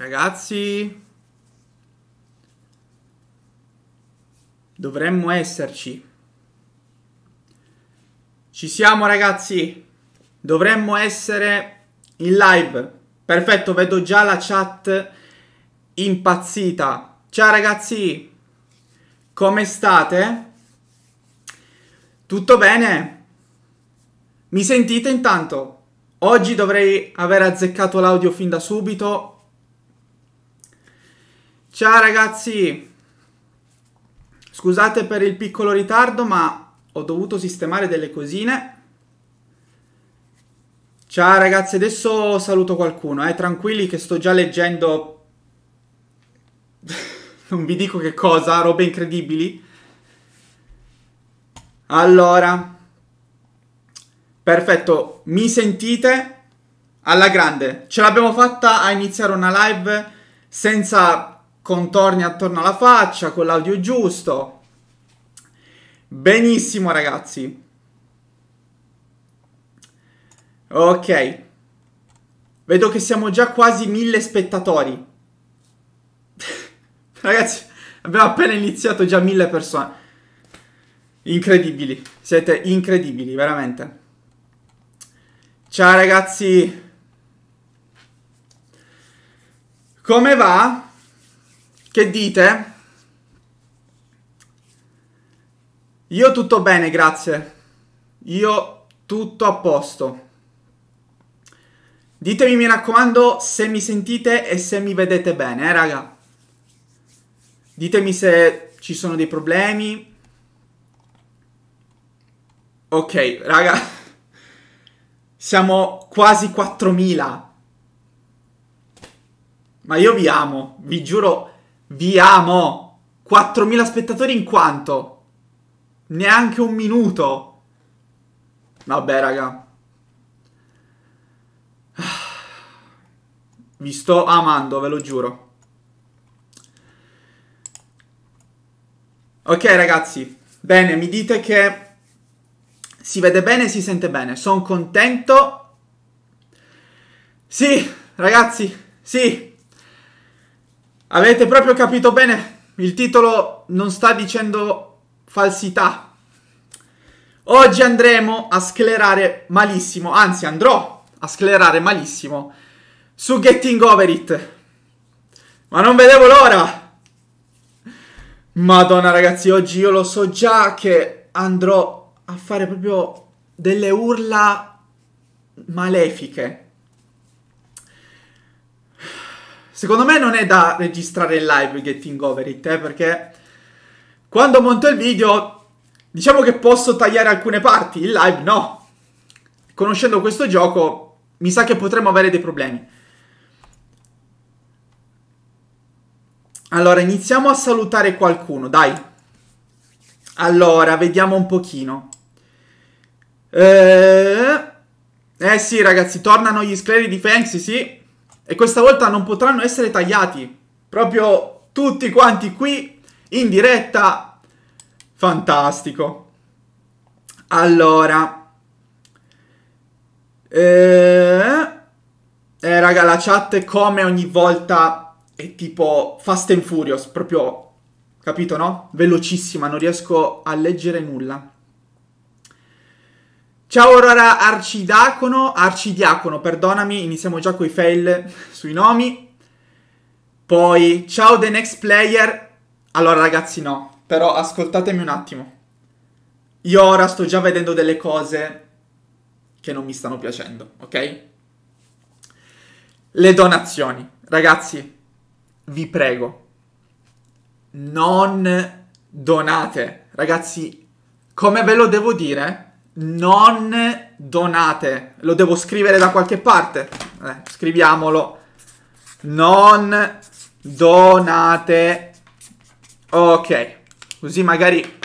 Ragazzi, dovremmo esserci. Ci siamo ragazzi, dovremmo essere in live. Perfetto, vedo già la chat impazzita. Ciao ragazzi, come state? Tutto bene? Mi sentite intanto? Oggi dovrei aver azzeccato l'audio fin da subito, Ciao ragazzi, scusate per il piccolo ritardo ma ho dovuto sistemare delle cosine. Ciao ragazzi, adesso saluto qualcuno, eh, tranquilli che sto già leggendo, non vi dico che cosa, robe incredibili. Allora, perfetto, mi sentite? Alla grande, ce l'abbiamo fatta a iniziare una live senza contorni attorno alla faccia, con l'audio giusto. Benissimo ragazzi. Ok. Vedo che siamo già quasi mille spettatori. ragazzi, abbiamo appena iniziato già mille persone. Incredibili, siete incredibili, veramente. Ciao ragazzi. Come va? Che dite? Io tutto bene, grazie. Io tutto a posto. Ditemi, mi raccomando, se mi sentite e se mi vedete bene, eh, raga. Ditemi se ci sono dei problemi. Ok, raga. Siamo quasi 4000. Ma io vi amo, vi giuro vi amo! 4.000 spettatori in quanto? Neanche un minuto. Vabbè, raga. Vi sto amando, ve lo giuro. Ok ragazzi, bene, mi dite che si vede bene e si sente bene. Sono contento. Sì, ragazzi, sì, Avete proprio capito bene? Il titolo non sta dicendo falsità. Oggi andremo a sclerare malissimo, anzi andrò a sclerare malissimo su Getting Over It. Ma non vedevo l'ora! Madonna ragazzi, oggi io lo so già che andrò a fare proprio delle urla malefiche Secondo me non è da registrare in live Getting Over It, eh, perché quando monto il video, diciamo che posso tagliare alcune parti, in live no. Conoscendo questo gioco, mi sa che potremmo avere dei problemi. Allora, iniziamo a salutare qualcuno, dai. Allora, vediamo un pochino. Eh, eh sì, ragazzi, tornano gli scleri di Fancy, sì. E questa volta non potranno essere tagliati. Proprio tutti quanti qui in diretta. Fantastico. Allora. Eh, eh raga, la chat come ogni volta è tipo Fast and Furious, proprio capito, no? Velocissima, non riesco a leggere nulla. Ciao Aurora Arcidiacono, Arcidiacono, perdonami, iniziamo già con i fail sui nomi. Poi, ciao The Next Player. Allora ragazzi no, però ascoltatemi un attimo. Io ora sto già vedendo delle cose che non mi stanno piacendo, ok? Le donazioni. Ragazzi, vi prego, non donate. Ragazzi, come ve lo devo dire? non donate. Lo devo scrivere da qualche parte. Eh, scriviamolo. Non donate. Ok. Così magari...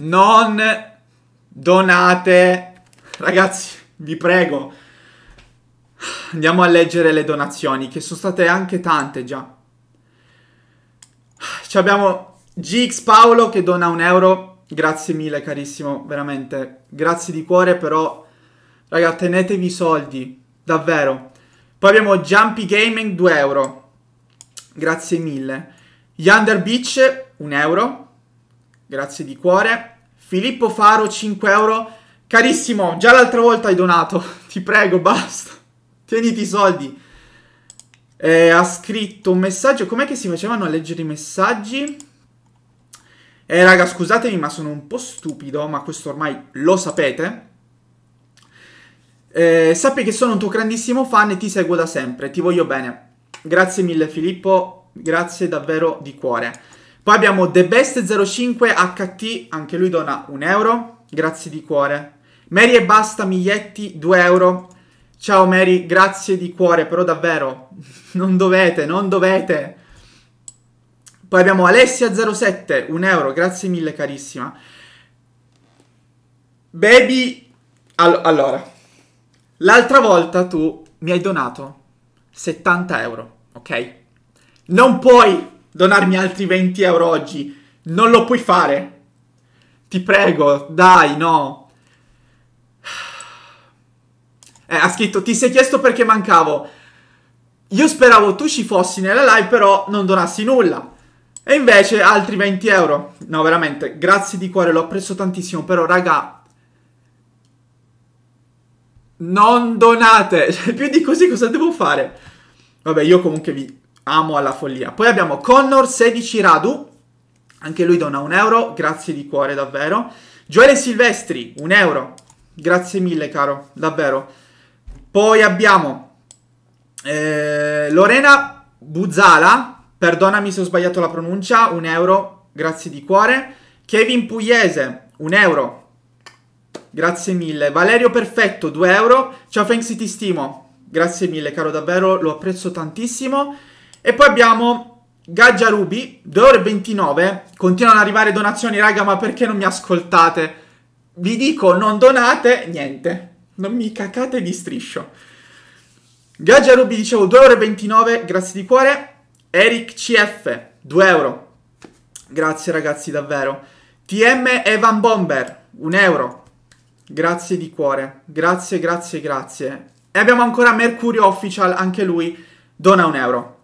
Non donate. Ragazzi, vi prego. Andiamo a leggere le donazioni, che sono state anche tante già. Ci abbiamo GX Paolo che dona un euro Grazie mille carissimo, veramente. Grazie di cuore, però raga, tenetevi i soldi, davvero. Poi abbiamo Jumpy Gaming 2 euro. Grazie mille. Yander Beach 1 euro. Grazie di cuore. Filippo Faro 5 euro. Carissimo, già l'altra volta hai donato. Ti prego, basta. Tieniti i soldi. Eh, ha scritto un messaggio. Com'è che si facevano a leggere i messaggi? Eh, raga, scusatemi, ma sono un po' stupido, ma questo ormai lo sapete. Eh, sappi che sono un tuo grandissimo fan e ti seguo da sempre, ti voglio bene. Grazie mille Filippo, grazie davvero di cuore. Poi abbiamo TheBest05HT, anche lui dona un euro, grazie di cuore. Mary e Basta Miglietti, 2 euro. Ciao Mary, grazie di cuore, però davvero, non dovete, non dovete. Poi abbiamo Alessia07, un euro, grazie mille carissima. Baby, All allora, l'altra volta tu mi hai donato 70 euro, ok? Non puoi donarmi altri 20 euro oggi, non lo puoi fare. Ti prego, dai, no. Eh, ha scritto, ti sei chiesto perché mancavo. Io speravo tu ci fossi nella live, però non donassi nulla. E invece altri 20 euro. No, veramente, grazie di cuore, l'ho preso tantissimo. Però, raga, non donate. Cioè, più di così cosa devo fare? Vabbè, io comunque vi amo alla follia. Poi abbiamo Connor16 Radu. Anche lui dona un euro. Grazie di cuore, davvero. Gioele Silvestri, un euro. Grazie mille, caro, davvero. Poi abbiamo eh, Lorena Buzzala perdonami se ho sbagliato la pronuncia, un euro, grazie di cuore. Kevin Pugliese, un euro, grazie mille. Valerio Perfetto, due euro. Ciao Fancy, ti stimo. Grazie mille, caro, davvero lo apprezzo tantissimo. E poi abbiamo Gaggia Rubi, 2,29 euro. 29. Continuano ad arrivare donazioni, raga, ma perché non mi ascoltate? Vi dico, non donate niente. Non mi cacate di striscio. Gaggia Rubi, dicevo, 2,29 euro. Grazie di cuore. Eric CF, 2 euro. Grazie ragazzi, davvero. TM Evan Bomber, 1 euro. Grazie di cuore. Grazie, grazie, grazie. E abbiamo ancora Mercurio Official, anche lui dona un euro.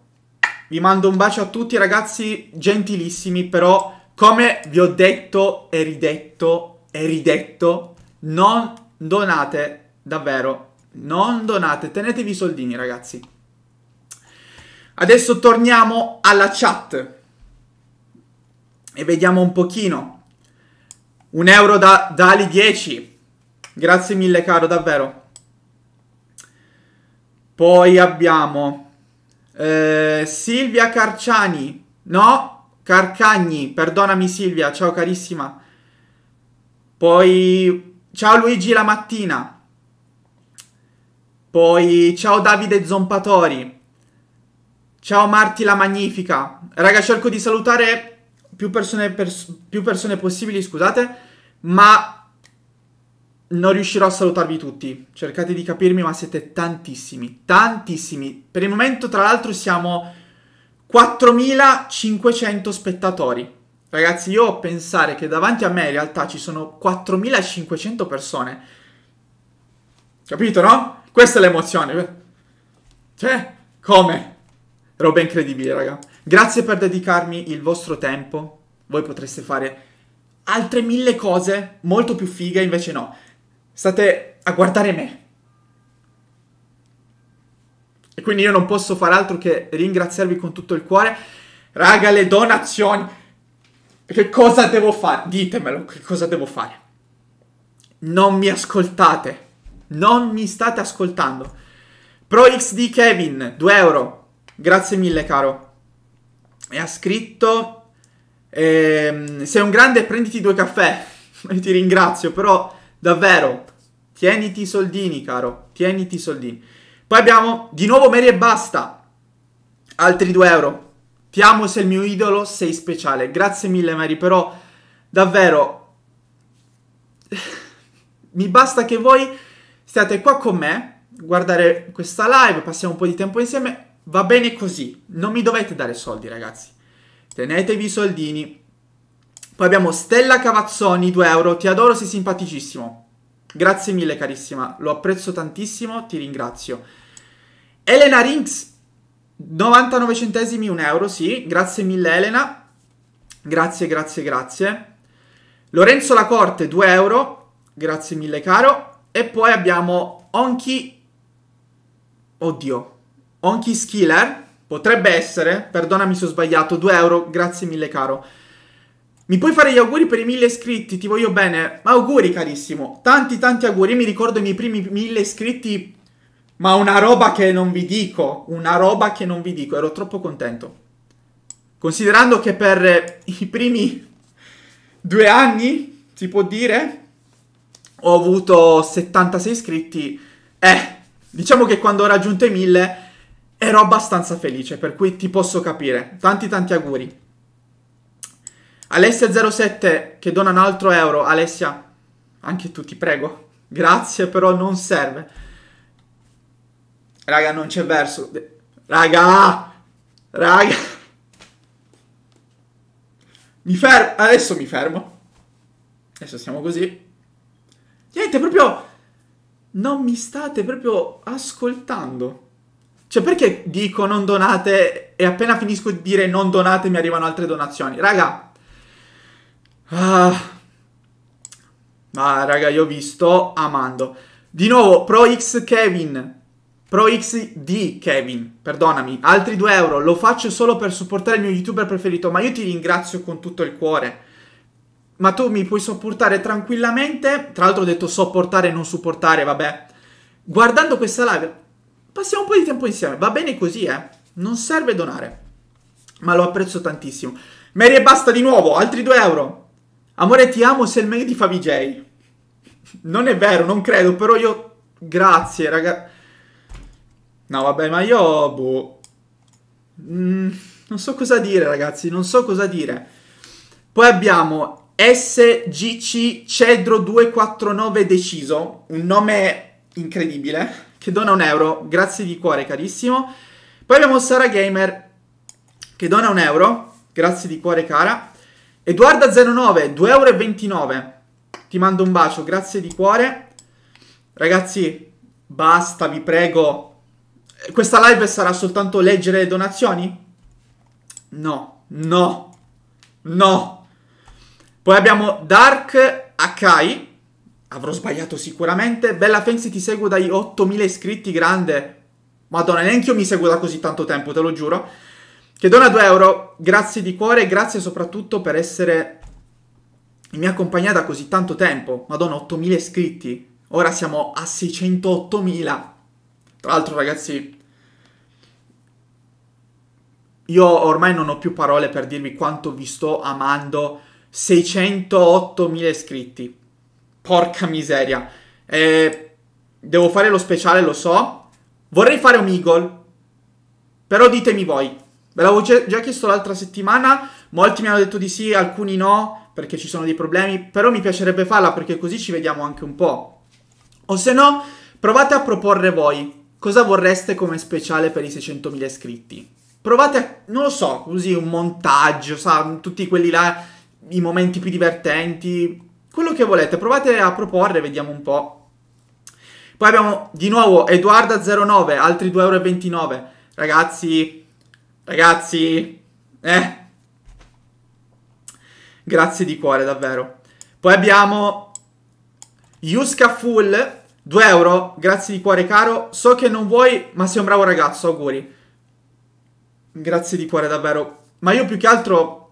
Vi mando un bacio a tutti ragazzi, gentilissimi, però come vi ho detto e ridetto e ridetto, non donate davvero, non donate, tenetevi i soldini ragazzi. Adesso torniamo alla chat e vediamo un pochino. Un euro da, da Ali 10. Grazie mille caro, davvero. Poi abbiamo eh, Silvia Carciani. No, Carcagni, perdonami Silvia, ciao carissima. Poi ciao Luigi la mattina. Poi ciao Davide Zompatori. Ciao Marti la Magnifica. Raga, cerco di salutare più persone, pers più persone possibili, scusate, ma non riuscirò a salutarvi tutti. Cercate di capirmi, ma siete tantissimi, tantissimi. Per il momento, tra l'altro, siamo 4500 spettatori. Ragazzi, io pensare che davanti a me in realtà ci sono 4500 persone. Capito, no? Questa è l'emozione. Cioè, come? Roba incredibile, raga. Grazie per dedicarmi il vostro tempo. Voi potreste fare altre mille cose molto più fighe, invece no. State a guardare me. E quindi io non posso far altro che ringraziarvi con tutto il cuore. Raga, le donazioni. Che cosa devo fare? Ditemelo, che cosa devo fare? Non mi ascoltate. Non mi state ascoltando. Pro XD Kevin, 2 euro. Grazie mille, caro. E ha scritto: ehm, Sei un grande, prenditi due caffè. Io ti ringrazio, però davvero, tieniti i soldini, caro. Tieniti i soldini. Poi abbiamo di nuovo Mary e basta. Altri 2 euro. Ti amo, sei il mio idolo, sei speciale. Grazie mille, Mary, però davvero. Mi basta che voi stiate qua con me, guardare questa live, passiamo un po' di tempo insieme Va bene così, non mi dovete dare soldi ragazzi. Tenetevi i soldini. Poi abbiamo Stella Cavazzoni, 2 euro. Ti adoro, sei simpaticissimo. Grazie mille carissima, lo apprezzo tantissimo, ti ringrazio. Elena Rinks, 99 centesimi, 1 euro, sì. Grazie mille Elena. Grazie, grazie, grazie. Lorenzo Lacorte, 2 euro. Grazie mille caro. E poi abbiamo Onchi... Oddio, Onky Skiller potrebbe essere, perdonami se ho sbagliato, 2 euro, grazie mille caro. Mi puoi fare gli auguri per i 1000 iscritti, ti voglio bene. Ma auguri carissimo, tanti tanti auguri. Io mi ricordo i miei primi 1000 iscritti, ma una roba che non vi dico, una roba che non vi dico, ero troppo contento. Considerando che per eh, i primi due anni, si può dire, ho avuto 76 iscritti, eh, diciamo che quando ho raggiunto i 1000 ero abbastanza felice, per cui ti posso capire. Tanti tanti auguri. Alessia07 che dona un altro euro. Alessia, anche tu ti prego. Grazie, però non serve. Raga, non c'è verso. Raga! Raga! Mi fermo. Adesso mi fermo. Adesso siamo così. Niente, proprio... Non mi state proprio ascoltando. Cioè, perché dico non donate e appena finisco di dire non donate mi arrivano altre donazioni? Raga. Ah. ah, raga, io vi sto amando. Di nuovo, Pro X Kevin. Pro X di Kevin, perdonami. Altri 2 euro. Lo faccio solo per supportare il mio youtuber preferito, ma io ti ringrazio con tutto il cuore. Ma tu mi puoi sopportare tranquillamente. Tra l'altro ho detto sopportare e non supportare, vabbè. Guardando questa live, passiamo un po' di tempo insieme, va bene così, eh. Non serve donare, ma lo apprezzo tantissimo. Mary e basta di nuovo, altri 2 euro. Amore, ti amo, se il Selmay di Favij. Non è vero, non credo, però io... Grazie, raga... No, vabbè, ma io... Boh... Mm, non so cosa dire, ragazzi, non so cosa dire. Poi abbiamo SGC Cedro 249 Deciso, un nome incredibile che dona un euro. Grazie di cuore, carissimo. Poi abbiamo Sara Gamer che dona un euro. Grazie di cuore, cara. Eduarda09, 2,29 euro. Ti mando un bacio, grazie di cuore. Ragazzi, basta, vi prego. Questa live sarà soltanto leggere le donazioni? No, no, no. Poi abbiamo Dark Akai Avrò sbagliato sicuramente. Bella Fensi ti seguo dai 8000 iscritti, grande. Madonna, neanche io mi seguo da così tanto tempo, te lo giuro. Che dona 2 euro, grazie di cuore e grazie soprattutto per essere in mia compagnia da così tanto tempo. Madonna, 8000 iscritti. Ora siamo a 608.000. Tra l'altro, ragazzi, io ormai non ho più parole per dirvi quanto vi sto amando. 608.000 iscritti. Porca miseria. Eh, devo fare lo speciale, lo so. Vorrei fare un Eagle. Però ditemi voi. Ve l'avevo già chiesto l'altra settimana. Molti mi hanno detto di sì, alcuni no, perché ci sono dei problemi. Però mi piacerebbe farla perché così ci vediamo anche un po'. O se no, provate a proporre voi. Cosa vorreste come speciale per i 600.000 iscritti? Provate a, non lo so, così un montaggio, sa, tutti quelli là, i momenti più divertenti, quello che volete, provate a proporre, vediamo un po'. Poi abbiamo di nuovo Eduarda09, altri 2,29€. Ragazzi, ragazzi, eh. Grazie di cuore, davvero. Poi abbiamo Yuska Full, 2 euro, grazie di cuore caro. So che non vuoi, ma sei un bravo ragazzo, auguri. Grazie di cuore davvero. Ma io più che altro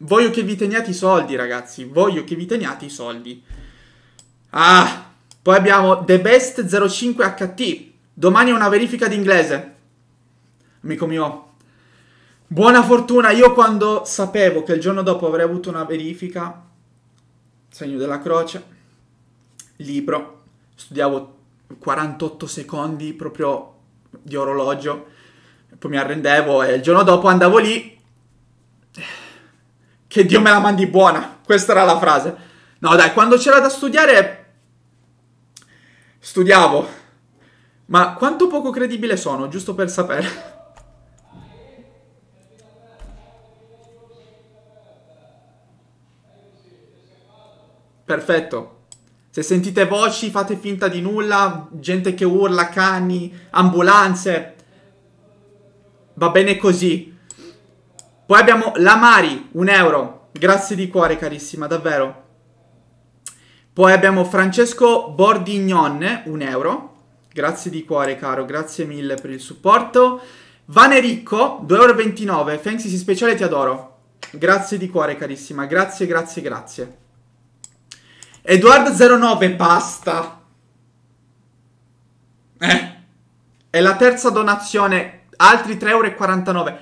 Voglio che vi teniate i soldi, ragazzi. Voglio che vi teniate i soldi. Ah, poi abbiamo The Best 05 HT. Domani è una verifica d'inglese. Amico mio, buona fortuna. Io quando sapevo che il giorno dopo avrei avuto una verifica, segno della croce, libro, studiavo 48 secondi proprio di orologio, poi mi arrendevo e il giorno dopo andavo lì che Dio me la mandi buona. Questa era la frase. No, dai, quando c'era da studiare, studiavo. Ma quanto poco credibile sono, giusto per sapere. Perfetto. Se sentite voci, fate finta di nulla, gente che urla, cani, ambulanze. Va bene così. Poi abbiamo la Mari, un euro. Grazie di cuore, carissima, davvero. Poi abbiamo Francesco Bordignon, un euro. Grazie di cuore, caro, grazie mille per il supporto. Vanericco, 2,29 euro. Fancy speciale, ti adoro. Grazie di cuore, carissima. Grazie, grazie, grazie. Eduardo09, basta. Eh. È la terza donazione. Altri 3,49 euro.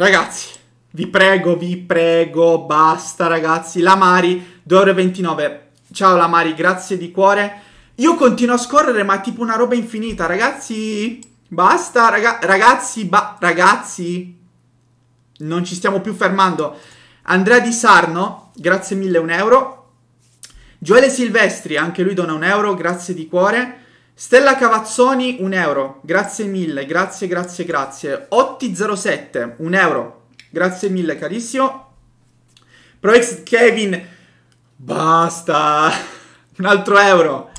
Ragazzi, vi prego, vi prego, basta ragazzi. La Mari, 2 ore 29. Ciao la Mari, grazie di cuore. Io continuo a scorrere, ma è tipo una roba infinita, ragazzi. Basta, raga- ragazzi, ba- ragazzi. Non ci stiamo più fermando. Andrea Di Sarno, grazie mille, un euro. Gioele Silvestri, anche lui dona un euro, grazie di cuore. Stella Cavazzoni, 1 euro. Grazie mille, grazie, grazie, grazie. Otti07, 1 euro. Grazie mille, carissimo. Proex Kevin, basta. Un altro euro.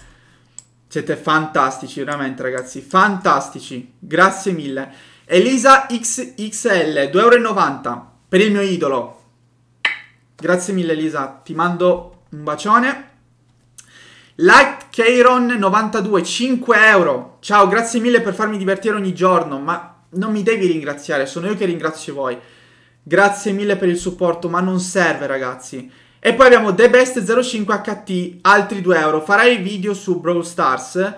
Siete fantastici, veramente, ragazzi. Fantastici. Grazie mille. Elisa XXL, 2,90 euro. Per il mio idolo. Grazie mille, Elisa. Ti mando un bacione. Light Keiron 92, 5 euro. Ciao, grazie mille per farmi divertire ogni giorno, ma non mi devi ringraziare, sono io che ringrazio voi. Grazie mille per il supporto, ma non serve ragazzi. E poi abbiamo The Best 05 HT, altri 2 euro. Farai video su Brawl Stars?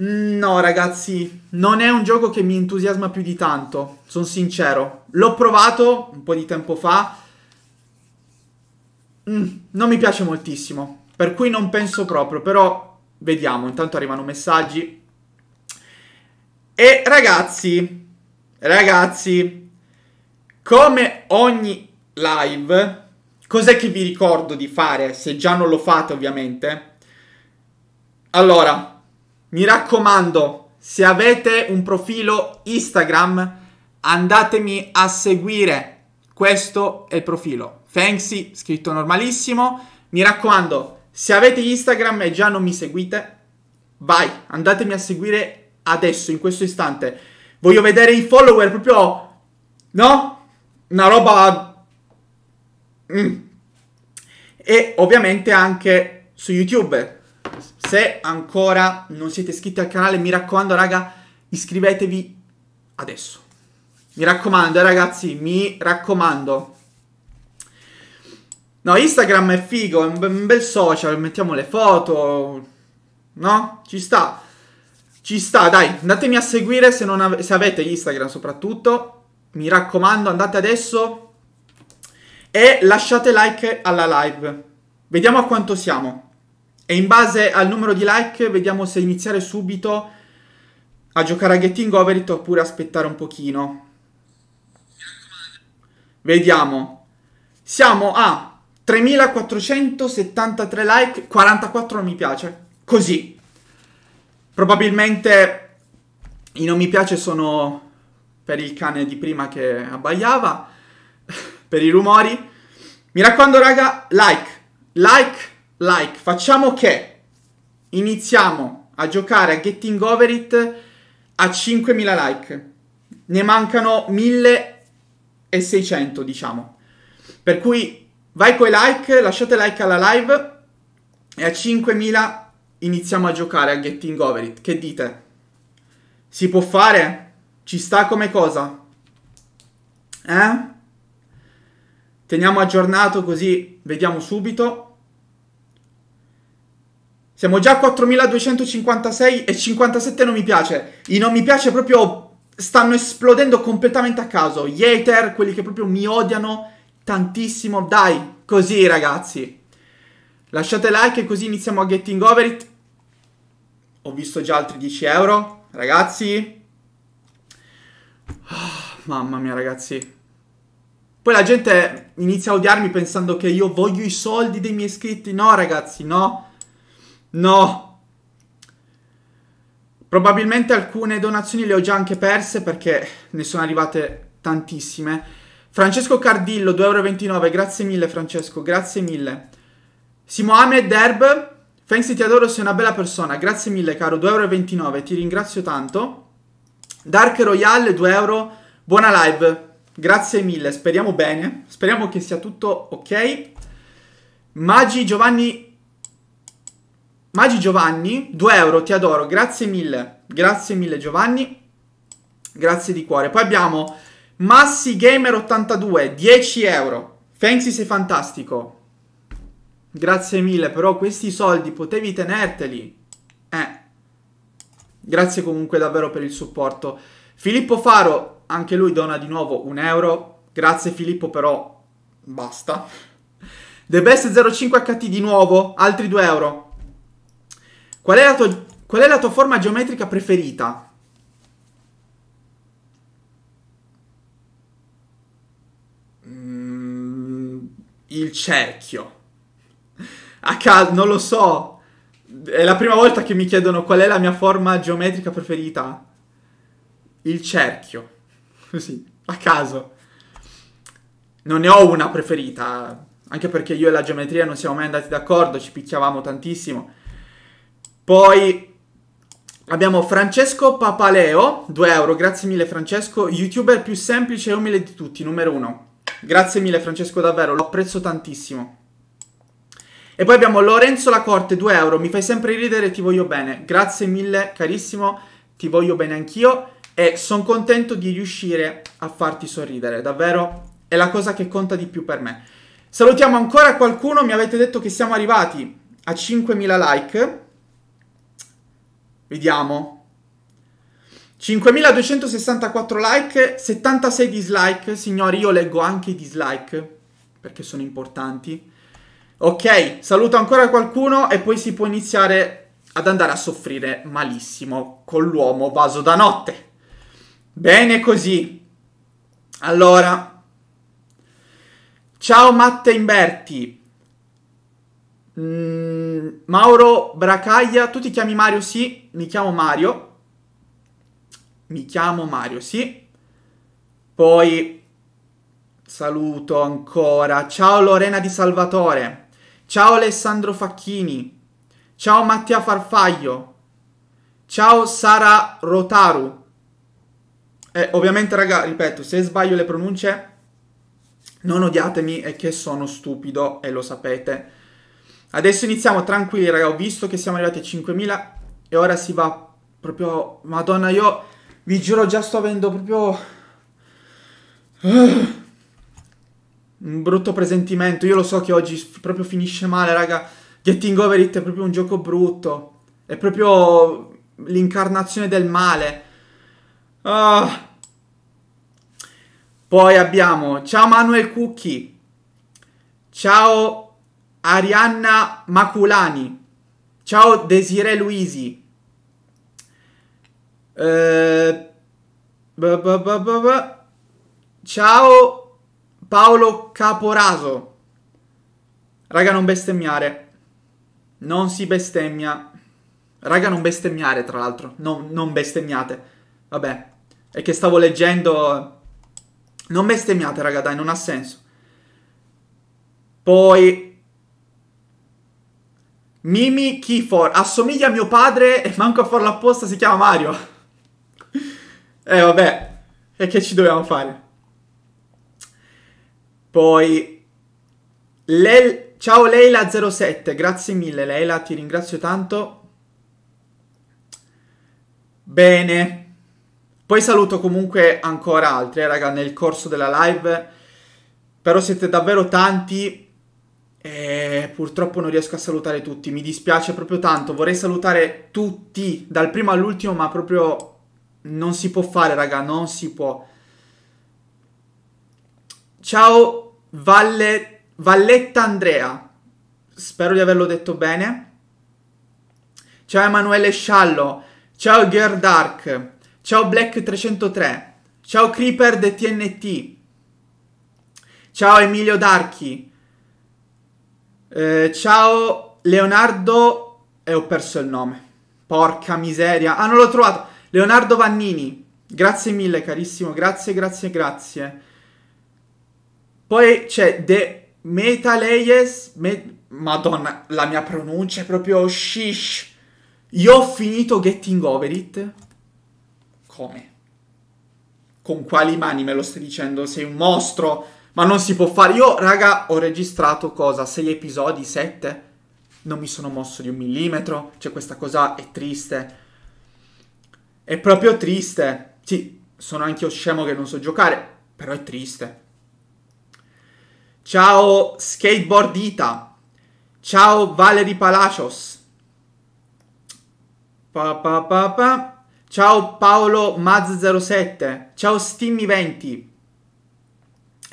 Mm, no ragazzi, non è un gioco che mi entusiasma più di tanto, sono sincero. L'ho provato un po' di tempo fa. Mm, non mi piace moltissimo. Per cui non penso proprio, però vediamo, intanto arrivano messaggi. E ragazzi, ragazzi, come ogni live, cos'è che vi ricordo di fare, se già non lo fate ovviamente? Allora, mi raccomando, se avete un profilo Instagram, andatemi a seguire. Questo è il profilo. Fancy, scritto normalissimo. Mi raccomando, se avete Instagram e già non mi seguite, vai, andatemi a seguire adesso, in questo istante. Voglio vedere i follower proprio... No? Una roba... Mm. E ovviamente anche su YouTube. Se ancora non siete iscritti al canale, mi raccomando, raga, iscrivetevi adesso. Mi raccomando, eh, ragazzi, mi raccomando. No, Instagram è figo, è un bel social, mettiamo le foto. No? Ci sta. Ci sta, dai, andatemi a seguire se, ave- se avete Instagram soprattutto. Mi raccomando, andate adesso e lasciate like alla live. Vediamo a quanto siamo. E in base al numero di like vediamo se iniziare subito a giocare a Getting Over It oppure aspettare un pochino. Vediamo. Siamo a 3473 like, 44 non mi piace. Così. Probabilmente i non mi piace sono per il cane di prima che abbaiava, per i rumori. Mi raccomando raga, like, like, like. Facciamo che iniziamo a giocare a Getting Over It a 5000 like. Ne mancano 1600, diciamo. Per cui Vai coi like, lasciate like alla live e a 5.000 iniziamo a giocare a Getting Over It. Che dite? Si può fare? Ci sta come cosa? Eh? Teniamo aggiornato così vediamo subito. Siamo già a 4256 e 57 non mi piace. I non mi piace proprio stanno esplodendo completamente a caso. Gli hater, quelli che proprio mi odiano tantissimo. Dai, così ragazzi. Lasciate like e così iniziamo a Getting Over It. Ho visto già altri 10 euro. Ragazzi. Oh, mamma mia ragazzi. Poi la gente inizia a odiarmi pensando che io voglio i soldi dei miei iscritti. No ragazzi, no. No. Probabilmente alcune donazioni le ho già anche perse perché ne sono arrivate tantissime. Francesco Cardillo, 2,29€. Grazie mille, Francesco. Grazie mille. Simoame Derb. Thanks, ti adoro, sei una bella persona. Grazie mille, caro. 2,29€. Ti ringrazio tanto. Dark Royale, 2€. Buona live. Grazie mille. Speriamo bene. Speriamo che sia tutto ok. Magi Giovanni. Magi Giovanni, 2€. Ti adoro. Grazie mille. Grazie mille, Giovanni. Grazie di cuore. Poi abbiamo. Massi Gamer 82, 10 euro. Fancy sei fantastico. Grazie mille, però questi soldi potevi tenerteli. Eh. Grazie comunque davvero per il supporto. Filippo Faro, anche lui dona di nuovo un euro. Grazie Filippo, però basta. The Best 05HT di nuovo, altri 2 euro. Qual è la tua, qual è la tua forma geometrica preferita? il cerchio. A caso, non lo so. È la prima volta che mi chiedono qual è la mia forma geometrica preferita. Il cerchio. Così, a caso. Non ne ho una preferita, anche perché io e la geometria non siamo mai andati d'accordo, ci picchiavamo tantissimo. Poi abbiamo Francesco Papaleo, 2 euro, grazie mille Francesco, youtuber più semplice e umile di tutti, numero 1. Grazie mille Francesco, davvero, lo apprezzo tantissimo. E poi abbiamo Lorenzo Lacorte, 2 euro, mi fai sempre ridere e ti voglio bene. Grazie mille carissimo, ti voglio bene anch'io e sono contento di riuscire a farti sorridere, davvero è la cosa che conta di più per me. Salutiamo ancora qualcuno, mi avete detto che siamo arrivati a 5.000 like. Vediamo, 5264 like, 76 dislike. Signori, io leggo anche i dislike perché sono importanti. Ok, saluto ancora qualcuno e poi si può iniziare ad andare a soffrire malissimo con l'uomo vaso da notte. Bene così. Allora, ciao Matte Imberti. Mm, Mauro Bracaglia, tu ti chiami Mario? Sì, mi chiamo Mario mi chiamo Mario, sì. Poi saluto ancora. Ciao Lorena Di Salvatore. Ciao Alessandro Facchini. Ciao Mattia Farfaglio. Ciao Sara Rotaru. E eh, ovviamente, raga, ripeto, se sbaglio le pronunce, non odiatemi, è che sono stupido e lo sapete. Adesso iniziamo tranquilli, raga. Ho visto che siamo arrivati a 5.000 e ora si va proprio... Madonna, io vi giuro, già sto avendo proprio... un brutto presentimento. Io lo so che oggi proprio finisce male, raga. Getting Over It è proprio un gioco brutto. È proprio l'incarnazione del male. Uh. Poi abbiamo... Ciao Manuel Cucchi. Ciao Arianna Maculani. Ciao Desiree Luisi. Eh, bah bah bah Ciao Paolo Caporaso. Raga, non bestemmiare. Non si bestemmia. Raga, non bestemmiare, tra l'altro. No, non bestemmiate. Vabbè. È che stavo leggendo... Non bestemmiate, raga, dai, non ha senso. Poi... Mimi Kifor. Assomiglia a mio padre e manco a farlo apposta si chiama Mario. E eh, vabbè, e che ci dobbiamo fare? Poi, Lel... ciao Leila07, grazie mille Leila, ti ringrazio tanto. Bene. Poi saluto comunque ancora altri, eh, raga, nel corso della live. Però siete davvero tanti e purtroppo non riesco a salutare tutti. Mi dispiace proprio tanto. Vorrei salutare tutti, dal primo all'ultimo, ma proprio non si può fare, raga, non si può. Ciao Valle... Valletta Andrea, spero di averlo detto bene. Ciao Emanuele Sciallo, ciao Girl Dark, ciao Black303, ciao Creeper de TNT, ciao Emilio Darchi, eh, ciao Leonardo e eh, ho perso il nome. Porca miseria, ah non l'ho trovato. Leonardo Vannini, grazie mille carissimo, grazie, grazie, grazie. Poi c'è The Metaleyes, me- madonna, la mia pronuncia è proprio shish. Io ho finito Getting Over It. Come? Con quali mani me lo stai dicendo? Sei un mostro, ma non si può fare. Io, raga, ho registrato cosa? Sei episodi, Sette? Non mi sono mosso di un millimetro, cioè questa cosa è triste è proprio triste. Sì, sono anche io scemo che non so giocare, però è triste. Ciao Skateboardita. Ciao Valerie Palacios. Pa, pa, pa, pa. Ciao Paolo Maz07. Ciao Stimmy20. E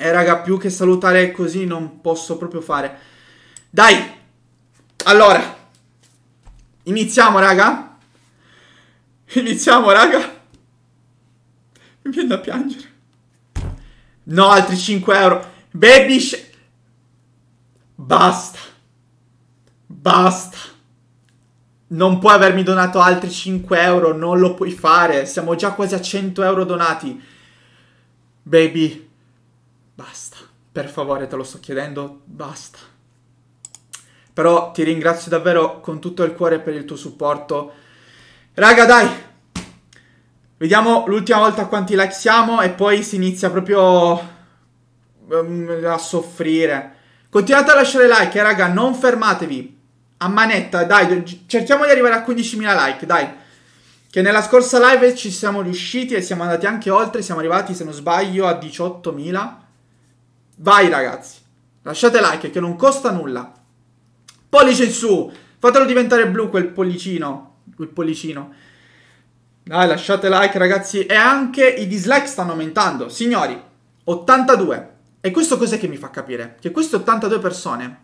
eh, raga, più che salutare così non posso proprio fare. Dai. Allora. Iniziamo, raga. Iniziamo, raga. Mi viene da piangere. No, altri 5 euro. Baby sh- Basta. Basta. Non puoi avermi donato altri 5 euro. Non lo puoi fare. Siamo già quasi a 100 euro donati. Baby. Basta. Per favore, te lo sto chiedendo. Basta. Però ti ringrazio davvero con tutto il cuore per il tuo supporto Raga, dai. Vediamo l'ultima volta quanti like siamo e poi si inizia proprio ehm, a soffrire. Continuate a lasciare like, eh, raga, non fermatevi. A manetta, dai, cerchiamo di arrivare a 15.000 like, dai. Che nella scorsa live ci siamo riusciti e siamo andati anche oltre, siamo arrivati, se non sbaglio, a 18.000. Vai, ragazzi. Lasciate like, che non costa nulla. Pollice in su. Fatelo diventare blu quel pollicino il pollicino. Dai, lasciate like, ragazzi. E anche i dislike stanno aumentando. Signori, 82. E questo cos'è che mi fa capire? Che queste 82 persone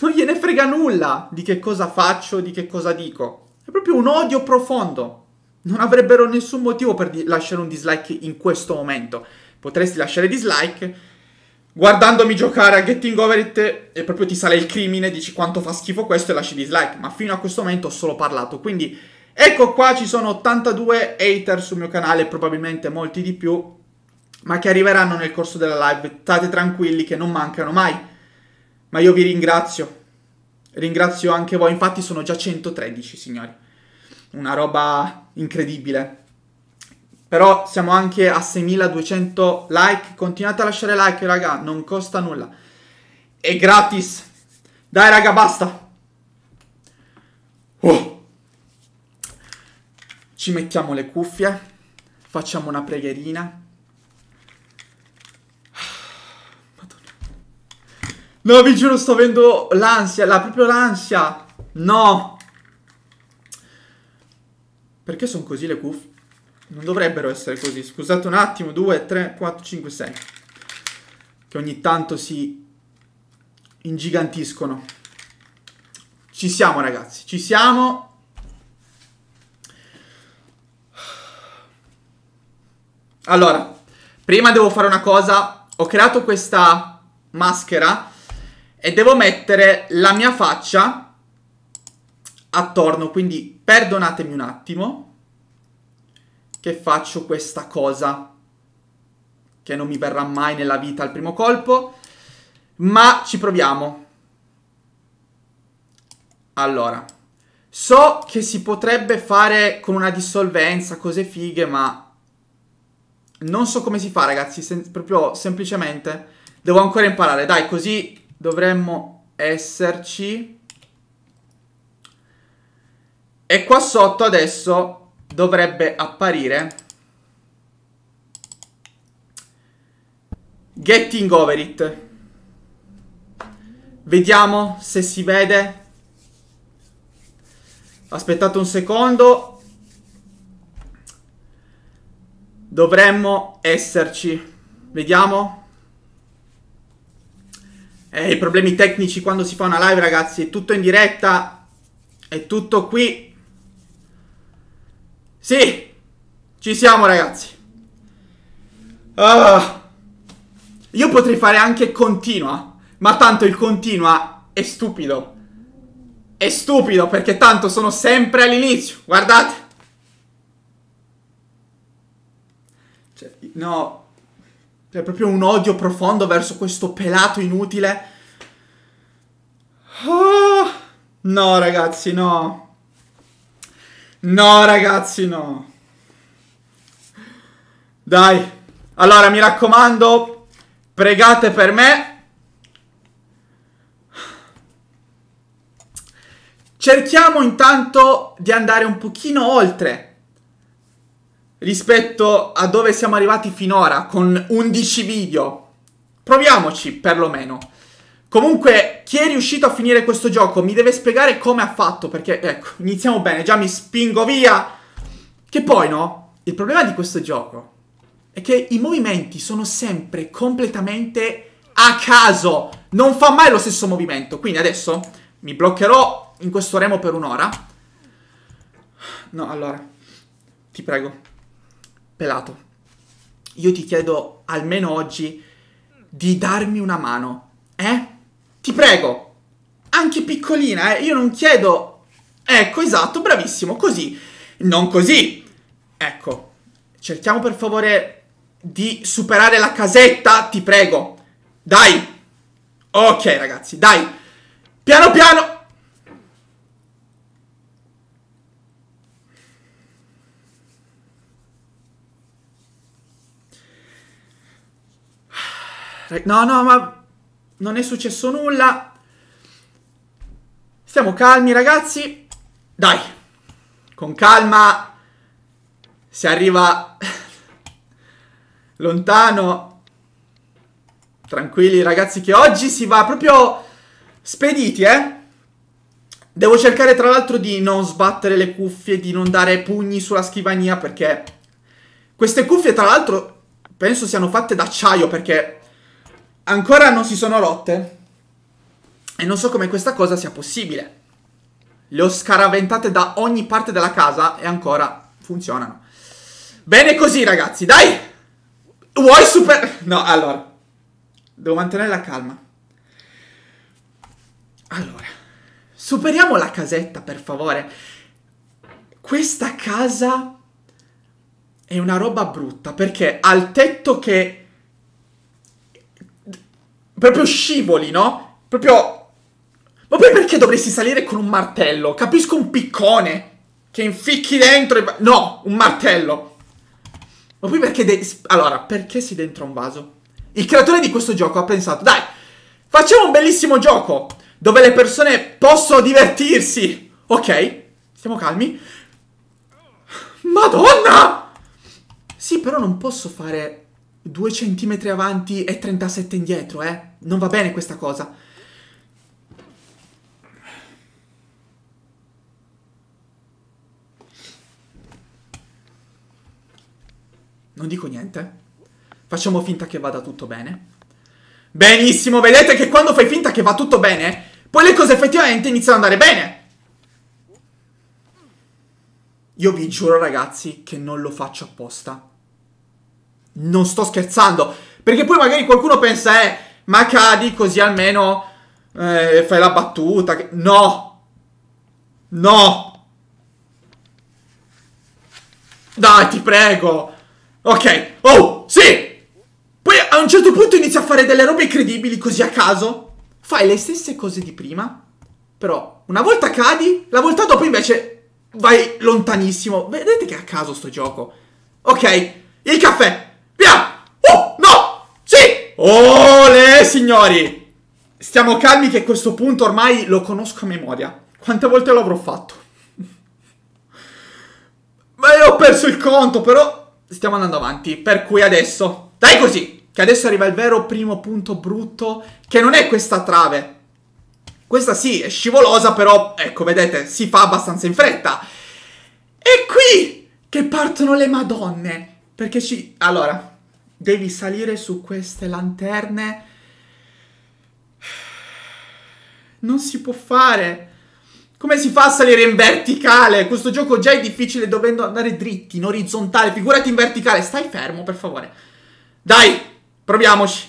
non gliene frega nulla di che cosa faccio, di che cosa dico. È proprio un odio profondo. Non avrebbero nessun motivo per lasciare un dislike in questo momento. Potresti lasciare dislike guardandomi giocare a Getting Over It e proprio ti sale il crimine, dici quanto fa schifo questo e lasci dislike, ma fino a questo momento ho solo parlato, quindi ecco qua ci sono 82 hater sul mio canale, probabilmente molti di più, ma che arriveranno nel corso della live, state tranquilli che non mancano mai, ma io vi ringrazio, ringrazio anche voi, infatti sono già 113 signori, una roba incredibile. Però siamo anche a 6200 like. Continuate a lasciare like, raga. Non costa nulla. È gratis. Dai, raga, basta. Oh. Ci mettiamo le cuffie. Facciamo una pregherina. Madonna. No, vi giuro, sto avendo l'ansia. La proprio l'ansia. No. Perché sono così le cuffie? Non dovrebbero essere così. Scusate un attimo. 2, 3, 4, 5, 6. Che ogni tanto si ingigantiscono. Ci siamo ragazzi, ci siamo. Allora, prima devo fare una cosa. Ho creato questa maschera e devo mettere la mia faccia attorno, quindi perdonatemi un attimo che faccio questa cosa che non mi verrà mai nella vita al primo colpo, ma ci proviamo. Allora, so che si potrebbe fare con una dissolvenza, cose fighe, ma non so come si fa, ragazzi, Sem proprio semplicemente devo ancora imparare. Dai, così dovremmo esserci. E qua sotto adesso dovrebbe apparire Getting Over It. Vediamo se si vede. Aspettate un secondo. Dovremmo esserci. Vediamo. Eh, I problemi tecnici quando si fa una live, ragazzi. È tutto in diretta. È tutto qui. Sì, ci siamo ragazzi. Uh, io potrei fare anche continua, ma tanto il continua è stupido. È stupido perché tanto sono sempre all'inizio, guardate. Cioè, no, c'è proprio un odio profondo verso questo pelato inutile. Oh, no ragazzi, no. No, ragazzi, no. Dai. Allora, mi raccomando, pregate per me. Cerchiamo intanto di andare un pochino oltre rispetto a dove siamo arrivati finora con 11 video. Proviamoci perlomeno. Comunque, chi è riuscito a finire questo gioco mi deve spiegare come ha fatto, perché, ecco, iniziamo bene, già mi spingo via. Che poi, no, il problema di questo gioco è che i movimenti sono sempre completamente a caso. Non fa mai lo stesso movimento. Quindi adesso mi bloccherò in questo remo per un'ora. No, allora, ti prego, pelato, io ti chiedo almeno oggi di darmi una mano, eh? Ti prego, anche piccolina, eh, io non chiedo... Ecco, esatto, bravissimo, così. Non così. Ecco, cerchiamo per favore di superare la casetta, ti prego. Dai. Ok, ragazzi, dai. Piano piano... No, no, ma non è successo nulla. Stiamo calmi ragazzi. Dai, con calma si arriva lontano. Tranquilli ragazzi che oggi si va proprio spediti, eh. Devo cercare tra l'altro di non sbattere le cuffie, di non dare pugni sulla scrivania perché queste cuffie tra l'altro penso siano fatte d'acciaio perché ancora non si sono rotte. E non so come questa cosa sia possibile. Le ho scaraventate da ogni parte della casa e ancora funzionano. Bene così, ragazzi, dai! Vuoi super... No, allora. Devo mantenere la calma. Allora. Superiamo la casetta, per favore. Questa casa è una roba brutta, perché ha il tetto che proprio scivoli, no? Proprio... Ma poi perché dovresti salire con un martello? Capisco un piccone che inficchi dentro e... No, un martello. Ma poi perché... De... Allora, perché si dentro un vaso? Il creatore di questo gioco ha pensato, dai, facciamo un bellissimo gioco dove le persone possono divertirsi. Ok, stiamo calmi. Madonna! Sì, però non posso fare 2 cm avanti e 37 indietro, eh? Non va bene questa cosa. Non dico niente. Facciamo finta che vada tutto bene. Benissimo, vedete che quando fai finta che va tutto bene, poi le cose effettivamente iniziano ad andare bene. Io vi giuro ragazzi che non lo faccio apposta. Non sto scherzando. Perché poi magari qualcuno pensa, eh, ma cadi così almeno eh, fai la battuta. No! No! Dai, ti prego! Ok, oh, sì! Poi a un certo punto inizia a fare delle robe incredibili così a caso. Fai le stesse cose di prima, però una volta cadi, la volta dopo invece vai lontanissimo. Vedete che è a caso sto gioco. Ok, il caffè. Via! Oh, no! Sì! Ole, signori! Stiamo calmi che questo punto ormai lo conosco a memoria. Quante volte l'avrò fatto? Ma io ho perso il conto, però stiamo andando avanti. Per cui adesso... Dai così! Che adesso arriva il vero primo punto brutto, che non è questa trave. Questa sì, è scivolosa, però, ecco, vedete, si fa abbastanza in fretta. È qui che partono le madonne. Perché ci... Allora, devi salire su queste lanterne. Non si può fare. Come si fa a salire in verticale? Questo gioco già è difficile dovendo andare dritti, in orizzontale. Figurati in verticale. Stai fermo, per favore. Dai, proviamoci.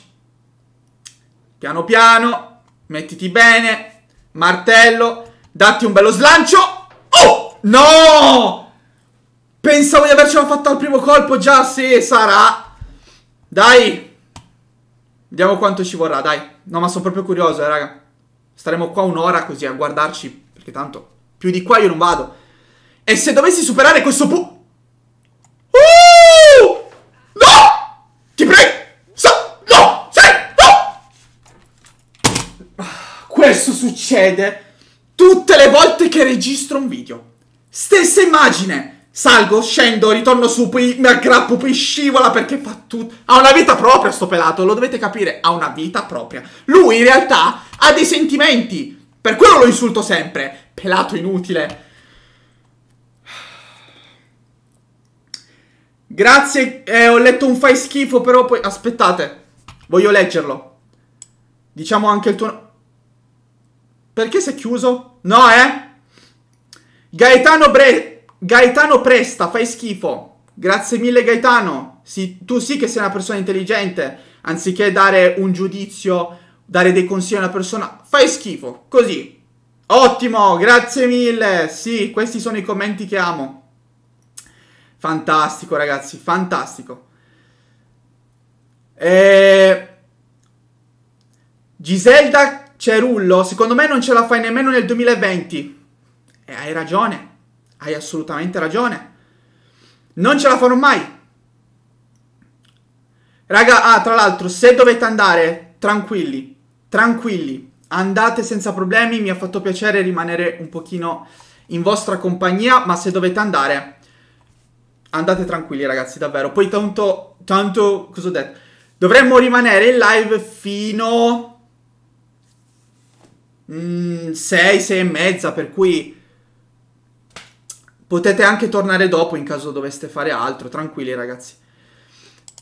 Piano piano, mettiti bene. Martello, datti un bello slancio. Oh, no! Pensavo di avercela fatta al primo colpo. Già, sì, sarà. Dai! Vediamo quanto ci vorrà, dai. No, ma sono proprio curioso, eh, raga. Staremo qua un'ora così a guardarci, perché tanto più di qua io non vado. E se dovessi superare questo pu... Uh! No! Ti prego! So! No! Sei! No! Questo succede tutte le volte che registro un video. Stessa immagine, Salgo, scendo, ritorno su, poi mi aggrappo, poi scivola perché fa tutto. Ha una vita propria sto pelato, lo dovete capire, ha una vita propria. Lui in realtà ha dei sentimenti. Per quello lo insulto sempre. Pelato inutile. Grazie, eh, ho letto un fai schifo, però poi... Aspettate, voglio leggerlo. Diciamo anche il tuo... Perché si è chiuso? No, eh? Gaetano Bre... Gaetano Presta, fai schifo. Grazie mille Gaetano. Sì, tu sì che sei una persona intelligente, anziché dare un giudizio, dare dei consigli a una persona, fai schifo, così. Ottimo, grazie mille. Sì, questi sono i commenti che amo. Fantastico, ragazzi, fantastico. E... Eh, Giselda Cerullo, secondo me non ce la fai nemmeno nel 2020. E eh, hai ragione. Hai assolutamente ragione. Non ce la farò mai. Raga, ah, tra l'altro, se dovete andare, tranquilli, tranquilli, andate senza problemi, mi ha fatto piacere rimanere un pochino in vostra compagnia, ma se dovete andare, andate tranquilli ragazzi, davvero. Poi tanto, tanto, cosa ho detto? Dovremmo rimanere in live fino... 6, mm, 6 e mezza, per cui Potete anche tornare dopo in caso doveste fare altro, tranquilli ragazzi.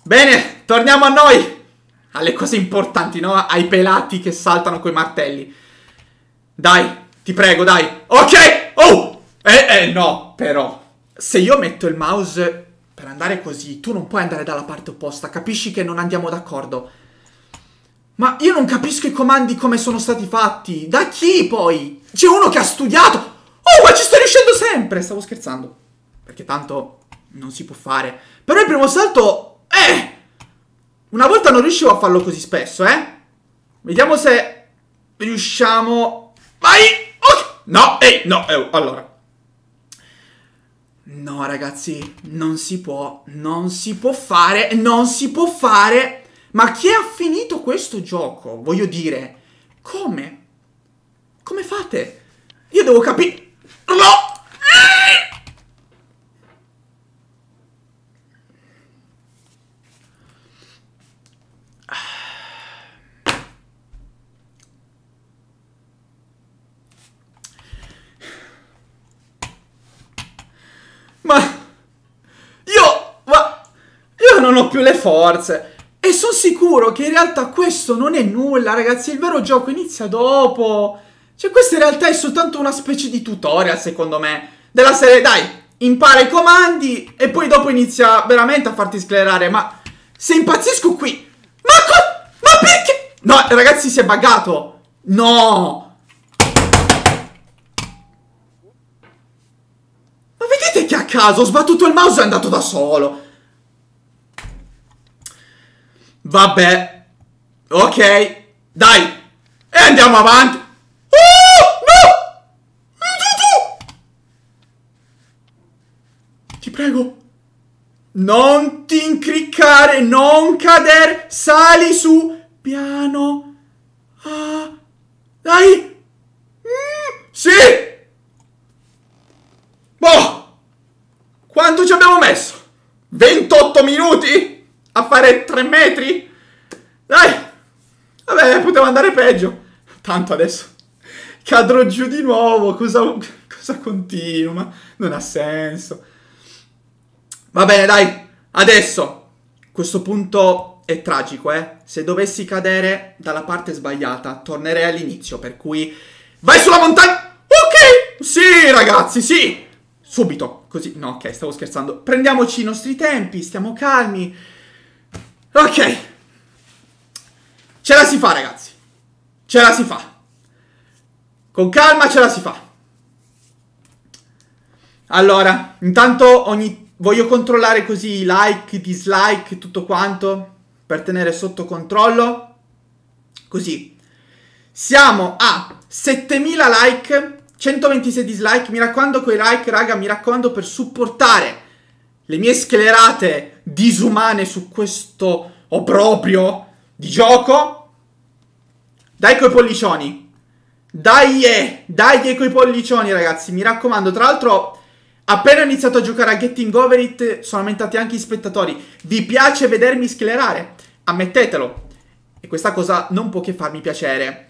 Bene, torniamo a noi! Alle cose importanti, no? Ai pelati che saltano coi martelli. Dai, ti prego, dai. Ok! Oh! Eh, eh, no, però. Se io metto il mouse per andare così, tu non puoi andare dalla parte opposta. Capisci che non andiamo d'accordo. Ma io non capisco i comandi come sono stati fatti. Da chi, poi? C'è uno che ha studiato... Oh, ma ci sto riuscendo sempre! Stavo scherzando. Perché tanto non si può fare. Però il primo salto... Eh! Una volta non riuscivo a farlo così spesso, eh? Vediamo se riusciamo... Vai! Oh! No, ehi, no, eh, allora. No, ragazzi, non si può, non si può fare, non si può fare. Ma chi ha finito questo gioco? Voglio dire, come? Come fate? Io devo capire... No! Ma... Io... Ma... Io non ho più le forze. E sono sicuro che in realtà questo non è nulla, ragazzi. Il vero gioco inizia dopo. Cioè, questa in realtà è soltanto una specie di tutorial, secondo me. Della serie, dai, impara i comandi e poi dopo inizia veramente a farti sclerare. Ma se impazzisco qui... Ma, co- ma perché? No, ragazzi, si è buggato. No! Ma vedete che a caso ho sbattuto il mouse e è andato da solo. Vabbè. Ok. Dai. E andiamo avanti. prego. Non ti incriccare, non cadere, sali su, piano. Ah, dai! Mm, sì! Boh! Quanto ci abbiamo messo? 28 minuti? A fare 3 metri? Dai! Vabbè, poteva andare peggio. Tanto adesso cadrò giù di nuovo, cosa, cosa continuo? non ha senso. Va bene, dai. Adesso. Questo punto è tragico, eh. Se dovessi cadere dalla parte sbagliata, tornerei all'inizio, per cui... Vai sulla montagna! Ok! Sì, ragazzi, sì! Subito, così. No, ok, stavo scherzando. Prendiamoci i nostri tempi, stiamo calmi. Ok. Ce la si fa, ragazzi. Ce la si fa. Con calma ce la si fa. Allora, intanto ogni voglio controllare così like, dislike, tutto quanto per tenere sotto controllo. Così. Siamo a 7000 like, 126 dislike. Mi raccomando quei like, raga, mi raccomando per supportare le mie schelerate disumane su questo obbrobrio di gioco. Dai coi pollicioni. Dai, eh, dai coi pollicioni, ragazzi. Mi raccomando, tra l'altro Appena ho iniziato a giocare a Getting Over It sono aumentati anche gli spettatori. Vi piace vedermi schierare? Ammettetelo. E questa cosa non può che farmi piacere.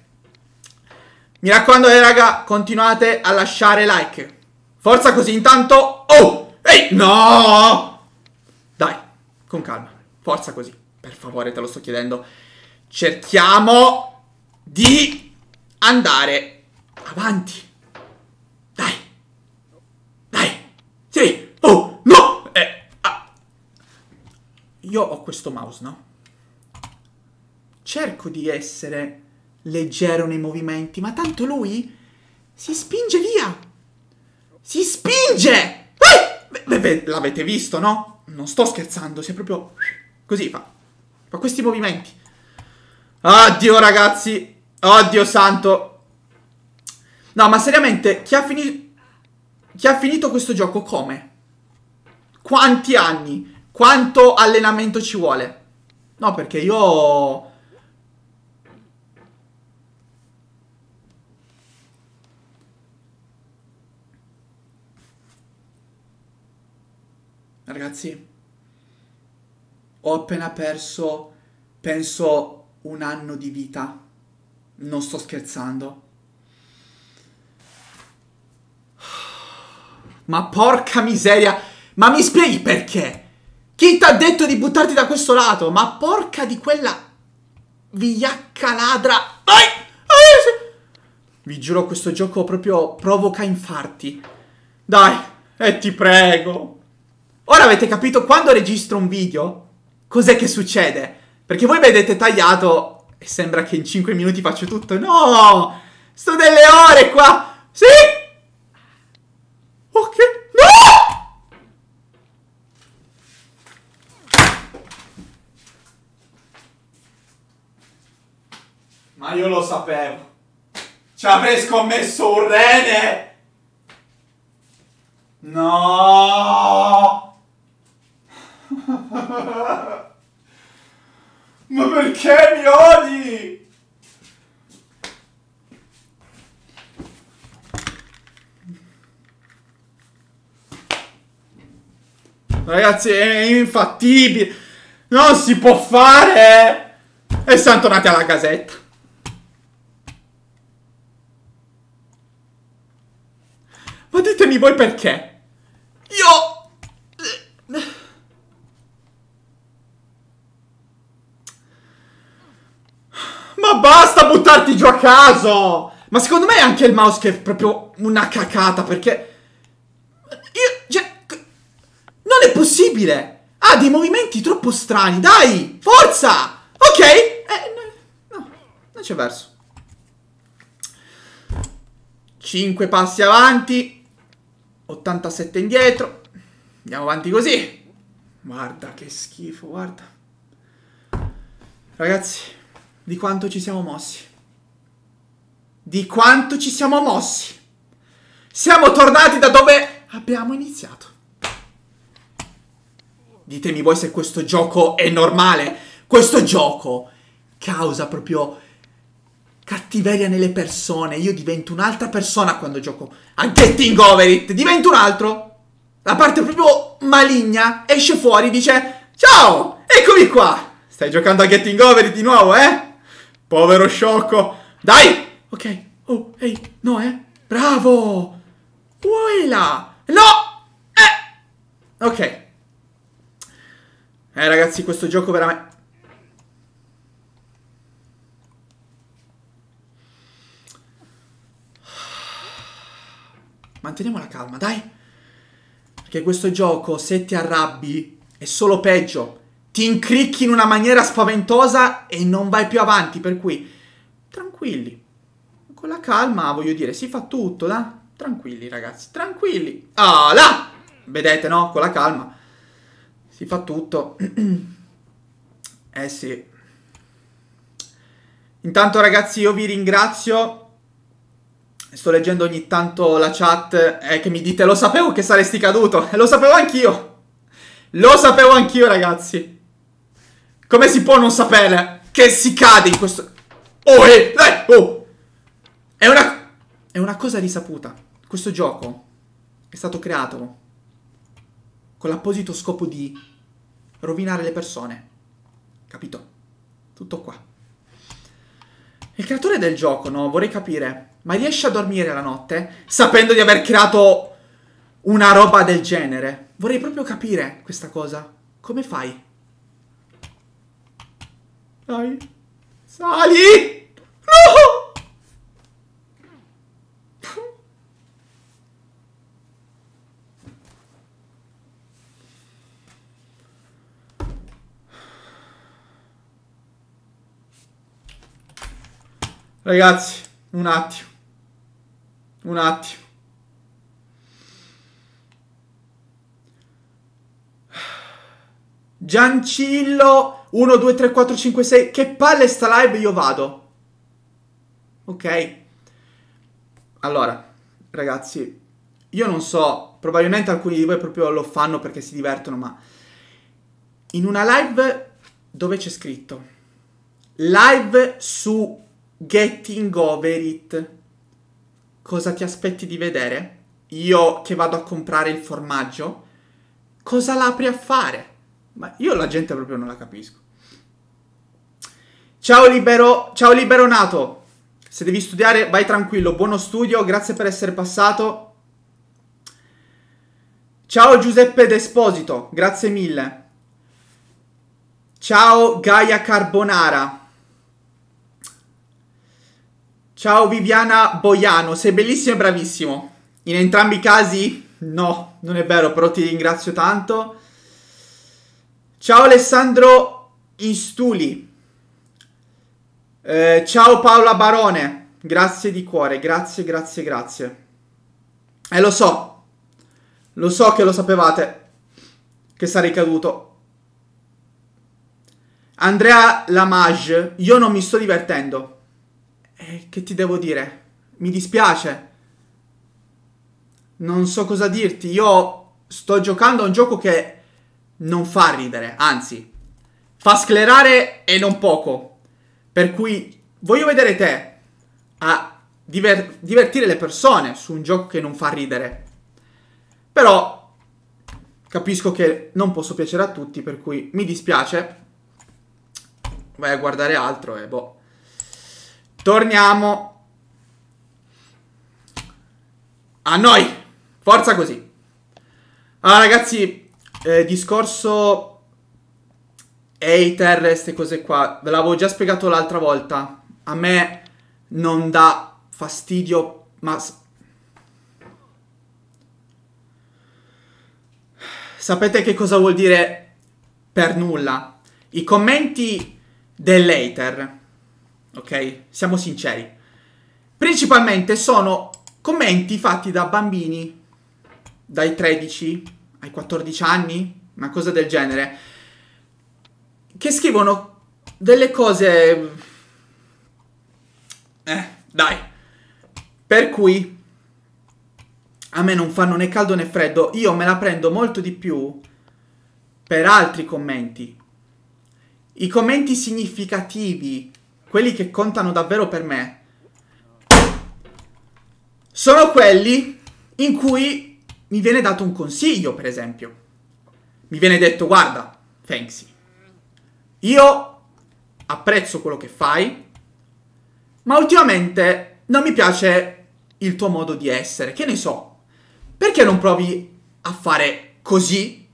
Mi raccomando, eh, raga, continuate a lasciare like. Forza così intanto... Oh! Ehi! No! Dai, con calma. Forza così. Per favore, te lo sto chiedendo. Cerchiamo di andare avanti. Sì! Oh! No! Eh, ah. Io ho questo mouse, no? Cerco di essere leggero nei movimenti, ma tanto lui si spinge via! Si spinge! Eh! L'avete visto, no? Non sto scherzando, si è proprio... Così fa. Fa questi movimenti. Oddio, ragazzi! Oddio santo! No, ma seriamente, chi ha finito chi ha finito questo gioco come? Quanti anni? Quanto allenamento ci vuole? No, perché io... Ragazzi, ho appena perso, penso, un anno di vita. Non sto scherzando. Ma porca miseria. Ma mi spieghi perché? Chi ti ha detto di buttarti da questo lato? Ma porca di quella vigliacca ladra. Ai! Ai! Vi giuro, questo gioco proprio provoca infarti. Dai, e ti prego. Ora avete capito quando registro un video? Cos'è che succede? Perché voi vedete tagliato e sembra che in 5 minuti faccio tutto. No! Sto delle ore qua! Sì! Ma io lo sapevo. Ci avrei scommesso un rene! No! Ma perché mi odi? Ragazzi, è infattibile. Non si può fare. Eh. E siamo tornati alla casetta. Ma ditemi voi perché. Io... Ma basta buttarti giù a caso! Ma secondo me è anche il mouse che è proprio una cacata, perché... Io... Cioè... Non è possibile! Ha dei movimenti troppo strani, dai! Forza! Ok! Eh, no, non c'è verso. 5 passi avanti. 87 indietro. Andiamo avanti così. Guarda che schifo, guarda. Ragazzi, di quanto ci siamo mossi. Di quanto ci siamo mossi. Siamo tornati da dove abbiamo iniziato. Ditemi voi se questo gioco è normale. Questo gioco causa proprio cattiveria nelle persone. Io divento un'altra persona quando gioco a Getting Over It. Divento un altro. La parte proprio maligna esce fuori, dice: Ciao, eccomi qua. Stai giocando a Getting Over It di nuovo, eh? Povero sciocco. Dai! Ok. Oh, ehi, hey. no, eh? Bravo! Voilà! No! Eh! Ok. Eh, ragazzi, questo gioco veramente... Manteniamo la calma, dai. Perché questo gioco, se ti arrabbi, è solo peggio. Ti incricchi in una maniera spaventosa e non vai più avanti, per cui tranquilli. Con la calma, voglio dire, si fa tutto, da? Tranquilli, ragazzi, tranquilli. Ah, là! Vedete, no? Con la calma. Si fa tutto. eh sì. Intanto, ragazzi, io vi ringrazio Sto leggendo ogni tanto la chat eh, che mi dite lo sapevo che saresti caduto. Lo sapevo anch'io. Lo sapevo anch'io, ragazzi. Come si può non sapere che si cade in questo... Oh, eh, eh, oh. È una... È una cosa risaputa. Questo gioco è stato creato con l'apposito scopo di rovinare le persone. Capito? Tutto qua. Il creatore del gioco, no? Vorrei capire ma riesce a dormire la notte sapendo di aver creato una roba del genere? Vorrei proprio capire questa cosa. Come fai? Dai. Sali! No! Ragazzi, un attimo un attimo. Giancillo 1, 2, 3, 4, 5, 6. Che palle sta live, io vado. Ok. Allora, ragazzi, io non so, probabilmente alcuni di voi proprio lo fanno perché si divertono, ma in una live dove c'è scritto live su Getting Over It Cosa ti aspetti di vedere? Io che vado a comprare il formaggio? Cosa l'apri a fare? Ma io la gente proprio non la capisco. Ciao libero, ciao libero nato. Se devi studiare, vai tranquillo, buono studio, grazie per essere passato. Ciao Giuseppe Desposito, grazie mille. Ciao Gaia Carbonara. Ciao Viviana Boiano, sei bellissimo e bravissimo. In entrambi i casi no, non è vero, però ti ringrazio tanto. Ciao Alessandro Istuli. Eh, ciao Paola Barone, grazie di cuore, grazie, grazie, grazie. E eh, lo so, lo so che lo sapevate, che sarei caduto. Andrea Lamage, io non mi sto divertendo. Eh, che ti devo dire? Mi dispiace. Non so cosa dirti. Io sto giocando a un gioco che non fa ridere, anzi, fa sclerare e non poco. Per cui voglio vedere te a diver divertire le persone su un gioco che non fa ridere. Però capisco che non posso piacere a tutti, per cui mi dispiace. Vai a guardare altro e boh torniamo a noi. Forza così. Allora ragazzi, eh, discorso hater, queste cose qua, ve l'avevo già spiegato l'altra volta. A me non dà fastidio, ma... Sapete che cosa vuol dire per nulla? I commenti dell'hater ok? Siamo sinceri. Principalmente sono commenti fatti da bambini dai 13 ai 14 anni, una cosa del genere, che scrivono delle cose... Eh, dai. Per cui a me non fanno né caldo né freddo, io me la prendo molto di più per altri commenti. I commenti significativi, quelli che contano davvero per me, sono quelli in cui mi viene dato un consiglio, per esempio. Mi viene detto, guarda, Fancy, io apprezzo quello che fai, ma ultimamente non mi piace il tuo modo di essere, che ne so. Perché non provi a fare così?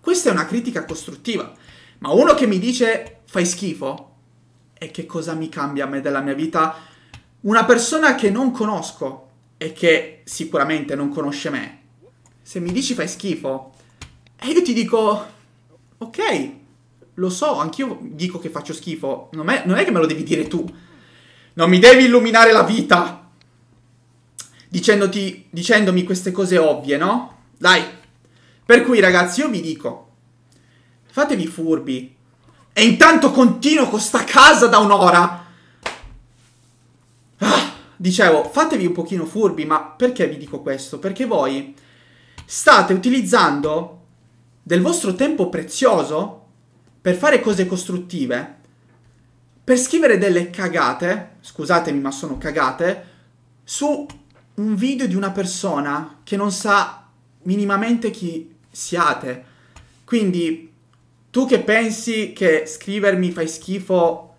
Questa è una critica costruttiva. Ma uno che mi dice fai schifo, e che cosa mi cambia a me della mia vita una persona che non conosco e che sicuramente non conosce me. Se mi dici fai schifo e eh, io ti dico ok, lo so, anch'io dico che faccio schifo, non è, non è che me lo devi dire tu. Non mi devi illuminare la vita dicendoti, dicendomi queste cose ovvie, no? Dai. Per cui ragazzi, io vi dico, fatevi furbi, e intanto continuo con sta casa da un'ora. Ah, dicevo, fatevi un pochino furbi, ma perché vi dico questo? Perché voi state utilizzando del vostro tempo prezioso per fare cose costruttive, per scrivere delle cagate, scusatemi ma sono cagate, su un video di una persona che non sa minimamente chi siate. Quindi tu che pensi che scrivermi fai schifo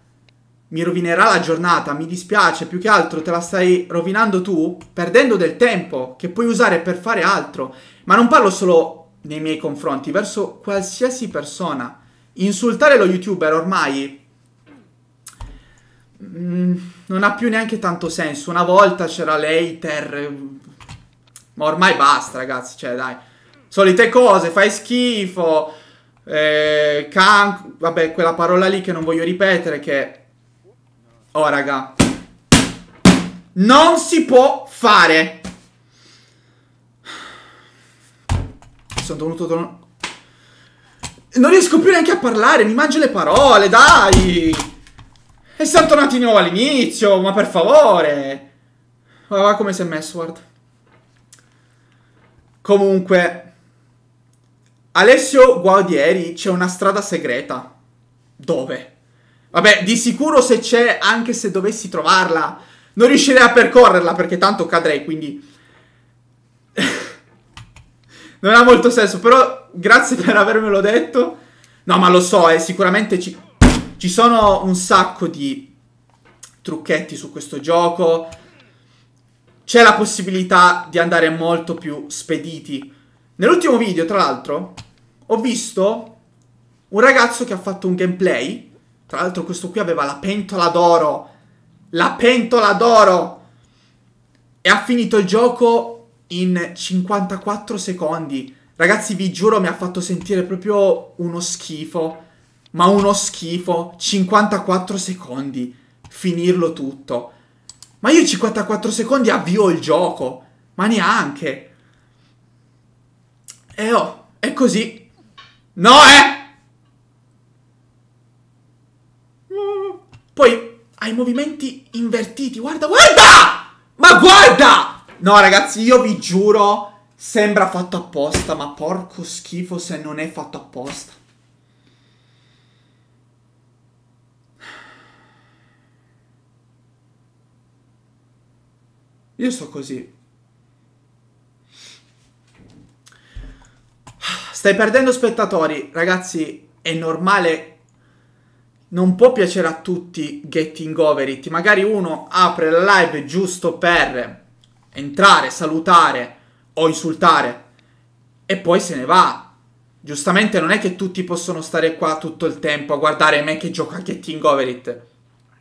mi rovinerà la giornata, mi dispiace, più che altro te la stai rovinando tu, perdendo del tempo che puoi usare per fare altro. Ma non parlo solo nei miei confronti, verso qualsiasi persona. Insultare lo youtuber ormai mm, non ha più neanche tanto senso. Una volta c'era l'hater, ma ormai basta ragazzi, cioè dai. Solite cose, fai schifo eh, can... Vabbè, quella parola lì che non voglio ripetere che... Oh, raga. Non si può fare. Sono dovuto... Non riesco più neanche a parlare, mi mangio le parole, dai! E siamo tornati di nuovo all'inizio, ma per favore! Guarda come si è messo, guarda. Comunque, Alessio Guardieri c'è una strada segreta. Dove? Vabbè, di sicuro se c'è, anche se dovessi trovarla, non riuscirei a percorrerla perché tanto cadrei, quindi... non ha molto senso, però grazie per avermelo detto. No, ma lo so, eh, sicuramente ci... ci sono un sacco di trucchetti su questo gioco. C'è la possibilità di andare molto più spediti. Nell'ultimo video, tra l'altro, ho visto un ragazzo che ha fatto un gameplay. Tra l'altro questo qui aveva la pentola d'oro. La pentola d'oro! E ha finito il gioco in 54 secondi. Ragazzi, vi giuro, mi ha fatto sentire proprio uno schifo. Ma uno schifo. 54 secondi. Finirlo tutto. Ma io in 54 secondi avvio il gioco. Ma neanche. E oh, è così. No, eh! Poi hai i movimenti invertiti. Guarda, guarda! Ma guarda! No, ragazzi, io vi giuro... Sembra fatto apposta, ma porco schifo se non è fatto apposta. Io sto così. Stai perdendo spettatori, ragazzi, è normale. Non può piacere a tutti Getting Over It. Magari uno apre la live giusto per entrare, salutare o insultare e poi se ne va. Giustamente non è che tutti possono stare qua tutto il tempo a guardare me che gioca Getting Over It.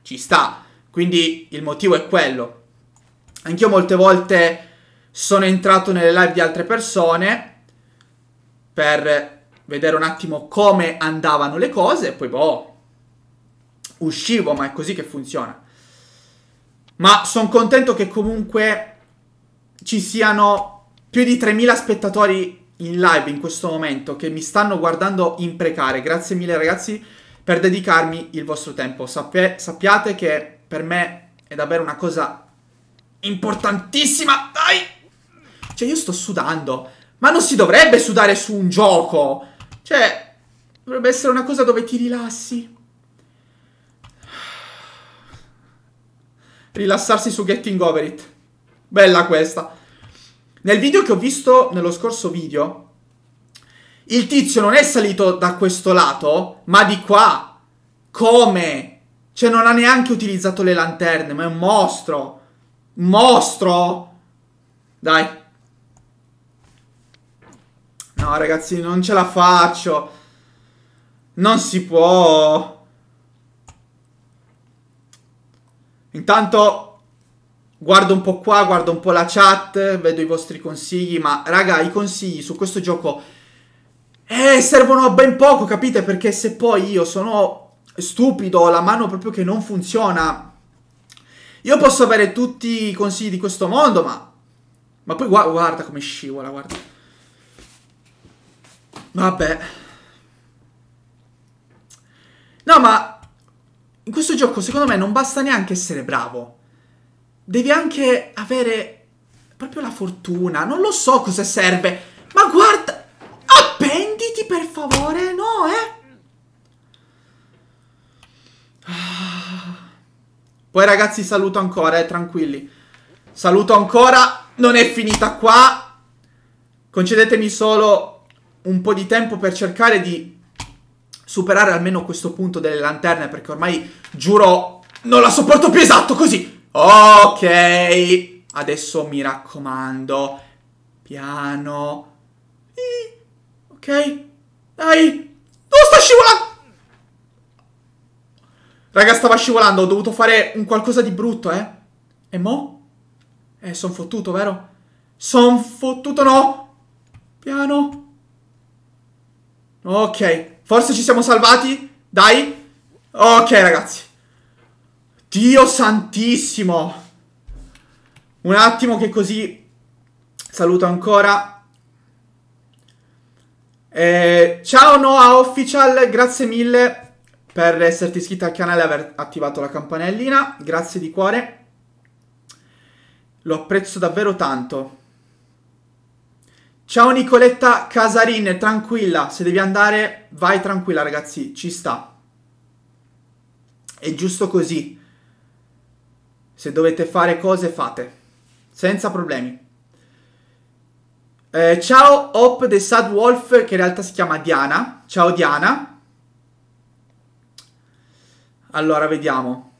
Ci sta. Quindi il motivo è quello. Anch'io molte volte sono entrato nelle live di altre persone per vedere un attimo come andavano le cose e poi boh, uscivo, ma è così che funziona. Ma sono contento che comunque ci siano più di 3.000 spettatori in live in questo momento che mi stanno guardando imprecare. Grazie mille ragazzi per dedicarmi il vostro tempo. Sappe, sappiate che per me è davvero una cosa importantissima. Dai! Cioè io sto sudando. Ma non si dovrebbe sudare su un gioco! Cioè, dovrebbe essere una cosa dove ti rilassi. Rilassarsi su Getting Over It. Bella questa. Nel video che ho visto, nello scorso video, il tizio non è salito da questo lato, ma di qua. Come? Cioè, non ha neanche utilizzato le lanterne, ma è un mostro. Mostro! Dai. No, ragazzi, non ce la faccio. Non si può. Intanto guardo un po' qua, guardo un po' la chat, vedo i vostri consigli, ma raga, i consigli su questo gioco eh, servono a ben poco, capite? Perché se poi io sono stupido, ho la mano proprio che non funziona, io posso avere tutti i consigli di questo mondo, ma... Ma poi guarda, guarda come scivola, guarda. Vabbè. No, ma in questo gioco secondo me non basta neanche essere bravo. Devi anche avere proprio la fortuna. Non lo so cosa serve. Ma guarda... Appenditi per favore. No, eh. Poi ragazzi saluto ancora, eh, tranquilli. Saluto ancora. Non è finita qua. Concedetemi solo un po' di tempo per cercare di superare almeno questo punto delle lanterne perché ormai giuro non la sopporto più esatto così. Ok. Adesso mi raccomando. Piano. Ok. Dai. Non sta scivolando. Raga, stava scivolando. Ho dovuto fare un qualcosa di brutto, eh. E mo? Eh, son fottuto, vero? Son fottuto, no. Piano. Ok, forse ci siamo salvati. Dai. Ok, ragazzi. Dio santissimo. Un attimo che così saluto ancora. Eh, ciao Noah Official, grazie mille per esserti iscritto al canale e aver attivato la campanellina. Grazie di cuore. Lo apprezzo davvero tanto. Ciao Nicoletta Casarin, tranquilla, se devi andare vai tranquilla ragazzi, ci sta. È giusto così. Se dovete fare cose fate, senza problemi. Eh, ciao Hop the Sad Wolf che in realtà si chiama Diana. Ciao Diana. Allora vediamo.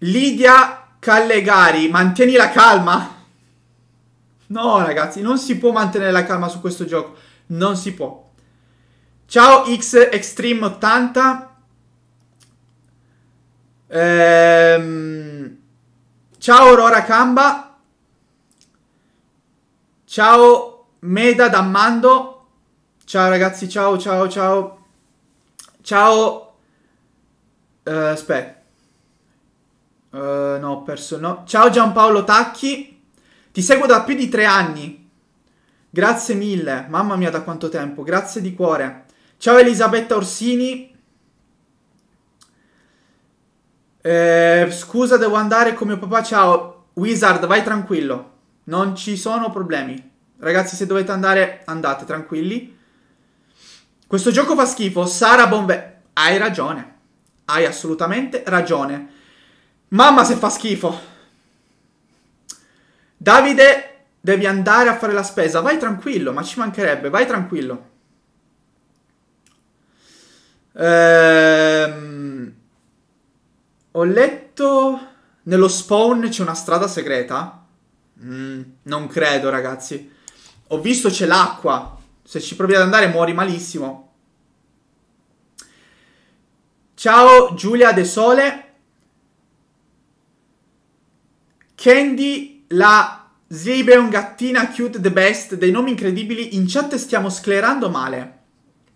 Lidia Callegari, mantieni la calma. No, ragazzi, non si può mantenere la calma su questo gioco. Non si può. Ciao X Extreme 80. Ehm... Ciao Aurora Camba. Ciao Meda Dammando. Ciao ragazzi, ciao, ciao, ciao. Ciao. Uh, Uh, no, ho perso. No. Ciao Giampaolo Tacchi. Ti seguo da più di tre anni. Grazie mille, mamma mia da quanto tempo, grazie di cuore. Ciao Elisabetta Orsini. Eh, scusa, devo andare come papà, ciao. Wizard, vai tranquillo. Non ci sono problemi. Ragazzi, se dovete andare, andate tranquilli. Questo gioco fa schifo. Sara Bombe. Hai ragione. Hai assolutamente ragione. Mamma se fa schifo. Davide, devi andare a fare la spesa. Vai tranquillo, ma ci mancherebbe, vai tranquillo. Ehm, ho letto nello spawn c'è una strada segreta. Mm, non credo, ragazzi. Ho visto c'è l'acqua. Se ci provi ad andare muori malissimo. Ciao Giulia De Sole. Candy la Slibeon gattina cute the best dei nomi incredibili. In chat stiamo sclerando male.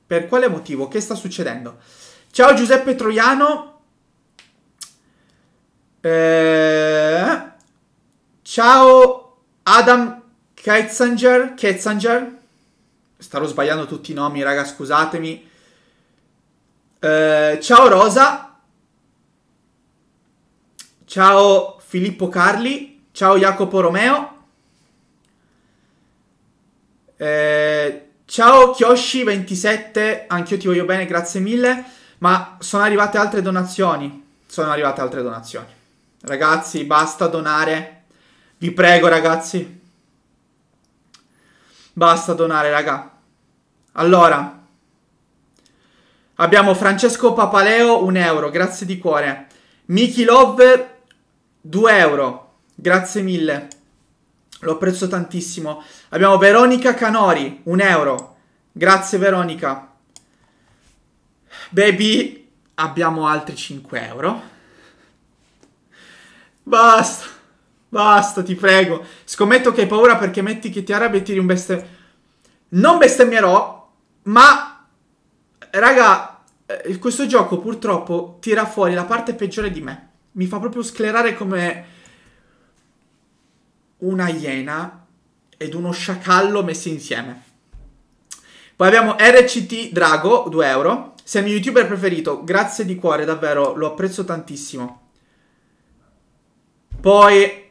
Per quale motivo? Che sta succedendo? Ciao Giuseppe Troiano. Eh... ciao Adam Ketzanger. Ketzanger. Starò sbagliando tutti i nomi, raga, scusatemi. Eh... ciao Rosa. Ciao Filippo Carli. Ciao Jacopo Romeo. Eh, ciao Kyoshi27, anch'io ti voglio bene, grazie mille. Ma sono arrivate altre donazioni. Sono arrivate altre donazioni. Ragazzi, basta donare. Vi prego, ragazzi. Basta donare, raga. Allora. Abbiamo Francesco Papaleo, un euro, grazie di cuore. Miki Love, 2 euro. Grazie mille. Lo apprezzo tantissimo. Abbiamo Veronica Canori, un euro. Grazie Veronica. Baby, abbiamo altri 5 euro. Basta, basta, ti prego. Scommetto che hai paura perché metti che ti arrabbi e tiri un bestem... Non bestemmierò, ma... Raga, eh, questo gioco purtroppo tira fuori la parte peggiore di me. Mi fa proprio sclerare come una iena ed uno sciacallo messi insieme. Poi abbiamo RCT Drago, 2 euro. Sei il mio youtuber preferito, grazie di cuore, davvero, lo apprezzo tantissimo. Poi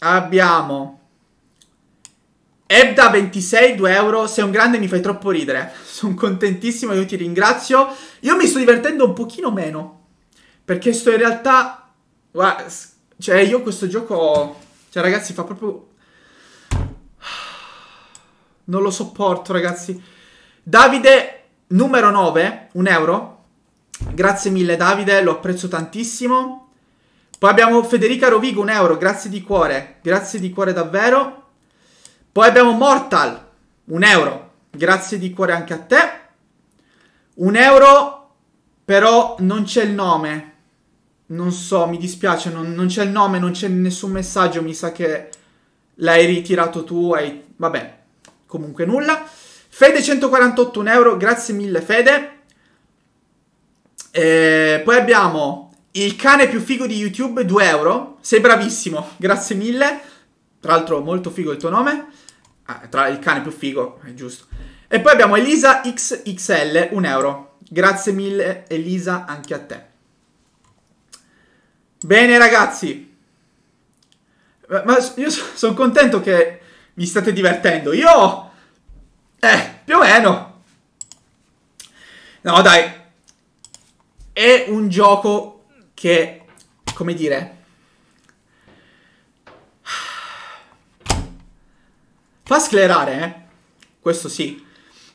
abbiamo Ebda 26, 2 euro. Sei un grande, mi fai troppo ridere. Sono contentissimo, io ti ringrazio. Io mi sto divertendo un pochino meno. Perché sto in realtà... cioè, io questo gioco cioè, ragazzi, fa proprio... Non lo sopporto, ragazzi. Davide, numero 9, un euro. Grazie mille, Davide, lo apprezzo tantissimo. Poi abbiamo Federica Rovigo, un euro, grazie di cuore. Grazie di cuore davvero. Poi abbiamo Mortal, un euro. Grazie di cuore anche a te. Un euro, però non c'è il nome non so, mi dispiace, non, non c'è il nome, non c'è nessun messaggio, mi sa che l'hai ritirato tu, hai... vabbè, comunque nulla. Fede 141 euro, grazie mille Fede. E eh, poi abbiamo il cane più figo di YouTube, 2 euro, sei bravissimo, grazie mille. Tra l'altro molto figo il tuo nome. Ah, tra il cane più figo, è giusto. E poi abbiamo Elisa XXL, 1 euro. Grazie mille Elisa, anche a te. Bene ragazzi, ma io sono contento che vi state divertendo. Io, eh, più o meno. No dai, è un gioco che, come dire... Fa sclerare, eh? Questo sì.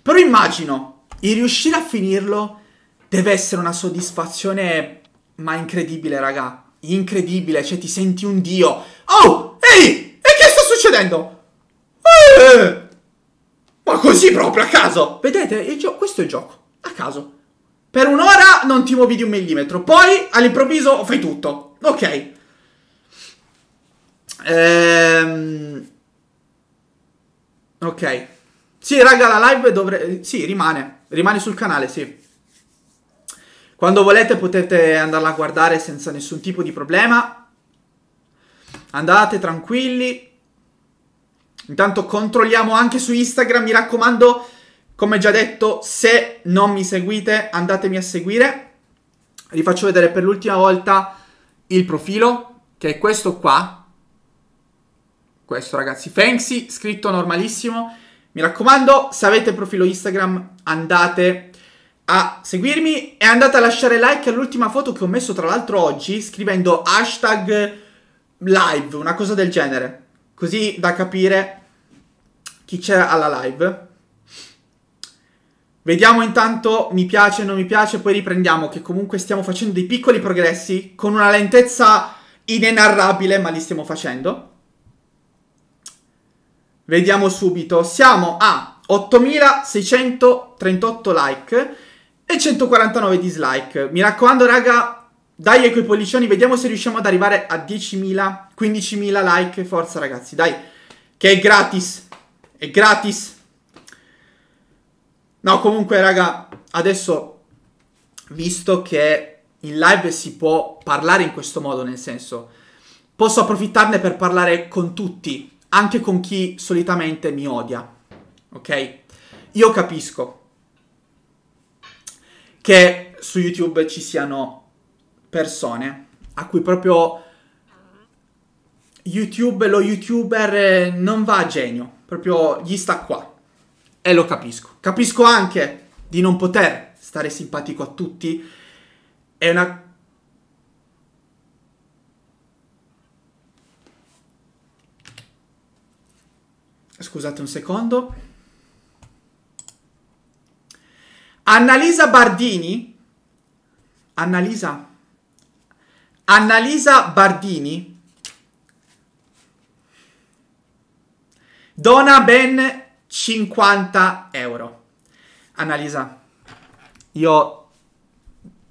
Però immagino, il riuscire a finirlo deve essere una soddisfazione ma incredibile, ragazzi incredibile, cioè ti senti un dio. Oh, ehi, e che sta succedendo? Eh, ma così proprio a caso. Vedete, il questo è il gioco, a caso. Per un'ora non ti muovi di un millimetro, poi all'improvviso fai tutto. Ok. Ehm... Ok. Sì, raga, la live dovrebbe... Sì, rimane. Rimane sul canale, sì. Quando volete potete andarla a guardare senza nessun tipo di problema. Andate tranquilli. Intanto controlliamo anche su Instagram, mi raccomando, come già detto, se non mi seguite andatemi a seguire. Vi faccio vedere per l'ultima volta il profilo, che è questo qua. Questo ragazzi, Fancy, scritto normalissimo. Mi raccomando, se avete profilo Instagram andate a seguirmi e andate a lasciare like all'ultima foto che ho messo tra l'altro oggi scrivendo hashtag live, una cosa del genere, così da capire chi c'è alla live. Vediamo intanto mi piace, non mi piace, poi riprendiamo che comunque stiamo facendo dei piccoli progressi con una lentezza inenarrabile, ma li stiamo facendo. Vediamo subito, siamo a 8638 like e 149 dislike. Mi raccomando, raga, dai a quei pollicioni, vediamo se riusciamo ad arrivare a 10.000, 15.000 like, forza ragazzi, dai, che è gratis, è gratis. No, comunque, raga, adesso, visto che in live si può parlare in questo modo, nel senso, posso approfittarne per parlare con tutti, anche con chi solitamente mi odia, ok? Io capisco, che su YouTube ci siano persone a cui proprio YouTube, lo YouTuber eh, non va a genio, proprio gli sta qua. E lo capisco. Capisco anche di non poter stare simpatico a tutti. È una... Scusate un secondo. Annalisa Bardini, Annalisa, Annalisa Bardini dona ben 50 euro. Annalisa, io,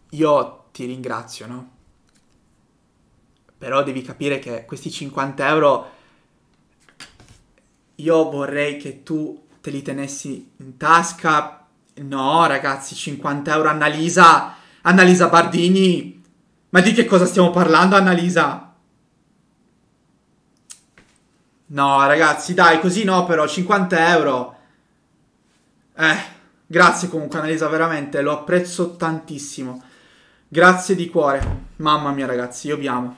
io ti ringrazio, no? Però devi capire che questi 50 euro io vorrei che tu te li tenessi in tasca No, ragazzi, 50 euro Annalisa. Annalisa Bardini. Ma di che cosa stiamo parlando, Annalisa? No, ragazzi, dai, così no, però 50 euro. Eh, grazie comunque, Annalisa, veramente lo apprezzo tantissimo. Grazie di cuore. Mamma mia, ragazzi, io vi amo.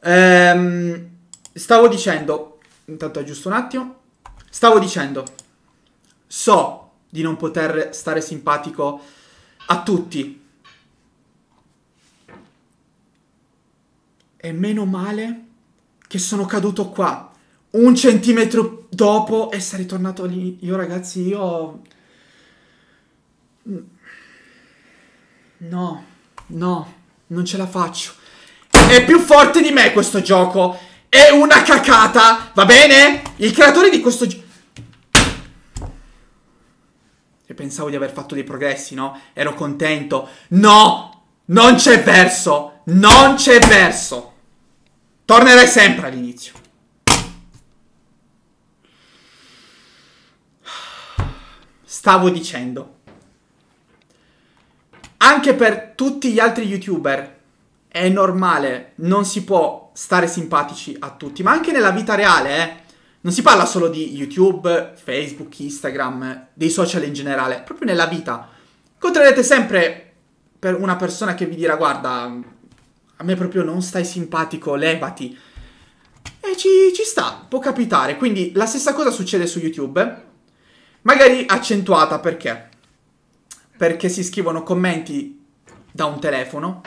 Ehm, stavo dicendo, intanto aggiusto un attimo. Stavo dicendo So di non poter stare simpatico a tutti. E meno male che sono caduto qua. Un centimetro dopo essere tornato lì. Io ragazzi, io... No, no, non ce la faccio. È più forte di me questo gioco. È una cacata, va bene? Il creatore di questo gioco... che pensavo di aver fatto dei progressi, no? Ero contento. No! Non c'è verso! Non c'è verso! Tornerai sempre all'inizio. Stavo dicendo. Anche per tutti gli altri youtuber è normale, non si può stare simpatici a tutti, ma anche nella vita reale, eh non si parla solo di YouTube, Facebook, Instagram, dei social in generale, proprio nella vita. Incontrerete sempre per una persona che vi dirà guarda, a me proprio non stai simpatico, levati. E ci, ci sta, può capitare. Quindi la stessa cosa succede su YouTube, magari accentuata perché? Perché si scrivono commenti da un telefono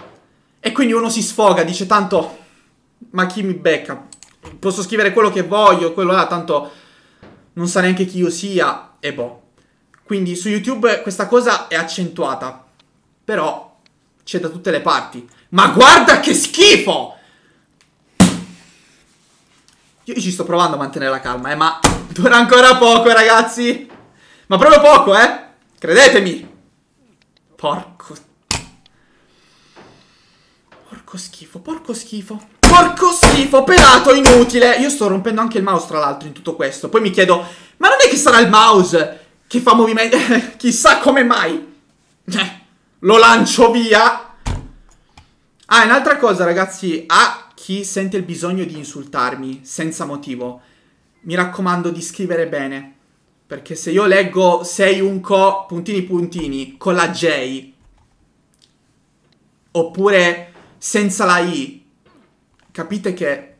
e quindi uno si sfoga, dice tanto ma chi mi becca? posso scrivere quello che voglio, quello là, tanto non sa neanche chi io sia e boh. Quindi su YouTube questa cosa è accentuata, però c'è da tutte le parti. Ma guarda che schifo! Io ci sto provando a mantenere la calma, eh, ma dura ancora poco, ragazzi. Ma proprio poco, eh. Credetemi. Porco. Porco schifo, porco schifo. Porco schifo, pelato, inutile Io sto rompendo anche il mouse tra l'altro in tutto questo Poi mi chiedo, ma non è che sarà il mouse che fa movimento Chissà come mai eh, Lo lancio via Ah, un'altra cosa ragazzi A chi sente il bisogno di insultarmi senza motivo Mi raccomando di scrivere bene perché se io leggo sei un co puntini puntini con la J oppure senza la I capite che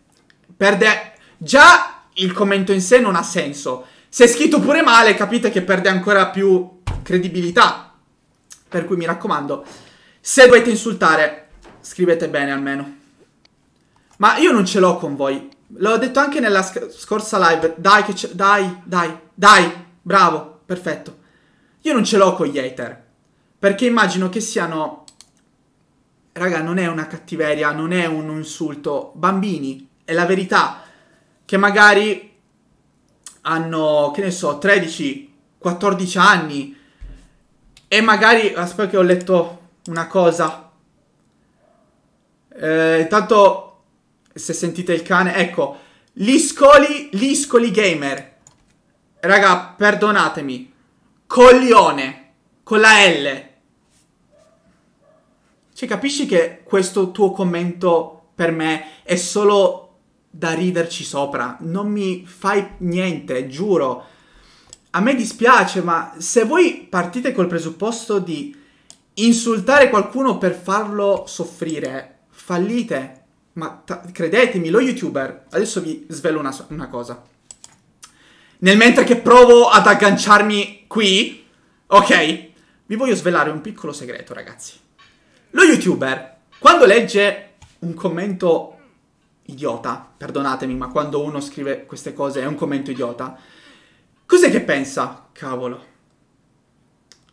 perde... Già il commento in sé non ha senso. Se è scritto pure male, capite che perde ancora più credibilità. Per cui mi raccomando, se dovete insultare, scrivete bene almeno. Ma io non ce l'ho con voi. L'ho detto anche nella sc scorsa live. Dai, che ce... dai, dai, dai. Bravo, perfetto. Io non ce l'ho con gli hater. Perché immagino che siano raga, non è una cattiveria, non è un insulto. Bambini, è la verità. Che magari hanno, che ne so, 13, 14 anni. E magari, aspetta che ho letto una cosa. Eh, intanto, se sentite il cane, ecco, gli scoli, gli scoli gamer. Raga, perdonatemi. Coglione, con la L cioè, capisci che questo tuo commento per me è solo da riderci sopra. Non mi fai niente, giuro. A me dispiace, ma se voi partite col presupposto di insultare qualcuno per farlo soffrire, fallite. Ma credetemi, lo youtuber, adesso vi svelo una, una cosa. Nel mentre che provo ad agganciarmi qui, ok, vi voglio svelare un piccolo segreto, ragazzi. Lo youtuber, quando legge un commento idiota, perdonatemi, ma quando uno scrive queste cose è un commento idiota, cos'è che pensa? Cavolo,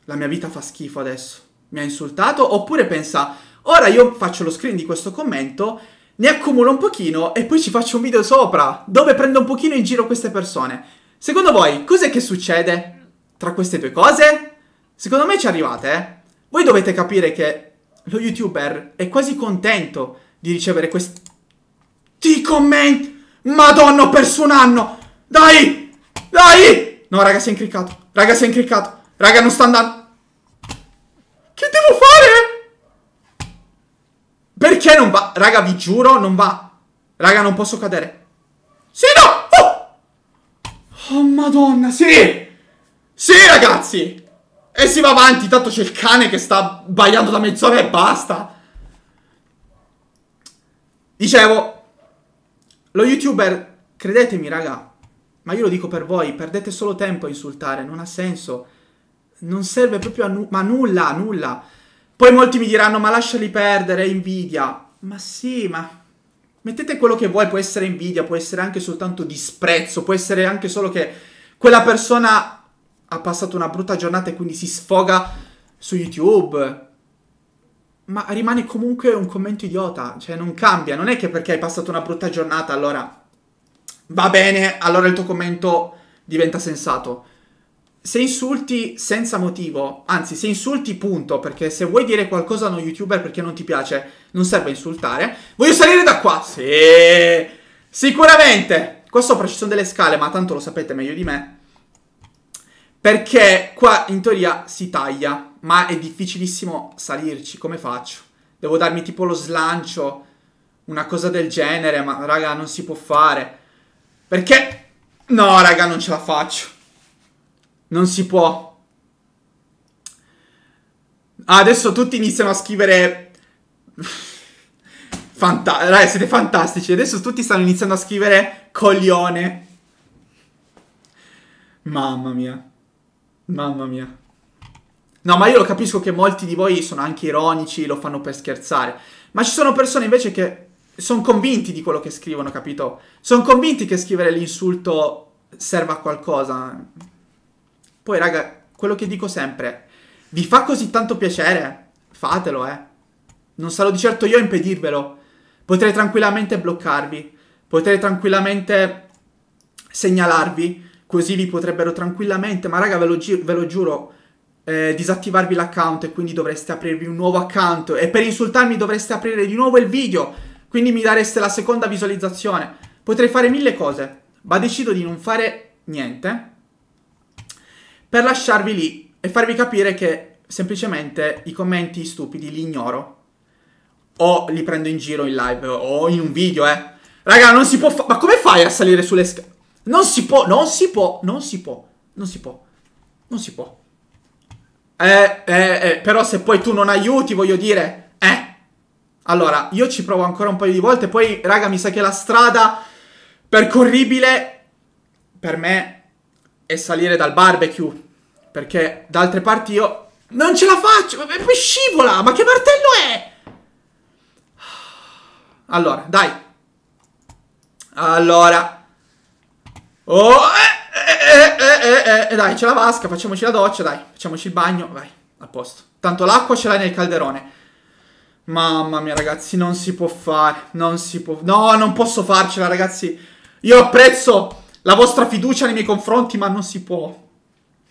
la mia vita fa schifo adesso, mi ha insultato? Oppure pensa, ora io faccio lo screen di questo commento, ne accumulo un pochino e poi ci faccio un video sopra, dove prendo un pochino in giro queste persone. Secondo voi, cos'è che succede tra queste due cose? Secondo me ci arrivate, eh? Voi dovete capire che lo youtuber è quasi contento di ricevere questi commenti. Madonna, ho perso un anno. Dai, dai. No, raga, si è incriccato. Raga, si è incriccato. Raga, non sta andando. Che devo fare? Perché non va? Raga, vi giuro, non va. Raga, non posso cadere. Sì, no. Oh, oh madonna, sì. Sì, ragazzi. E si va avanti, tanto c'è il cane che sta bagliando da mezz'ora e basta. Dicevo, lo youtuber, credetemi raga, ma io lo dico per voi, perdete solo tempo a insultare, non ha senso. Non serve proprio a nu ma nulla, nulla. Poi molti mi diranno, ma lasciali perdere, è invidia. Ma sì, ma... Mettete quello che vuoi, può essere invidia, può essere anche soltanto disprezzo, può essere anche solo che quella persona ha passato una brutta giornata e quindi si sfoga su YouTube. Ma rimane comunque un commento idiota, cioè non cambia, non è che perché hai passato una brutta giornata allora va bene, allora il tuo commento diventa sensato. Se insulti senza motivo, anzi se insulti punto, perché se vuoi dire qualcosa a uno youtuber perché non ti piace, non serve insultare. Voglio salire da qua! Sì! Sicuramente! Qua sopra ci sono delle scale, ma tanto lo sapete meglio di me. Perché qua in teoria si taglia, ma è difficilissimo salirci, come faccio? Devo darmi tipo lo slancio, una cosa del genere, ma raga non si può fare. Perché? No raga non ce la faccio. Non si può. Ah, adesso tutti iniziano a scrivere... Fanta... Raga, siete fantastici. Adesso tutti stanno iniziando a scrivere coglione. Mamma mia. Mamma mia. No, ma io lo capisco che molti di voi sono anche ironici, lo fanno per scherzare. Ma ci sono persone invece che sono convinti di quello che scrivono, capito? Sono convinti che scrivere l'insulto serva a qualcosa. Poi, raga, quello che dico sempre, vi fa così tanto piacere? Fatelo, eh. Non sarò di certo io a impedirvelo. Potrei tranquillamente bloccarvi, potrei tranquillamente segnalarvi, così vi potrebbero tranquillamente, ma raga ve lo, gi- ve lo giuro, eh, disattivarvi l'account e quindi dovreste aprirvi un nuovo account e per insultarmi dovreste aprire di nuovo il video, quindi mi dareste la seconda visualizzazione. Potrei fare mille cose, ma decido di non fare niente per lasciarvi lì e farvi capire che semplicemente i commenti stupidi li ignoro o li prendo in giro in live o in un video, eh. Raga, non si può fare. Ma come fai a salire sulle scale? Non si può, non si può, non si può, non si può, non si può. Eh, eh, eh, però se poi tu non aiuti, voglio dire, eh. Allora, io ci provo ancora un paio di volte, poi, raga, mi sa che la strada percorribile per me è salire dal barbecue. Perché da altre parti io non ce la faccio, ma poi scivola, ma che martello è? Allora, dai. Allora. Oh, eh, eh, eh, eh, dai, c'è la vasca, facciamoci la doccia, dai, facciamoci il bagno, vai, a posto. Tanto l'acqua ce l'hai nel calderone. Mamma mia, ragazzi, non si può fare, non si può... No, non posso farcela, ragazzi. Io apprezzo la vostra fiducia nei miei confronti, ma non si può.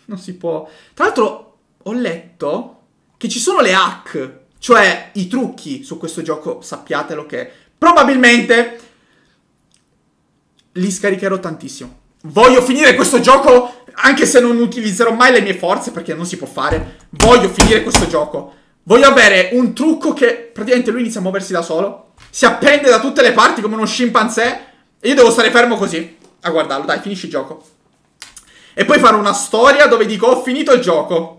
Non si può. Tra l'altro, ho letto che ci sono le hack, cioè i trucchi su questo gioco, sappiatelo che probabilmente li scaricherò tantissimo. Voglio finire questo gioco anche se non utilizzerò mai le mie forze perché non si può fare. Voglio finire questo gioco. Voglio avere un trucco che praticamente lui inizia a muoversi da solo. Si appende da tutte le parti come uno scimpanzé. E io devo stare fermo così a guardarlo. Dai, finisci il gioco. E poi fare una storia dove dico ho finito il gioco.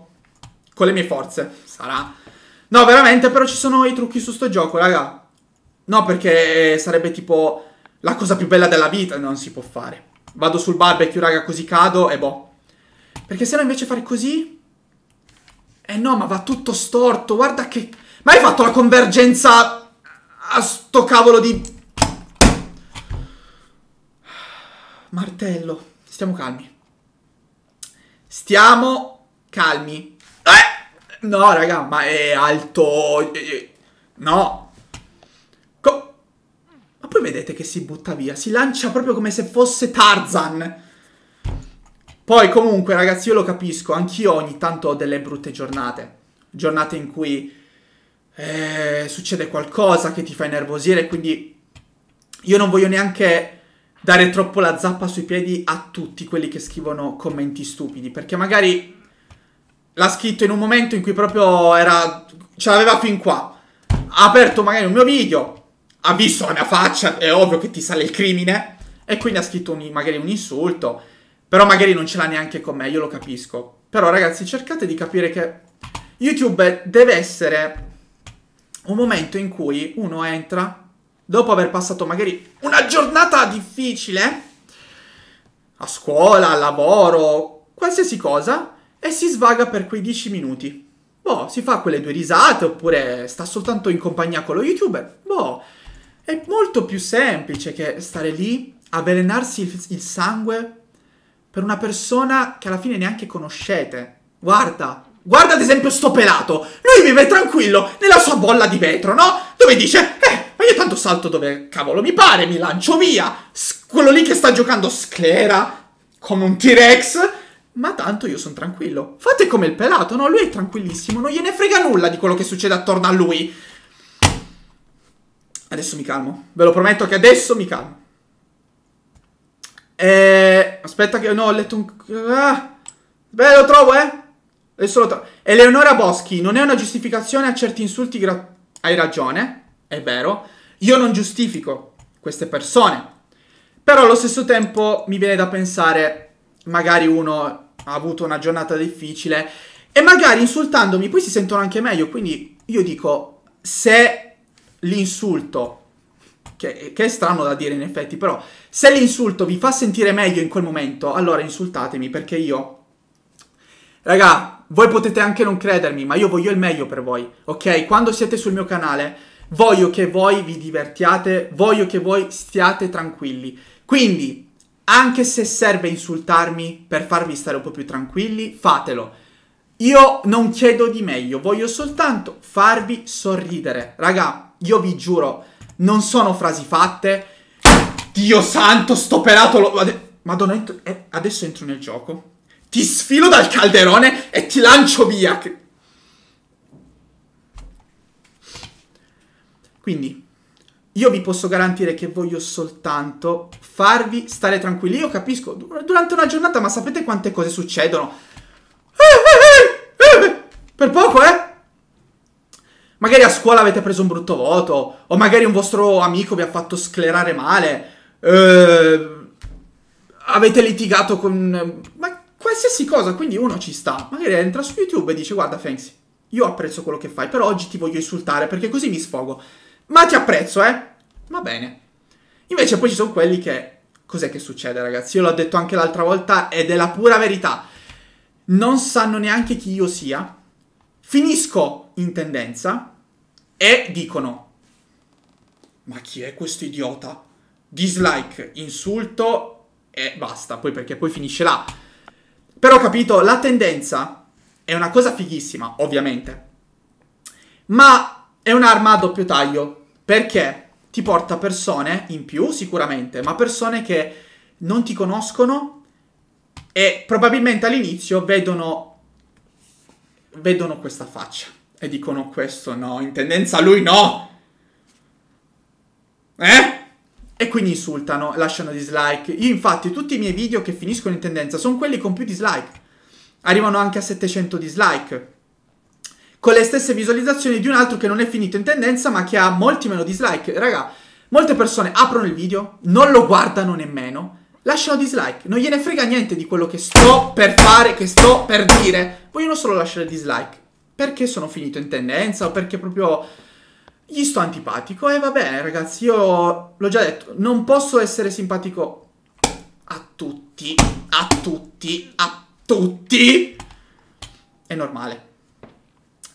Con le mie forze. Sarà. No, veramente, però ci sono i trucchi su sto gioco, raga. No, perché sarebbe tipo la cosa più bella della vita. Non si può fare. Vado sul barbecue, raga, così cado e boh. Perché se no invece fare così... Eh no, ma va tutto storto, guarda che... Ma hai fatto la convergenza a sto cavolo di... Martello, stiamo calmi. Stiamo calmi. Eh! No, raga, ma è alto... Eh, eh, no, ma poi vedete che si butta via, si lancia proprio come se fosse Tarzan. Poi comunque ragazzi io lo capisco, anch'io ogni tanto ho delle brutte giornate. Giornate in cui eh, succede qualcosa che ti fa innervosire, quindi io non voglio neanche dare troppo la zappa sui piedi a tutti quelli che scrivono commenti stupidi, perché magari l'ha scritto in un momento in cui proprio era... ce l'aveva fin qua. Ha aperto magari un mio video, ha visto la mia faccia, è ovvio che ti sale il crimine, e quindi ha scritto un, magari un insulto, però magari non ce l'ha neanche con me, io lo capisco. Però ragazzi, cercate di capire che YouTube deve essere un momento in cui uno entra, dopo aver passato magari una giornata difficile, a scuola, al lavoro, qualsiasi cosa, e si svaga per quei 10 minuti. Boh, si fa quelle due risate, oppure sta soltanto in compagnia con lo youtuber. Boh, è molto più semplice che stare lì, avvelenarsi il, il sangue per una persona che alla fine neanche conoscete. Guarda, guarda ad esempio sto pelato. Lui vive tranquillo nella sua bolla di vetro, no? Dove dice, eh, ma io tanto salto dove cavolo mi pare, mi lancio via. S quello lì che sta giocando sclera come un T-Rex. Ma tanto io sono tranquillo. Fate come il pelato, no? Lui è tranquillissimo, non gliene frega nulla di quello che succede attorno a lui. Adesso mi calmo. Ve lo prometto che adesso mi calmo. Eh, Aspetta che... No, ho letto un... Ah. Beh, lo trovo, eh. Adesso lo trovo. Eleonora Boschi, non è una giustificazione a certi insulti gratuiti. Hai ragione, è vero. Io non giustifico queste persone. Però allo stesso tempo mi viene da pensare, magari uno ha avuto una giornata difficile e magari insultandomi poi si sentono anche meglio. Quindi io dico, se l'insulto, che, che, è strano da dire in effetti, però se l'insulto vi fa sentire meglio in quel momento, allora insultatemi perché io... Raga, voi potete anche non credermi, ma io voglio il meglio per voi, ok? Quando siete sul mio canale, voglio che voi vi divertiate, voglio che voi stiate tranquilli. Quindi, anche se serve insultarmi per farvi stare un po' più tranquilli, fatelo. Io non chiedo di meglio, voglio soltanto farvi sorridere. Raga, io vi giuro, non sono frasi fatte. Dio santo, sto pelato. Lo... Madonna, entro... eh, adesso entro nel gioco. Ti sfilo dal calderone e ti lancio via. Quindi, io vi posso garantire che voglio soltanto farvi stare tranquilli. Io capisco, durante una giornata, ma sapete quante cose succedono? Eh, eh, eh, per poco, eh? Magari a scuola avete preso un brutto voto, o magari un vostro amico vi ha fatto sclerare male, eh, avete litigato con... Ma qualsiasi cosa, quindi uno ci sta. Magari entra su YouTube e dice guarda Fancy, io apprezzo quello che fai, però oggi ti voglio insultare perché così mi sfogo. Ma ti apprezzo, eh? Va bene. Invece poi ci sono quelli che... Cos'è che succede ragazzi? Io l'ho detto anche l'altra volta ed è la pura verità. Non sanno neanche chi io sia. Finisco in tendenza, e dicono ma chi è questo idiota? Dislike, insulto e basta, poi perché poi finisce là. Però ho capito, la tendenza è una cosa fighissima, ovviamente, ma è un'arma a doppio taglio, perché ti porta persone in più sicuramente, ma persone che non ti conoscono e probabilmente all'inizio vedono, vedono questa faccia e dicono questo no, in tendenza lui no. Eh? E quindi insultano, lasciano dislike. Io infatti tutti i miei video che finiscono in tendenza sono quelli con più dislike. Arrivano anche a 700 dislike. Con le stesse visualizzazioni di un altro che non è finito in tendenza ma che ha molti meno dislike. Raga, molte persone aprono il video, non lo guardano nemmeno, lasciano dislike. Non gliene frega niente di quello che sto per fare, che sto per dire. Vogliono solo lasciare dislike perché sono finito in tendenza o perché proprio gli sto antipatico. E eh, va bene, ragazzi, io l'ho già detto, non posso essere simpatico a tutti, a tutti, a tutti. È normale.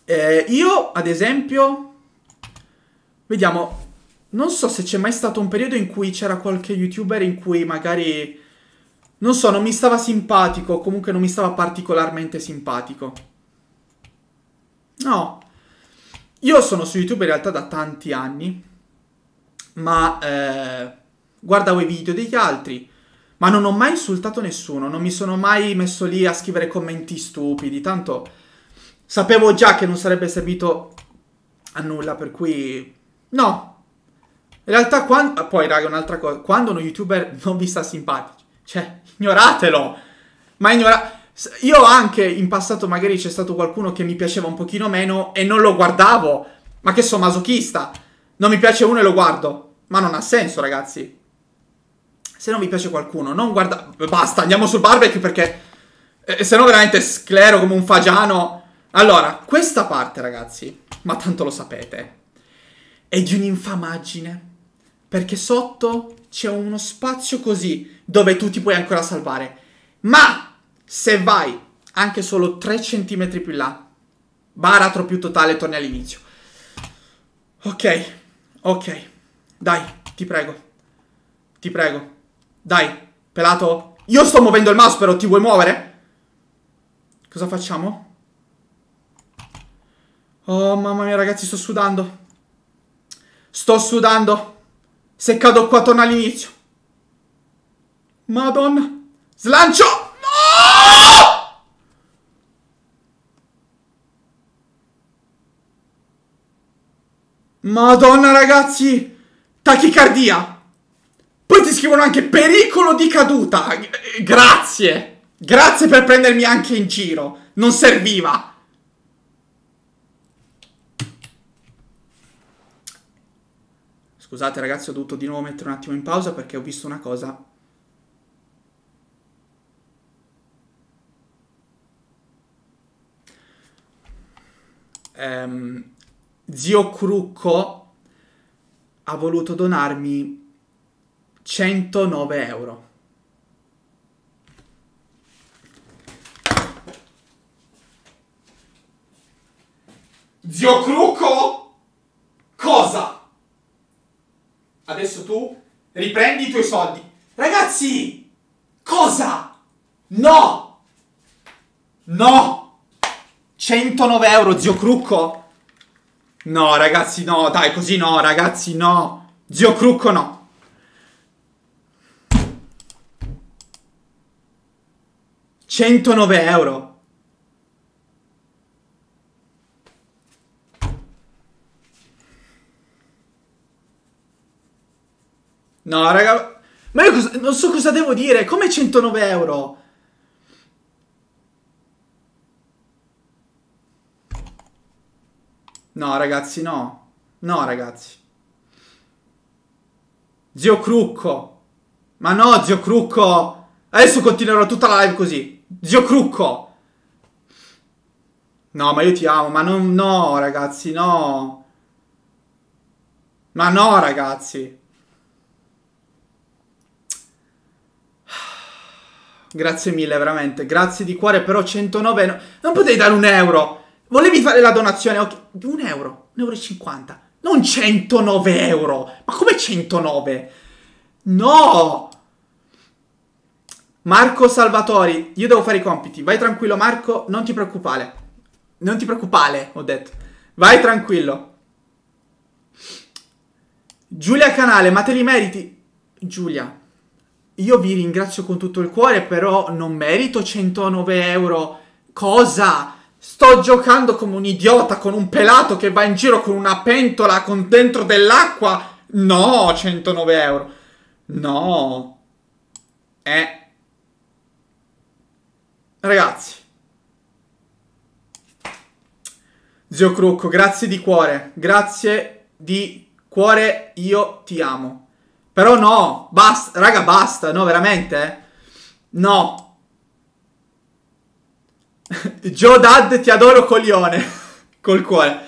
Eh, io, ad esempio, vediamo, non so se c'è mai stato un periodo in cui c'era qualche youtuber in cui magari... Non so, non mi stava simpatico, comunque non mi stava particolarmente simpatico. No, io sono su YouTube in realtà da tanti anni, ma eh, guardavo i video degli altri, ma non ho mai insultato nessuno, non mi sono mai messo lì a scrivere commenti stupidi, tanto sapevo già che non sarebbe servito a nulla, per cui no. In realtà quando... Poi raga, un'altra cosa, quando uno youtuber non vi sta simpatico, cioè, ignoratelo, ma ignoratelo. Io anche in passato magari c'è stato qualcuno che mi piaceva un pochino meno e non lo guardavo. Ma che so masochista. Non mi piace uno e lo guardo. Ma non ha senso, ragazzi. Se non mi piace qualcuno, non guarda... Basta, andiamo sul barbecue perché... Eh, se no veramente sclero come un fagiano. Allora, questa parte, ragazzi, ma tanto lo sapete, è di un'infamaggine. Perché sotto c'è uno spazio così, dove tu ti puoi ancora salvare. Ma se vai anche solo 3 cm più in là, baratro più totale, torni all'inizio. Ok, ok, dai, ti prego, ti prego, dai, pelato, io sto muovendo il mouse però, ti vuoi muovere? Cosa facciamo? Oh mamma mia ragazzi, sto sudando. Sto sudando. Se cado qua torno all'inizio. Madonna. Slancio! Madonna ragazzi, tachicardia. Poi ti scrivono anche pericolo di caduta. G grazie. Grazie per prendermi anche in giro. Non serviva. Scusate ragazzi, ho dovuto di nuovo mettere un attimo in pausa perché ho visto una cosa. Ehm, zio Crucco ha voluto donarmi 109 euro. Zio Crucco? Cosa? Adesso tu riprendi i tuoi soldi. Ragazzi! Cosa? No! No! 109 euro, zio Crucco? No, ragazzi, no, dai, così no, ragazzi, no. Zio Crucco no. Centonove euro. No, raga. Ma io cosa, non so cosa devo dire. Come 109 euro? No, ragazzi, no. No, ragazzi. Zio Crucco. Ma no, zio Crucco. Adesso continuerò tutta la live così. Zio Crucco. No, ma io ti amo, ma non, no, ragazzi, no. Ma no, ragazzi. Grazie mille, veramente. Grazie di cuore, però 109... No... Non potevi dare un euro. Volevi fare la donazione? Ok, un euro, un euro e cinquanta. Non 109 euro. Ma come 109? No! Marco Salvatori, io devo fare i compiti. Vai tranquillo Marco, non ti preoccupare. Non ti preoccupare, ho detto. Vai tranquillo. Giulia Canale, ma te li meriti? Giulia, io vi ringrazio con tutto il cuore, però non merito 109 euro. Cosa? Cosa? Sto giocando come un idiota con un pelato che va in giro con una pentola con dentro dell'acqua. No, 109 euro. No. Eh. Ragazzi. Zio Crucco, grazie di cuore. Grazie di cuore, io ti amo. Però no, basta, raga, basta, no, veramente? Eh. No. Joe Dad, ti adoro coglione. Col cuore.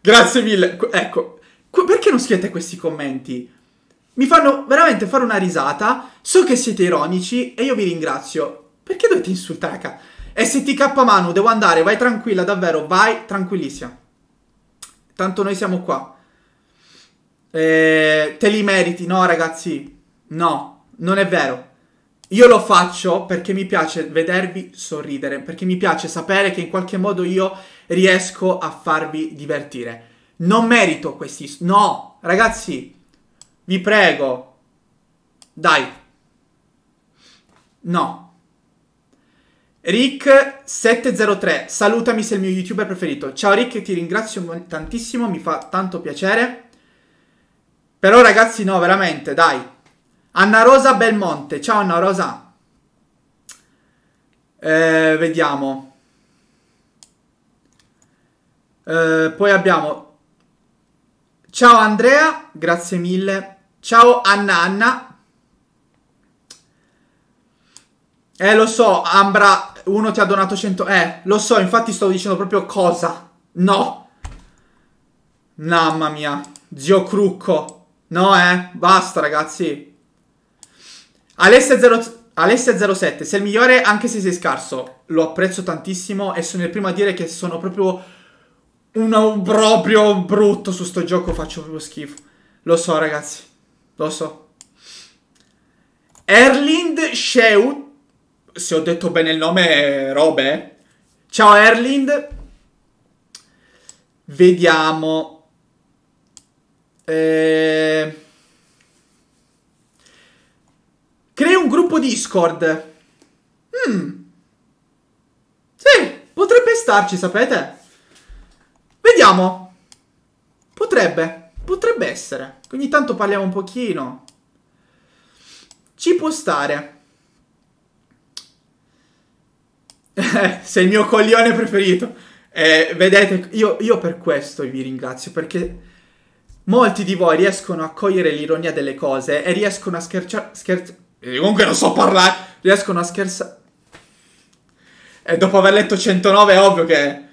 Grazie mille. Ecco, perché non scrivete questi commenti? Mi fanno veramente fare una risata. So che siete ironici e io vi ringrazio. Perché dovete insultare? Ca- STK Manu, devo andare, vai tranquilla, davvero, vai tranquillissima. Tanto noi siamo qua. Eh, te li meriti, no ragazzi? No, non è vero. Io lo faccio perché mi piace vedervi sorridere, perché mi piace sapere che in qualche modo io riesco a farvi divertire. Non merito questi... No, ragazzi, vi prego. Dai. No. Rick703, salutami se è il mio youtuber preferito. Ciao Rick, ti ringrazio tantissimo, mi fa tanto piacere. Però ragazzi, no, veramente, dai. Anna Rosa Belmonte, ciao Anna Rosa. Eh, vediamo. Eh, poi abbiamo... Ciao Andrea, grazie mille. Ciao Anna Anna. Eh, lo so, Ambra, uno ti ha donato 100... Eh, lo so, infatti sto dicendo proprio cosa. No. Mamma mia. Zio Crucco. No, eh. Basta, ragazzi. Alessia 0... Alessia 07, sei il migliore anche se sei scarso. Lo apprezzo tantissimo e sono il primo a dire che sono proprio un proprio brutto su sto gioco. Faccio proprio schifo. Lo so, ragazzi. Lo so. Erlind Sheu, Se ho detto bene il nome, robe. Eh? Ciao Erlind. Vediamo. Eh... Crea un gruppo Discord. Hmm. Sì, potrebbe starci, sapete? Vediamo. Potrebbe, potrebbe essere. Ogni tanto parliamo un pochino. Ci può stare. Sei il mio coglione preferito. Eh, vedete, io, io per questo vi ringrazio, perché... Molti di voi riescono a cogliere l'ironia delle cose e riescono a scherciare. Scherz- e comunque non so parlare. Riescono a scherzare. E dopo aver letto 109 è ovvio che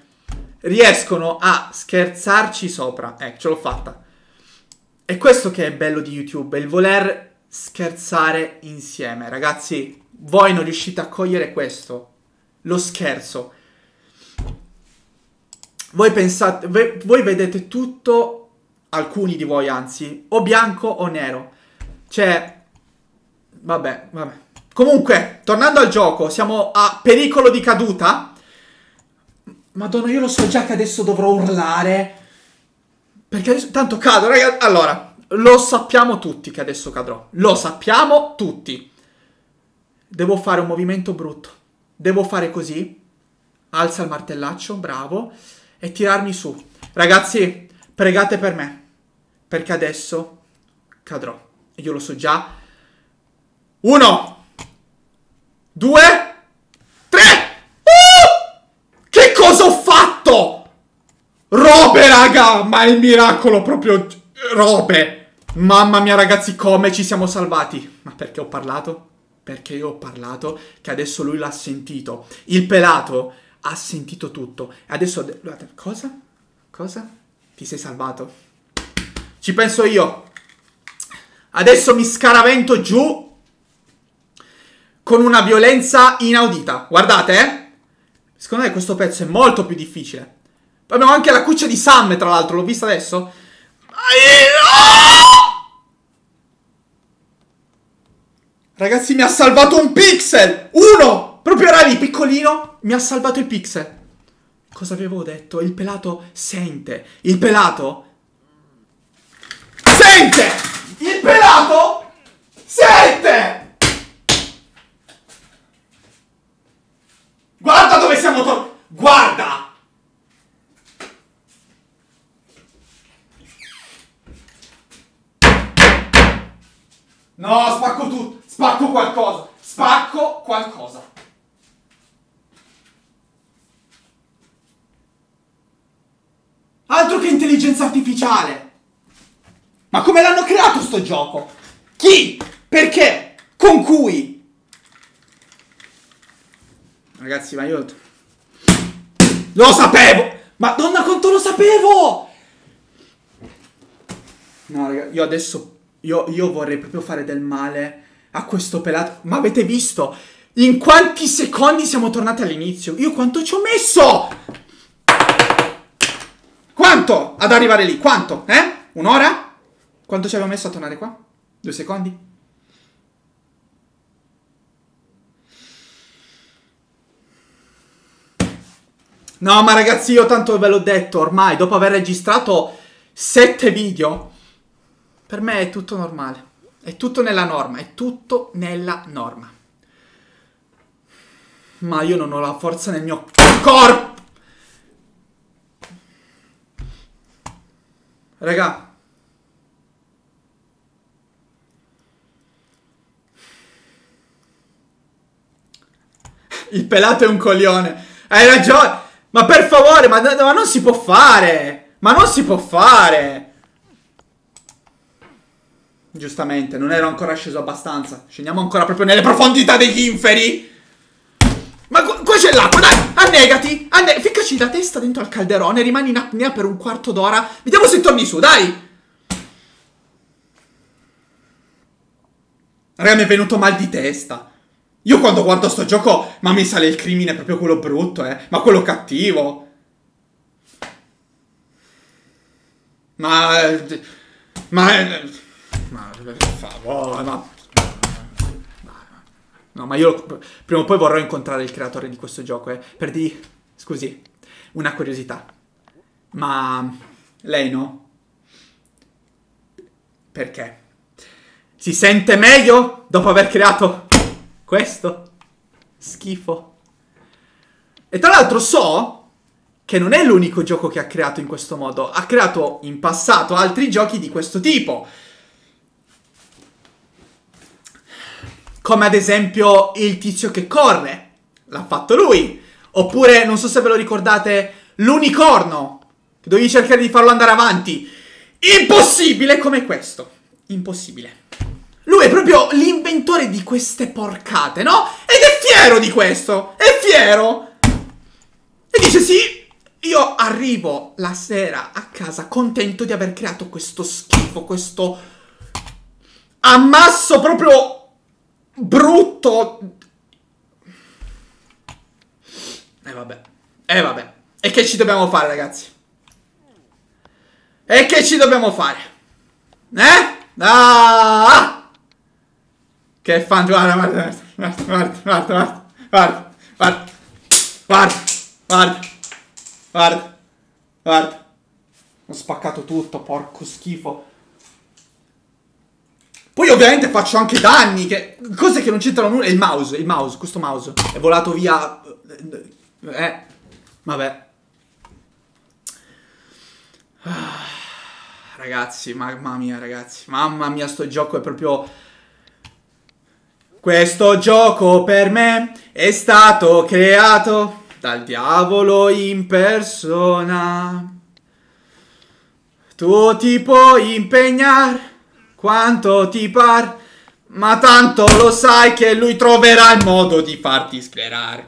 riescono a scherzarci sopra. Eh, ce l'ho fatta. E questo che è bello di YouTube, il voler scherzare insieme. Ragazzi, voi non riuscite a cogliere questo. Lo scherzo. Voi pensate, voi vedete tutto, alcuni di voi anzi, o bianco o nero. Cioè, Vabbè, vabbè. Comunque, tornando al gioco, siamo a pericolo di caduta. Madonna, io lo so già che adesso dovrò urlare. Perché adesso... Tanto cado, ragazzi. Allora, lo sappiamo tutti che adesso cadrò. Lo sappiamo tutti. Devo fare un movimento brutto. Devo fare così. Alza il martellaccio, bravo. E tirarmi su. Ragazzi, pregate per me. Perché adesso cadrò. Io lo so già uno, due, tre. Oh! Che cosa ho fatto? Robe, raga! Ma il miracolo proprio. Robe. Mamma mia, ragazzi, come ci siamo salvati. Ma perché ho parlato? Perché io ho parlato che adesso lui l'ha sentito. Il pelato ha sentito tutto. E Adesso. Guardate, cosa? Cosa? Ti sei salvato. Ci penso io. Adesso mi scaravento giù con una violenza inaudita. Guardate, eh. Secondo me questo pezzo è molto più difficile. Poi abbiamo anche la cuccia di Sam, tra l'altro, l'ho vista adesso. Ah! Ragazzi, mi ha salvato un pixel! Uno! Proprio era lì, piccolino, mi ha salvato il pixel. Cosa avevo detto? Il pelato sente. Il pelato... Sente! Il pelato... Sente! Guarda! No, spacco tutto, spacco qualcosa, spacco qualcosa. Altro che intelligenza artificiale! Ma come l'hanno creato sto gioco? Chi? Perché? Con cui? Ragazzi, ma io... Lo sapevo! Madonna quanto lo sapevo! No, raga, io adesso... Io, io vorrei proprio fare del male a questo pelato. Ma avete visto? In quanti secondi siamo tornati all'inizio? Io quanto ci ho messo? Quanto ad arrivare lì? Quanto? Eh? Un'ora? Quanto ci avevo messo a tornare qua? Due secondi? No, ma ragazzi, io tanto ve l'ho detto ormai, dopo aver registrato 7 video, per me è tutto normale. È tutto nella norma, è tutto nella norma. Ma io non ho la forza nel mio corpo. Raga. Il pelato è un coglione. Hai ragione. Ma per favore, ma, ma non si può fare! Ma non si può fare! Giustamente, non ero ancora sceso abbastanza. Scendiamo ancora proprio nelle profondità degli inferi! Ma qua, c'è l'acqua, dai! Annegati! Anne ficcaci la testa dentro al calderone, rimani in apnea per un quarto d'ora. Vediamo se torni su, dai! Raga, mi è venuto mal di testa. Io quando guardo sto gioco, ma mi sale il crimine proprio quello brutto, eh. Ma quello cattivo. Ma... Ma... Eh, ma... Per favore, ma... No, ma io prima o poi vorrò incontrare il creatore di questo gioco, eh. Per di... Scusi, una curiosità. Ma... Lei no? Perché? Si sente meglio dopo aver creato questo. Schifo. E tra l'altro so che non è l'unico gioco che ha creato in questo modo. Ha creato in passato altri giochi di questo tipo. Come ad esempio il tizio che corre. L'ha fatto lui. Oppure, non so se ve lo ricordate, l'unicorno. Che dovevi cercare di farlo andare avanti. Impossibile come questo. Impossibile. Lui è proprio l'inventore di queste porcate, no? Ed è fiero di questo! È fiero! E dice sì, io arrivo la sera a casa contento di aver creato questo schifo, questo ammasso proprio brutto. E eh, vabbè, e eh, vabbè. E che ci dobbiamo fare, ragazzi? E che ci dobbiamo fare? Eh? Ah! Che è fan, guarda, guarda, guarda, guarda, guarda, guarda, guarda, guarda, guarda, guarda, guarda. Ho spaccato tutto, porco schifo. Poi ovviamente faccio anche danni, che... cose che non c'entrano nulla. il mouse, il mouse, questo mouse. È volato via... Eh, vabbè. Ragazzi, mamma mia, ragazzi. Mamma mia, sto gioco è proprio questo gioco per me è stato creato dal diavolo in persona. Tu ti puoi impegnare quanto ti par, ma tanto lo sai che lui troverà il modo di farti sclerare.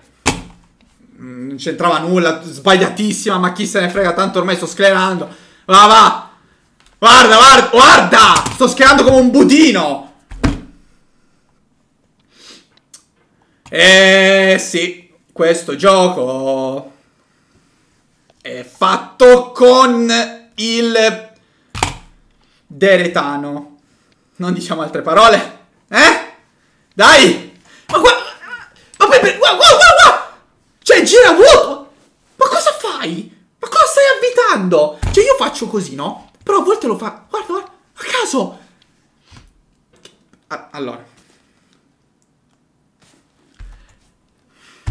Mm, non c'entrava nulla, sbagliatissima, ma chi se ne frega, tanto ormai sto sclerando. Va, va! Guarda, guarda, guarda! Sto schierando come un budino! Eh sì, questo gioco è fatto con il deretano. Non diciamo altre parole. Eh? Dai! Ma qua... Ma poi per... Guarda, guarda, guarda! Cioè, gira vuoto! Ma cosa fai? Ma cosa stai abitando? Cioè, io faccio così, no? Però a volte lo fa... Guarda, guarda! A caso! Allora...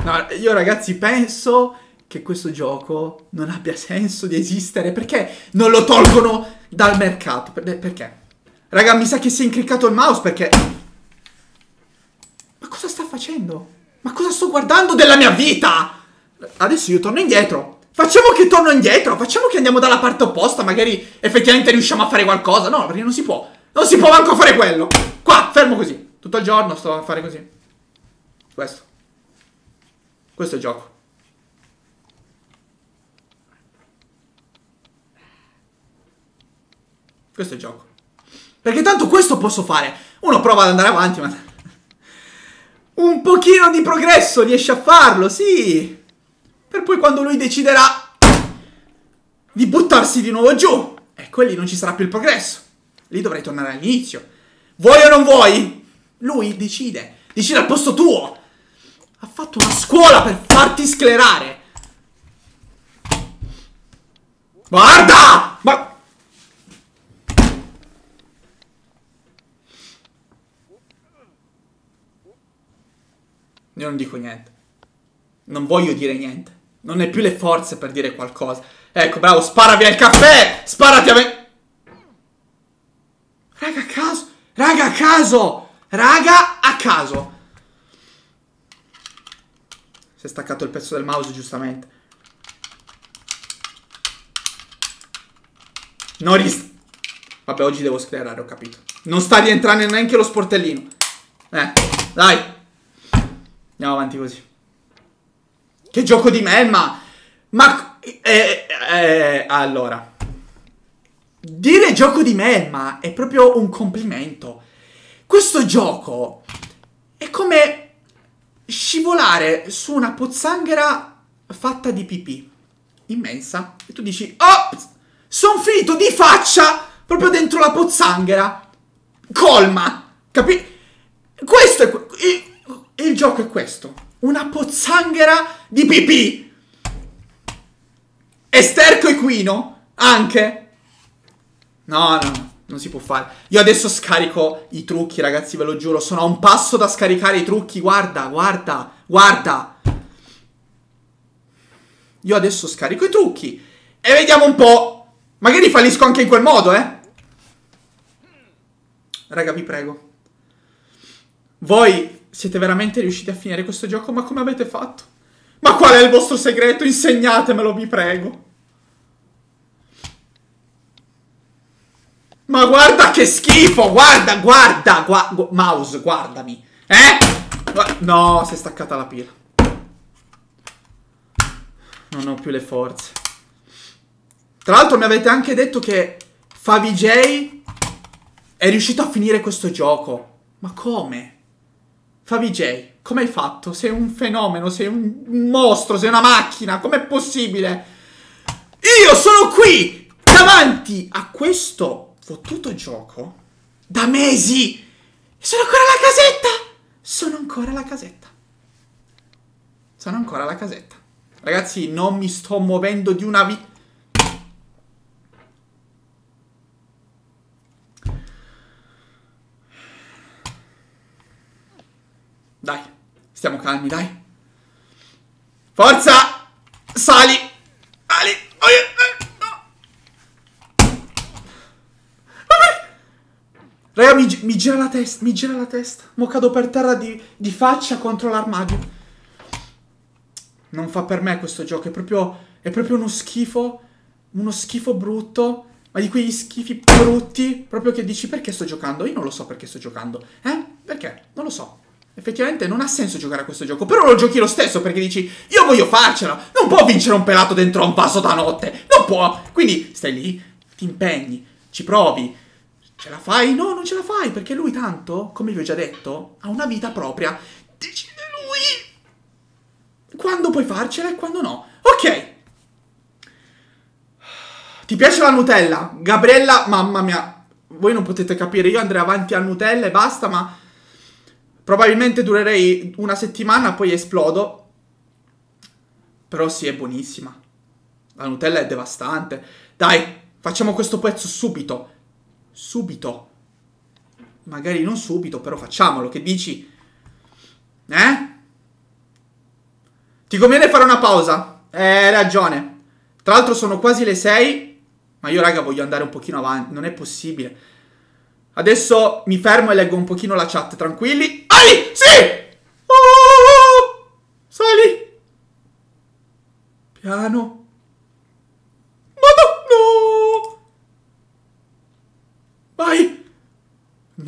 No, io ragazzi penso che questo gioco non abbia senso di esistere perché non lo tolgono dal mercato. Perché? Raga, mi sa che si è incriccato il mouse perché... Ma cosa sta facendo? Ma cosa sto guardando della mia vita? Adesso io torno indietro. Facciamo che torno indietro, facciamo che andiamo dalla parte opposta, magari effettivamente riusciamo a fare qualcosa. No, perché non si può. Non si può manco fare quello. Qua, fermo così. Tutto il giorno sto a fare così. Questo. Questo è il gioco. Questo è il gioco. Perché tanto questo posso fare. Uno prova ad andare avanti, ma... Un pochino di progresso riesce a farlo, sì. Per poi quando lui deciderà di buttarsi di nuovo giù. Ecco, eh, lì non ci sarà più il progresso. Lì dovrei tornare all'inizio. Vuoi o non vuoi? Lui decide. Decide al posto tuo. Ha fatto una scuola per farti sclerare. Guarda! Ma... Io non dico niente. Non voglio dire niente. Non hai più le forze per dire qualcosa. Ecco, bravo, spara via il caffè! Sparati a me! Raga a caso! Raga a caso! Raga a caso! Si è staccato il pezzo del mouse, giustamente. Non ris... Vabbè, oggi devo sclerare, ho capito. Non sta rientrando neanche lo sportellino. Eh, dai. Andiamo avanti così. Che gioco di melma! Ma... Eh, eh, allora... Dire gioco di memma è proprio un complimento. Questo gioco è come scivolare su una pozzanghera fatta di pipì immensa e tu dici "Oh, sono finito di faccia proprio dentro la pozzanghera colma". Capi? Questo è il, il gioco è questo, una pozzanghera di pipì. Esterco equino anche. No, no. Non si può fare. Io adesso scarico i trucchi, ragazzi, ve lo giuro. Sono a un passo da scaricare i trucchi. Guarda, guarda, guarda. Io adesso scarico i trucchi. E vediamo un po'. Magari fallisco anche in quel modo, eh. Raga, vi prego. Voi siete veramente riusciti a finire questo gioco? Ma come avete fatto? Ma qual è il vostro segreto? Insegnatemelo, vi prego. Ma guarda che schifo, guarda, guarda, gua gu mouse, guardami. Eh? Gua no, si è staccata la pila. Non ho più le forze. Tra l'altro mi avete anche detto che Favij è riuscito a finire questo gioco. Ma come? Favij, come hai fatto? Sei un fenomeno, sei un mostro, sei una macchina, com'è possibile? Io sono qui, davanti a questo fottuto gioco da mesi! Sono ancora alla casetta! Sono ancora alla casetta. Sono ancora alla casetta. Ragazzi, non mi sto muovendo di una vita. Dai, stiamo calmi, dai. Forza! Sali! Raga, mi, mi, gira la testa, mi gira la testa. Mo cado per terra di, di faccia contro l'armadio. Non fa per me questo gioco, è proprio, è proprio uno schifo, uno schifo brutto. Ma di quegli schifi brutti, proprio che dici perché sto giocando? Io non lo so perché sto giocando. Eh? Perché? Non lo so. Effettivamente non ha senso giocare a questo gioco, però lo giochi lo stesso perché dici io voglio farcela, non può vincere un pelato dentro a un vaso da notte, non può. Quindi stai lì, ti impegni, ci provi, Ce la fai? No, non ce la fai, perché lui tanto, come vi ho già detto, ha una vita propria. Decide lui quando puoi farcela e quando no. Ok. Ti piace la Nutella? Gabriella, mamma mia. Voi non potete capire, io andrei avanti a Nutella e basta, ma... Probabilmente durerei una settimana, poi esplodo. Però sì, è buonissima. La Nutella è devastante. Dai, facciamo questo pezzo subito subito. Magari non subito, però facciamolo. Che dici? Eh? Ti conviene fare una pausa? Eh, hai ragione. Tra l'altro sono quasi le 6, ma io raga voglio andare un pochino avanti, non è possibile. Adesso mi fermo e leggo un pochino la chat, tranquilli. Ali, sì! Oh, sali! Piano.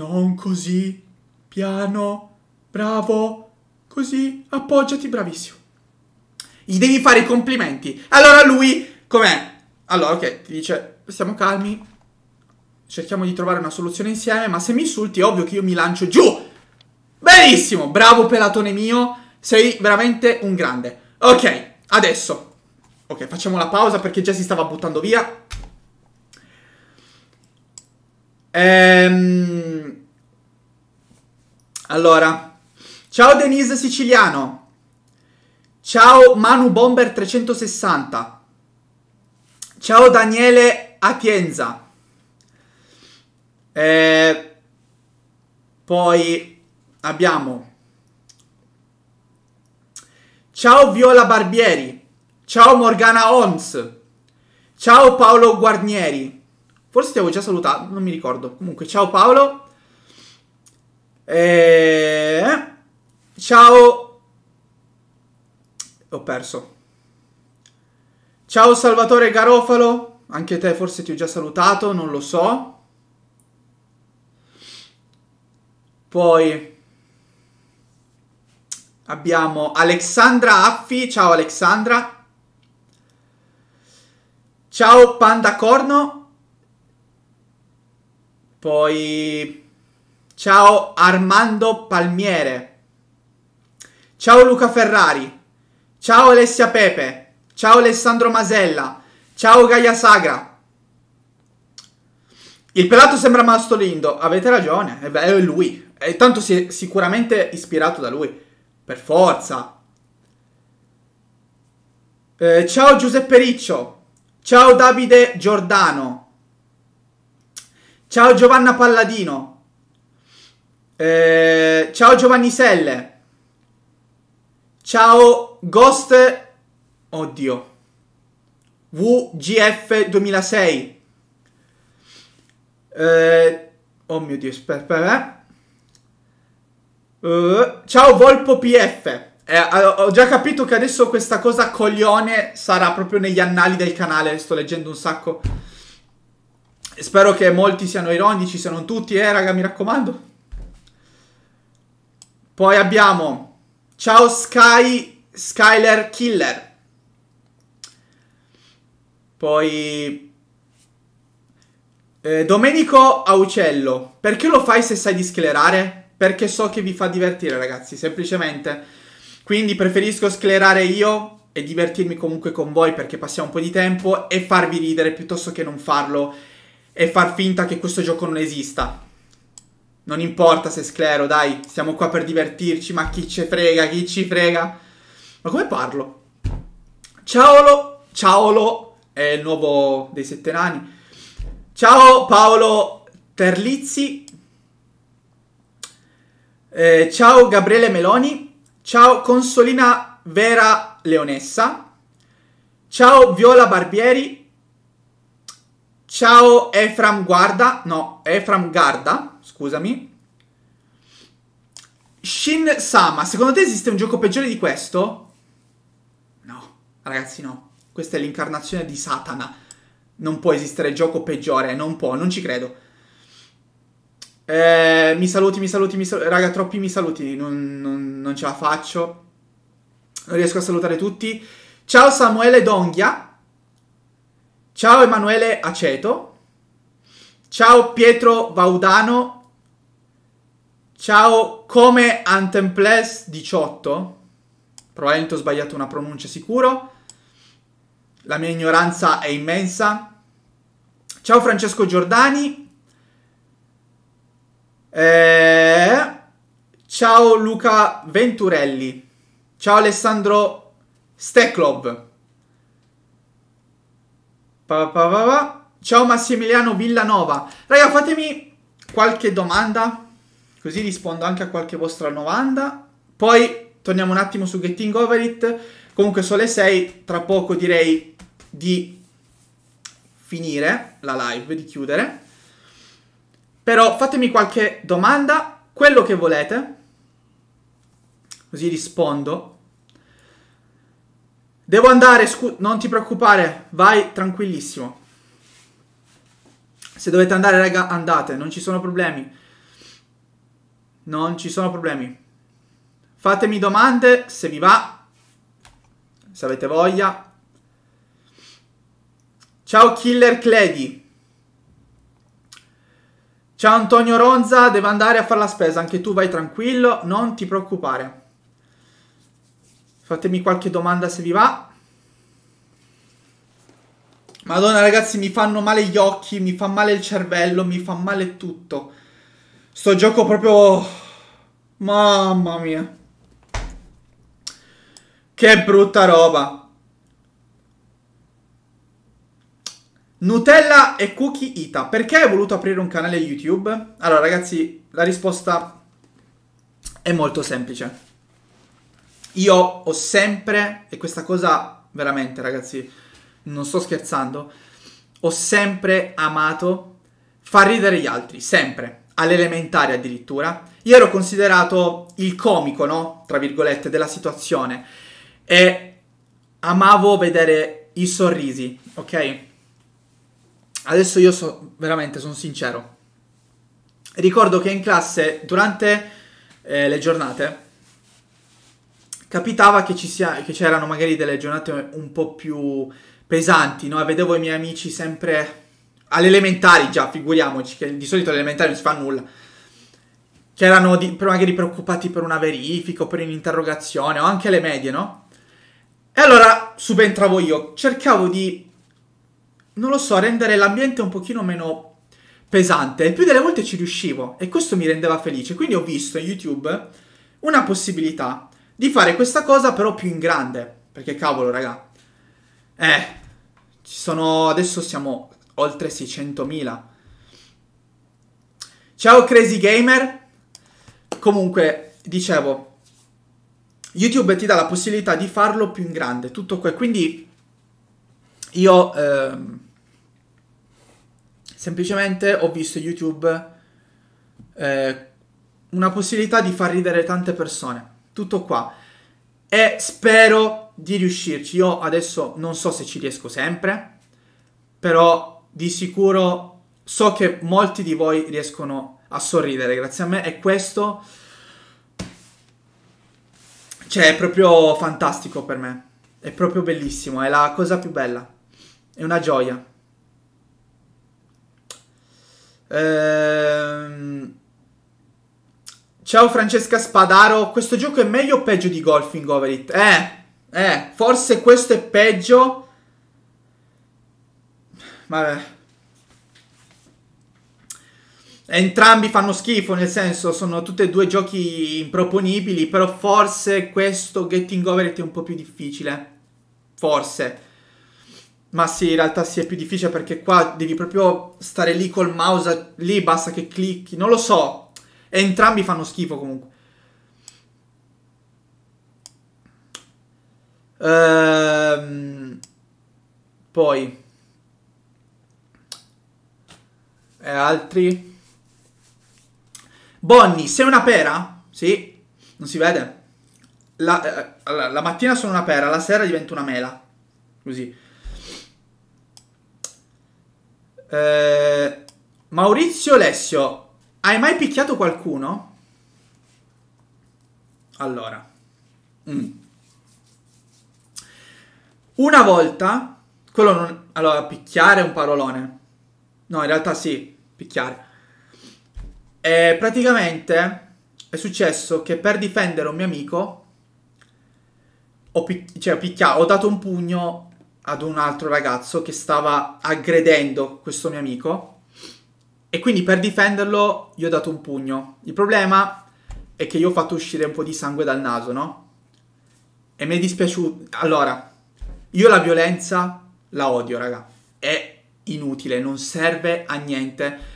Non così. Piano. Bravo. Così. Appoggiati, bravissimo. Gli devi fare i complimenti. Allora lui, com'è? Allora, ok, ti dice, stiamo calmi. Cerchiamo di trovare una soluzione insieme, ma se mi insulti è ovvio che io mi lancio giù. Benissimo, bravo pelatone mio. Sei veramente un grande. Ok, adesso. Ok, facciamo la pausa perché già si stava buttando via. Ehm... Allora, ciao Denise Siciliano. Ciao Manu Bomber 360. Ciao Daniele Atienza. Eh, poi abbiamo Ciao Viola Barbieri. Ciao Morgana Holmes. Ciao Paolo Guarnieri. Forse ti avevo già salutato, non mi ricordo. Comunque, ciao Paolo. E... Eh, eh. Ciao. Ho perso. Ciao Salvatore Garofalo, anche te forse ti ho già salutato, non lo so. Poi abbiamo Alexandra Affi, ciao Alexandra. Ciao Panda Corno. Poi Ciao Armando Palmiere. Ciao Luca Ferrari. Ciao Alessia Pepe. Ciao Alessandro Masella. Ciao Gaia Sagra. Il pelato sembra Mastolindo. Avete ragione, è lui. E tanto si è sicuramente ispirato da lui. Per forza. Eh, ciao Giuseppe Riccio. Ciao Davide Giordano. Ciao Giovanna Palladino. Eh, ciao Giovanni Selle. Ciao Ghost. Oddio. VGF 2006. Eh, oh mio dio, aspetta. Uh, eh. eh, ciao Volpo PF. Eh, ho già capito che adesso questa cosa coglione sarà proprio negli annali del canale. Sto leggendo un sacco. Spero che molti siano ironici, se non tutti, eh, raga, mi raccomando. Poi abbiamo Ciao Sky Skyler Killer. Poi eh, Domenico Aucello, perché lo fai se sai di sclerare? Perché so che vi fa divertire, ragazzi, semplicemente. Quindi preferisco sclerare io e divertirmi comunque con voi perché passiamo un po' di tempo e farvi ridere piuttosto che non farlo e far finta che questo gioco non esista. Non importa se sclero, dai, siamo qua per divertirci, ma chi ce frega, chi ci frega. Ma come parlo? Ciaolo, ciaolo, è il nuovo dei sette nani. Ciao Paolo Terlizzi. Eh, ciao Gabriele Meloni. Ciao Consolina Vera Leonessa. Ciao Viola Barbieri. Ciao Efram Guarda. No, Efram Garda scusami. Shin Sama, secondo te esiste un gioco peggiore di questo? No, ragazzi no. Questa è l'incarnazione di Satana. Non può esistere gioco peggiore, non può, non ci credo. Eh, mi saluti, mi saluti, mi saluti. Raga, troppi mi saluti, non, non, non ce la faccio. Non riesco a salutare tutti. Ciao Samuele Donghia. Ciao Emanuele Aceto. Ciao Pietro Vaudano Ciao, come Antemples 18. Probabilmente ho sbagliato una pronuncia sicuro. La mia ignoranza è immensa. Ciao Francesco Giordani. Eh, ciao Luca Venturelli. Ciao Alessandro Steklov. Pa, pa, pa, Ciao Massimiliano Villanova. Raga, fatemi qualche domanda così rispondo anche a qualche vostra domanda. Poi torniamo un attimo su Getting Over It. Comunque sono le 6, tra poco direi di finire la live, di chiudere. Però fatemi qualche domanda, quello che volete, così rispondo. Devo andare, scu- non ti preoccupare, vai tranquillissimo. Se dovete andare, raga, andate, non ci sono problemi non ci sono problemi. Fatemi domande se vi va, se avete voglia. Ciao Killer Cledi. Ciao Antonio Ronza, devo andare a fare la spesa, anche tu vai tranquillo, non ti preoccupare. Fatemi qualche domanda se vi va. Madonna ragazzi, mi fanno male gli occhi, mi fa male il cervello, mi fa male tutto. Sto gioco proprio... Mamma mia. Che brutta roba. Nutella e Cookie Ita. Perché hai voluto aprire un canale YouTube? Allora ragazzi, la risposta è molto semplice. Io ho sempre, e questa cosa veramente ragazzi, non sto scherzando, ho sempre amato far ridere gli altri, sempre all'elementare addirittura, io ero considerato il comico, no? Tra virgolette, della situazione. E amavo vedere i sorrisi, ok? Adesso io so, veramente sono sincero. Ricordo che in classe, durante eh, le giornate, capitava che, ci sia, che c'erano magari delle giornate un po' più pesanti, no? E vedevo i miei amici sempre alle elementari già, figuriamoci, che di solito alle elementari non si fa nulla, che erano di, magari preoccupati per una verifica o per un'interrogazione o anche alle medie, no? E allora subentravo io, cercavo di, non lo so, rendere l'ambiente un pochino meno pesante. e più delle volte ci riuscivo e questo mi rendeva felice. Quindi ho visto in YouTube una possibilità di fare questa cosa però più in grande. Perché cavolo, raga. Eh, ci sono... Adesso siamo oltre 600.000. Ciao Crazy Gamer. Comunque, dicevo, YouTube ti dà la possibilità di farlo più in grande, tutto qua. Quindi io ehm, semplicemente ho visto YouTube eh, una possibilità di far ridere tante persone, tutto qua. E spero di riuscirci. Io adesso non so se ci riesco sempre, però di sicuro so che molti di voi riescono a sorridere grazie a me e questo cioè è proprio fantastico per me. È proprio bellissimo, è la cosa più bella. È una gioia. Ehm... Ciao Francesca Spadaro, questo gioco è meglio o peggio di Golfing Over It? Eh, eh, forse questo è peggio Vabbè. Entrambi fanno schifo, nel senso sono tutti e due giochi improponibili, però forse questo Getting Over It è un po' più difficile. Forse. Ma sì, in realtà sì, è più difficile perché qua devi proprio stare lì col mouse, lì basta che clicchi, non lo so. Entrambi fanno schifo comunque. Ehm, poi... E altri? Bonnie, sei una pera? Sì, non si vede. La, eh, la, la mattina sono una pera, la sera divento una mela. Così. Eh, Maurizio Alessio, hai mai picchiato qualcuno? Allora. Mm. Una volta, quello non... Allora, picchiare è un parolone. No, in realtà sì picchiare. E praticamente è successo che per difendere un mio amico ho, pic- cioè, picchia- ho dato un pugno ad un altro ragazzo che stava aggredendo questo mio amico e quindi per difenderlo gli ho dato un pugno. Il problema è che io ho fatto uscire un po' di sangue dal naso, no? E mi è dispiaciuto. Allora, io la violenza la odio, raga. È inutile, non serve a niente.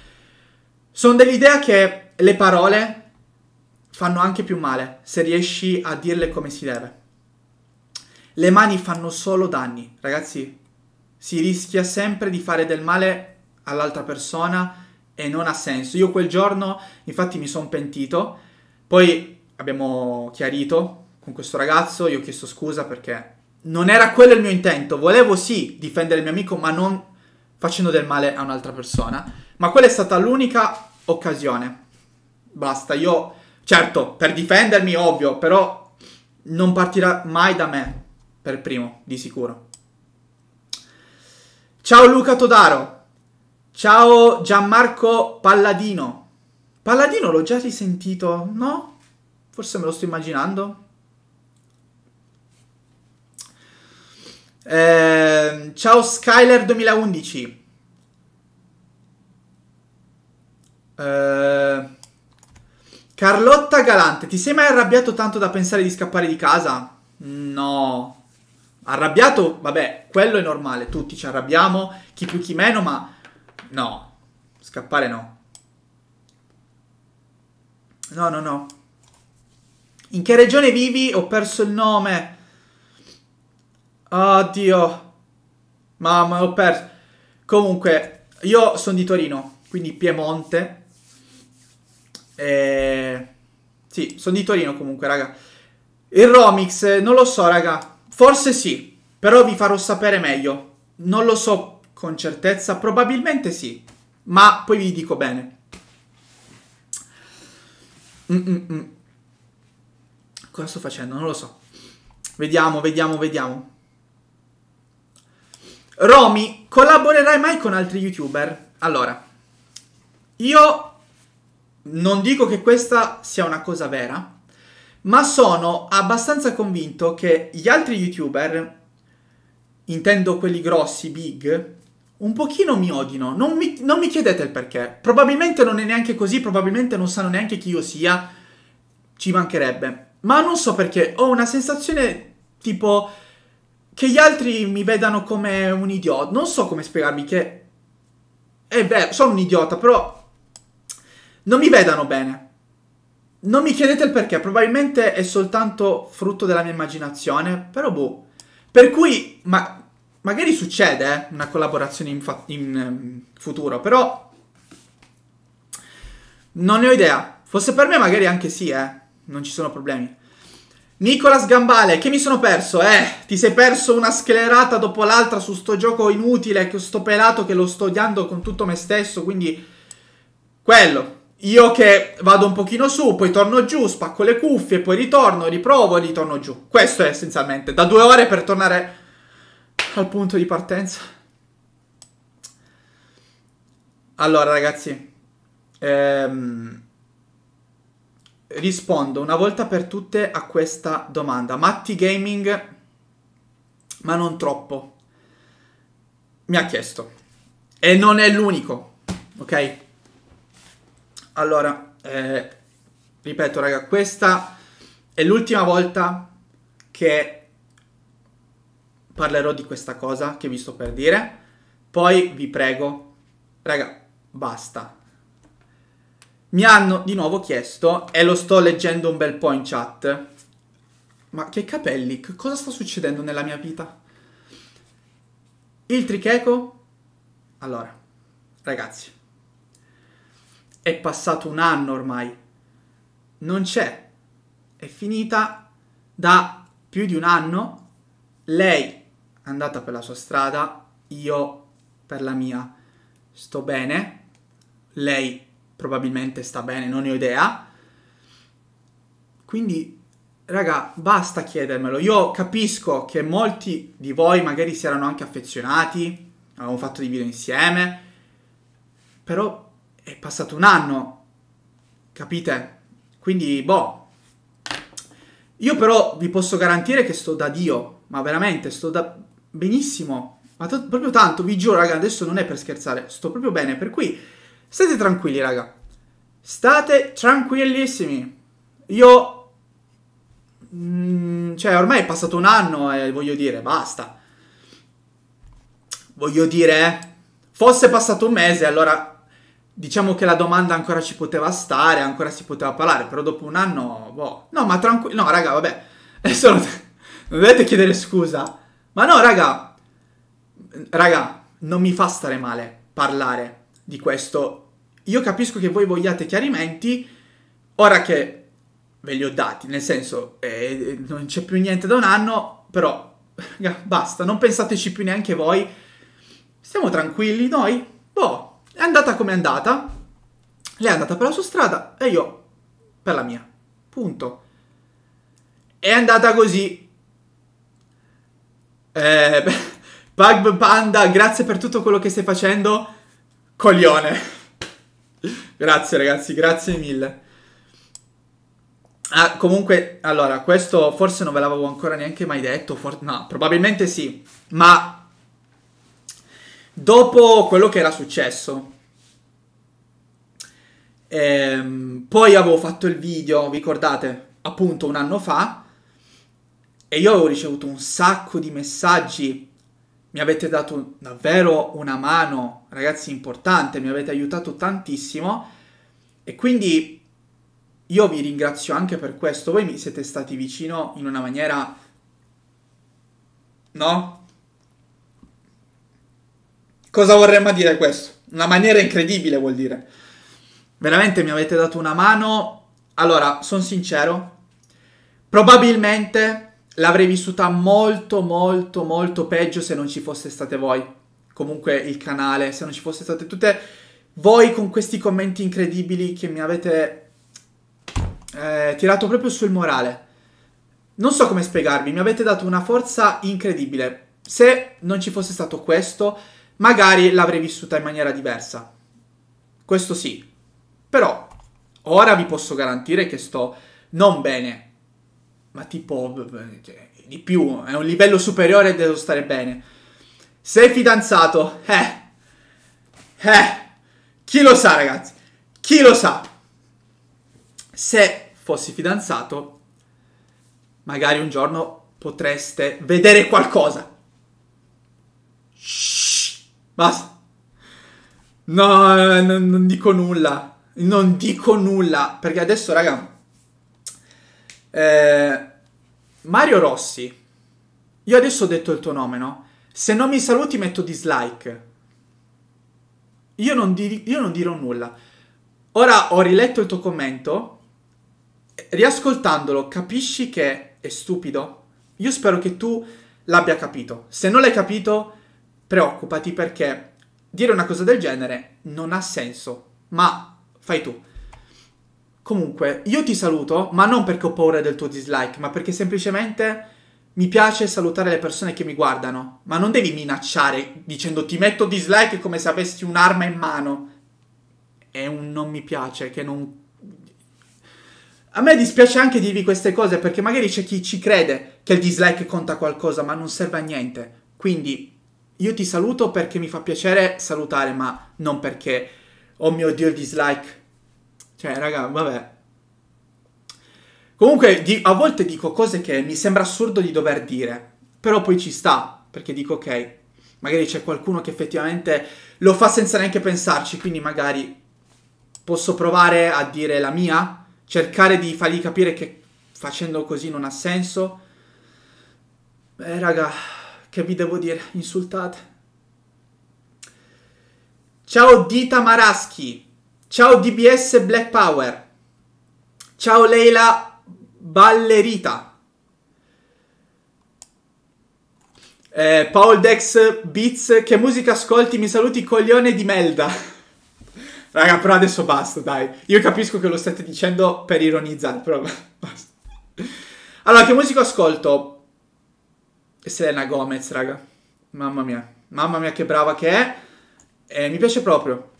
Sono dell'idea che le parole fanno anche più male se riesci a dirle come si deve. Le mani fanno solo danni, ragazzi. Si rischia sempre di fare del male all'altra persona e non ha senso. Io quel giorno, infatti, mi sono pentito. Poi abbiamo chiarito con questo ragazzo, io ho chiesto scusa perché non era quello il mio intento. Volevo sì difendere il mio amico, ma non facendo del male a un'altra persona. Ma quella è stata l'unica occasione. Basta, io, certo, per difendermi, ovvio, però non partirà mai da me, per primo, di sicuro. Ciao Luca Todaro. Ciao Gianmarco Palladino. Palladino l'ho già risentito, no? Forse me lo sto immaginando. Eh, ciao Skyler 2011. Eh, Carlotta Galante, ti sei mai arrabbiato tanto da pensare di scappare di casa? No. Arrabbiato? Vabbè, quello è normale, tutti ci arrabbiamo, chi più chi meno, ma no. Scappare no. No, no, no. In che regione vivi? Ho perso il nome. Oddio. Mamma, ho perso. Comunque, io sono di Torino, quindi Piemonte. E... Sì, sono di Torino comunque, raga. Il Romix, non lo so, raga. Forse sì, però vi farò sapere meglio. Non lo so con certezza, probabilmente sì. Ma poi vi dico bene. Mm -mm, mm. Cosa sto facendo? Non lo so. Vediamo, vediamo, vediamo. Romy, collaborerai mai con altri youtuber? Allora, io non dico che questa sia una cosa vera, ma sono abbastanza convinto che gli altri youtuber, intendo quelli grossi, big, un pochino mi odino. Non mi, non mi chiedete il perché. Probabilmente non è neanche così, probabilmente non sanno neanche chi io sia. Ci mancherebbe. Ma non so perché, ho una sensazione tipo che gli altri mi vedano come un idiota. Non so come spiegarmi che... È vero, sono un idiota, però... Non mi vedano bene. Non mi chiedete il perché, probabilmente è soltanto frutto della mia immaginazione, però boh. Per cui, ma, magari succede eh, una collaborazione in, in eh, futuro, però non ne ho idea. Forse per me magari anche sì, eh, non ci sono problemi. Nicolas Gambale, che mi sono perso? Eh, ti sei perso una schelerata dopo l'altra su sto gioco inutile, che sto pelato che lo sto odiando con tutto me stesso, quindi... Quello. Io che vado un pochino su, poi torno giù, spacco le cuffie, poi ritorno, riprovo e ritorno giù. Questo è essenzialmente, da due ore per tornare al punto di partenza. Allora ragazzi, ehm rispondo una volta per tutte a questa domanda. Matti Gaming, ma non troppo, mi ha chiesto. E non è l'unico, ok? Allora, eh, ripeto raga, questa è l'ultima volta che parlerò di questa cosa che vi sto per dire. Poi vi prego, raga, basta mi hanno di nuovo chiesto, e lo sto leggendo un bel po' in chat, ma che capelli, che cosa sta succedendo nella mia vita? Il tricheco, allora, ragazzi, è passato un anno ormai, non c'è, è finita da più di un anno, lei è andata per la sua strada, io per la mia, sto bene, lei probabilmente sta bene, non ne ho idea. Quindi, raga, basta chiedermelo. Io capisco che molti di voi magari si erano anche affezionati, avevamo fatto dei video insieme, però è passato un anno, capite? Quindi, boh. Io però vi posso garantire che sto da Dio, ma veramente sto da benissimo, ma t- proprio tanto, vi giuro raga, adesso non è per scherzare, sto proprio bene, per cui State tranquilli, raga. State tranquillissimi. Io... Mm, cioè, ormai è passato un anno e voglio dire, basta. Voglio dire, fosse passato un mese, allora diciamo che la domanda ancora ci poteva stare, ancora si poteva parlare, però dopo un anno, boh. No, ma tranquillo, no, raga, vabbè. È solo... non dovete chiedere scusa. Ma no, raga. Raga, non mi fa stare male parlare di questo. Io capisco che voi vogliate chiarimenti, ora che ve li ho dati, nel senso eh, non c'è più niente da un anno, però basta, non pensateci più neanche voi. Stiamo tranquilli noi? Boh, è andata come è andata. Lei è andata per la sua strada e io per la mia. Punto. È andata così. Eh, Pug Panda, grazie per tutto quello che stai facendo. Coglione. grazie ragazzi, grazie mille. Ah, comunque, allora, questo forse non ve l'avevo ancora neanche mai detto, for- no, probabilmente sì, ma dopo quello che era successo, ehm, poi avevo fatto il video, vi ricordate, appunto un anno fa, e io avevo ricevuto un sacco di messaggi mi avete dato davvero una mano, ragazzi, importante, mi avete aiutato tantissimo e quindi io vi ringrazio anche per questo, voi mi siete stati vicino in una maniera... No? Cosa vorremmo dire questo? Una maniera incredibile vuol dire. Veramente mi avete dato una mano. Allora, sono sincero. Probabilmente L'avrei vissuta molto, molto, molto peggio se non ci fosse state voi. Comunque il canale, se non ci fosse state tutte voi con questi commenti incredibili che mi avete eh, tirato proprio sul morale. Non so come spiegarvi, mi avete dato una forza incredibile. Se non ci fosse stato questo, magari l'avrei vissuta in maniera diversa. Questo sì. Però ora vi posso garantire che sto non bene, ma tipo cioè, di più, è un livello superiore e devo stare bene. Sei fidanzato, eh, eh, chi lo sa ragazzi, chi lo sa. Se fossi fidanzato, magari un giorno potreste vedere qualcosa. Shh, basta. No, eh, non, non dico nulla, non dico nulla, perché adesso ragazzi, eh, Mario Rossi. Io adesso ho detto il tuo nome, no? Se non mi saluti metto dislike. Io non, di- io non dirò nulla. Ora ho riletto il tuo commento. Riascoltandolo, capisci che è stupido? Io spero che tu l'abbia capito. Se non l'hai capito, preoccupati perché dire una cosa del genere non ha senso. Ma fai tu. Comunque, io ti saluto, ma non perché ho paura del tuo dislike, ma perché semplicemente mi piace salutare le persone che mi guardano. Ma non devi minacciare dicendo ti metto dislike come se avessi un'arma in mano. È un non mi piace che non... A me dispiace anche dirvi queste cose perché magari c'è chi ci crede che il dislike conta qualcosa, ma non serve a niente. Quindi io ti saluto perché mi fa piacere salutare, ma non perché, oh mio dio, il dislike cioè, raga, vabbè. Comunque, di, a volte dico cose che mi sembra assurdo di dover dire, però poi ci sta, perché dico ok, magari c'è qualcuno che effettivamente lo fa senza neanche pensarci, quindi magari posso provare a dire la mia, cercare di fargli capire che facendo così non ha senso. Beh, raga, che vi devo dire? Insultate. Ciao Dita Maraschi. Ciao DBS Black Power. Ciao Leila Ballerita. Eh, Paul Dex Beats, che musica ascolti? Mi saluti coglione di Melda. Raga, però adesso basta, dai. Io capisco che lo state dicendo per ironizzare, però basta. Allora, che musica ascolto? Selena Gomez, raga. Mamma mia. Mamma mia che brava che è. Eh, mi piace proprio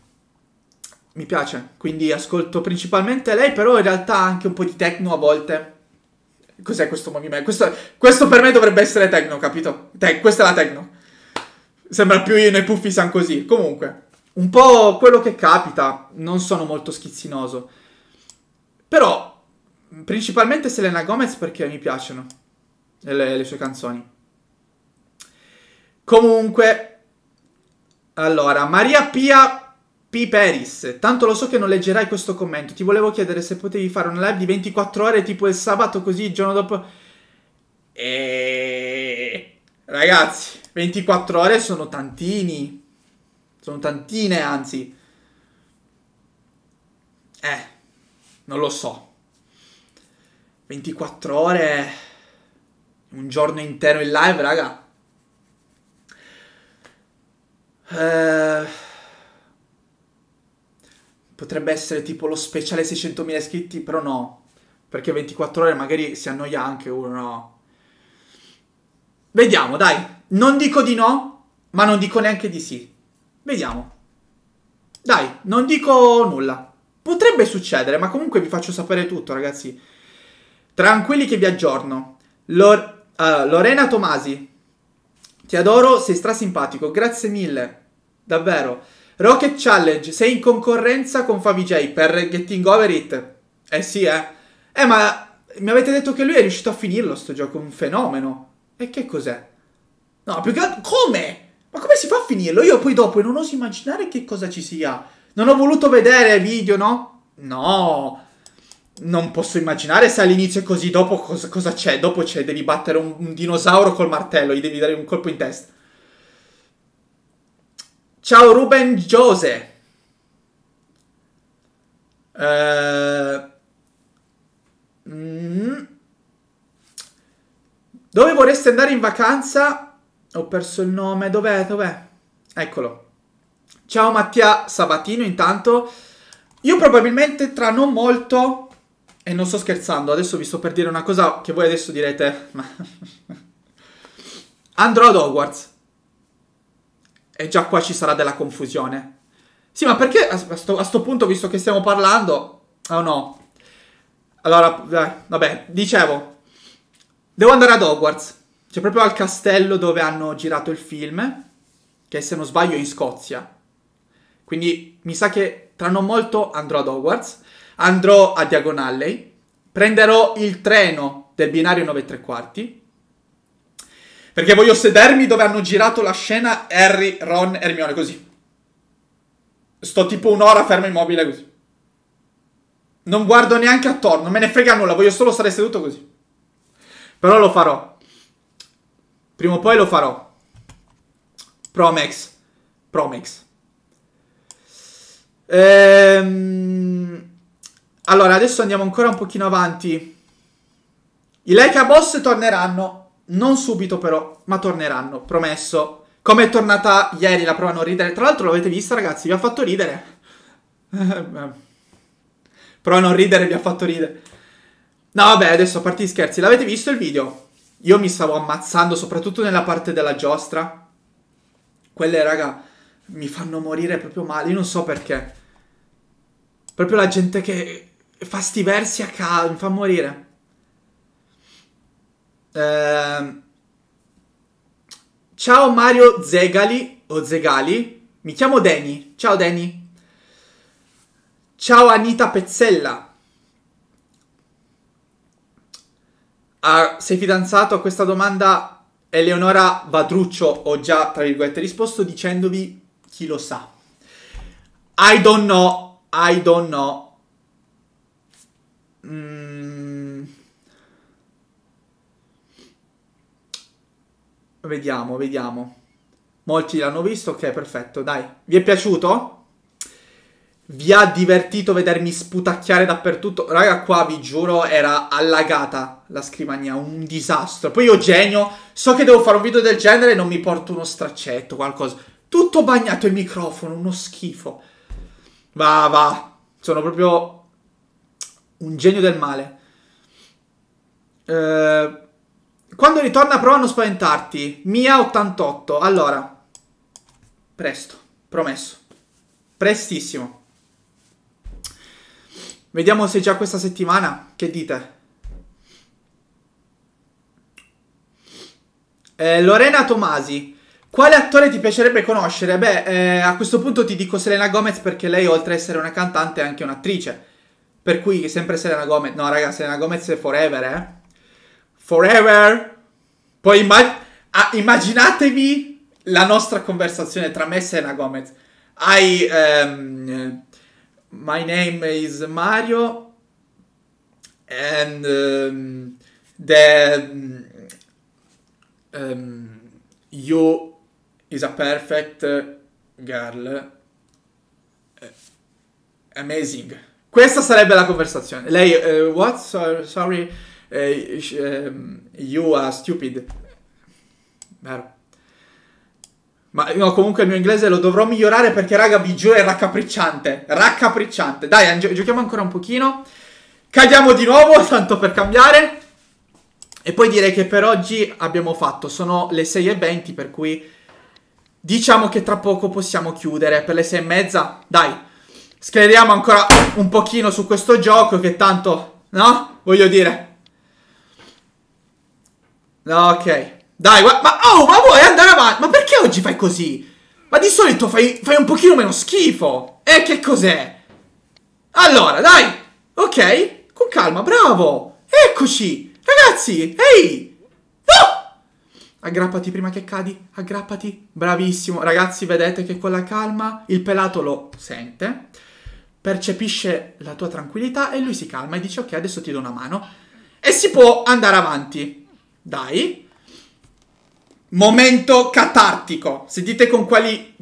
mi piace, quindi ascolto principalmente lei, però in realtà anche un po' di techno a volte. Cos'è questo movimento? Questo, questo per me dovrebbe essere techno, capito? Te- questa è la techno. Sembra più io nei puffi san così. Comunque, un po' quello che capita, non sono molto schizzinoso. Però, principalmente Selena Gomez perché mi piacciono le, le sue canzoni. Comunque, allora, Maria Pia Piperis, tanto lo so che non leggerai questo commento. Ti volevo chiedere se potevi fare una live di 24 ore tipo il sabato così il giorno dopo. E... Ragazzi, 24 ore sono tantini. Sono tantine, anzi. Eh, non lo so. 24 ore. Un giorno intero in live, raga. Eh potrebbe essere tipo lo speciale 600.000 iscritti, però no, perché 24 ore magari si annoia anche uno, no? Vediamo, dai, non dico di no, ma non dico neanche di sì. Vediamo. Dai, non dico nulla. Potrebbe succedere, ma comunque vi faccio sapere tutto, ragazzi. Tranquilli che vi aggiorno. Lor- uh, Lorena Tomasi, ti adoro, sei stra simpatico. grazie mille, davvero. Rocket Challenge, sei in concorrenza con Favij per Getting Over It. Eh sì, eh. Eh, ma mi avete detto che lui è riuscito a finirlo, sto gioco, un fenomeno. E che cos'è? No, più che altro... Come? Ma come si fa a finirlo? Io poi dopo non oso immaginare che cosa ci sia. Non ho voluto vedere video, no? No. Non posso immaginare se all'inizio è così, dopo cosa, cosa c'è? Dopo c'è, devi battere un, un dinosauro col martello, gli devi dare un colpo in testa. Ciao Ruben Jose. Uh, mm. Dove vorreste andare in vacanza? Ho perso il nome. Dov'è? Dov'è? Eccolo. Ciao Mattia Sabatino, intanto. Io probabilmente tra non molto... E non sto scherzando, adesso vi sto per dire una cosa che voi adesso direte... Andrò ad Hogwarts. E già qua ci sarà della confusione. Sì, ma perché a sto, a sto punto, visto che stiamo parlando... Ah, oh no. Allora, eh, vabbè, dicevo. Devo andare ad Hogwarts. Cioè proprio al castello dove hanno girato il film. Che se non sbaglio è in Scozia. Quindi mi sa che tra non molto andrò ad Hogwarts. Andrò a Diagon Alley. Prenderò il treno del binario 9 e 3 quarti perché voglio sedermi dove hanno girato la scena Harry, Ron, Hermione, così. Sto tipo un'ora fermo immobile così. Non guardo neanche attorno, non me ne frega nulla, voglio solo stare seduto così. Però lo farò. Prima o poi lo farò. Promex. Promex. Ehm... Allora, adesso andiamo ancora un pochino avanti. I Leica Boss torneranno. Non subito però, ma torneranno, promesso. Come è tornata ieri la prova a non ridere. Tra l'altro l'avete vista ragazzi, vi ha fatto ridere. prova a non ridere vi ha fatto ridere. No vabbè, adesso a parte gli scherzi, l'avete visto il video? Io mi stavo ammazzando, soprattutto nella parte della giostra. Quelle, raga, mi fanno morire proprio male, io non so perché. Proprio la gente che fa sti versi a caso, mi fa morire. Eh, ciao Mario Zegali o Zegali, mi chiamo Danny. Ciao Danny. Ciao Anita Pezzella. Ah, sei fidanzato a questa domanda? Eleonora Vadruccio ho già, tra virgolette, risposto dicendovi chi lo sa. I don't know, I don't know. Mm. Vediamo, vediamo. Molti l'hanno visto, ok, perfetto, dai. Vi è piaciuto? Vi ha divertito vedermi sputacchiare dappertutto? Raga, qua vi giuro era allagata la scrivania, un disastro. Poi io genio, so che devo fare un video del genere e non mi porto uno straccetto, qualcosa. Tutto bagnato il microfono, uno schifo. Va, va, sono proprio un genio del male. Ehm... Quando ritorna prova a non spaventarti. Mia 88. Allora. Presto. Promesso. Prestissimo. Vediamo se già questa settimana. Che dite? Eh, Lorena Tomasi. Quale attore ti piacerebbe conoscere? Beh, eh, a questo punto ti dico Selena Gomez perché lei oltre ad essere una cantante è anche un'attrice. Per cui sempre Selena Gomez. No, raga, Selena Gomez è forever, eh. Forever. Poi immag- ah, immaginatevi la nostra conversazione tra me e Sena Gomez. I, um, ehm, my name is Mario and um, the um, you is a perfect girl eh, amazing questa sarebbe la conversazione lei uh, what so, sorry eh, ehm, you are stupid. Vero. Ma no, comunque il mio inglese lo dovrò migliorare perché, raga, vi giuro è raccapricciante. Raccapricciante. Dai, gio giochiamo ancora un pochino. Cadiamo di nuovo, tanto per cambiare. E poi direi che per oggi abbiamo fatto. Sono le 6 e 20, per cui diciamo che tra poco possiamo chiudere. Per le 6 e mezza. dai. Scleriamo ancora un pochino su questo gioco che tanto, no? Voglio dire, No, ok. Dai, ma, oh, ma vuoi andare avanti? Ma perché oggi fai così? Ma di solito fai, fai un pochino meno schifo. E eh, che cos'è? Allora, dai. Ok, con calma, bravo. Eccoci. Ragazzi, ehi. Oh! Aggrappati prima che cadi, aggrappati. Bravissimo. Ragazzi, vedete che con la calma il pelato lo sente. Percepisce la tua tranquillità e lui si calma e dice ok, adesso ti do una mano. E si può andare avanti. Dai. Momento catartico. Sentite con quali...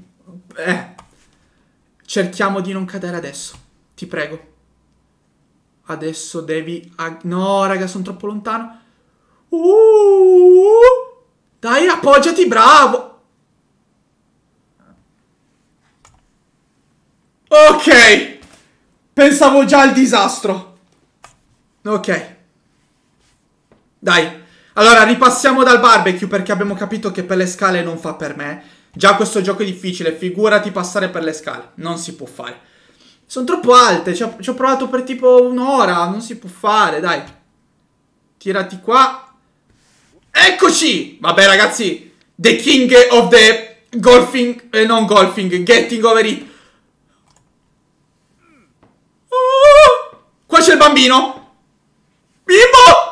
Eh. Cerchiamo di non cadere adesso. Ti prego. Adesso devi... No, raga, sono troppo lontano. Uh, dai, appoggiati, bravo. Ok. Pensavo già al disastro. Ok. Dai. Allora, ripassiamo dal barbecue perché abbiamo capito che per le scale non fa per me. Già questo gioco è difficile, figurati passare per le scale. Non si può fare. Sono troppo alte, ci ho, ci ho provato per tipo un'ora, non si può fare, dai. Tirati qua. Eccoci! Vabbè ragazzi, the king of the golfing, eh, non golfing, getting over it. Oh, qua c'è il bambino. Bimbo!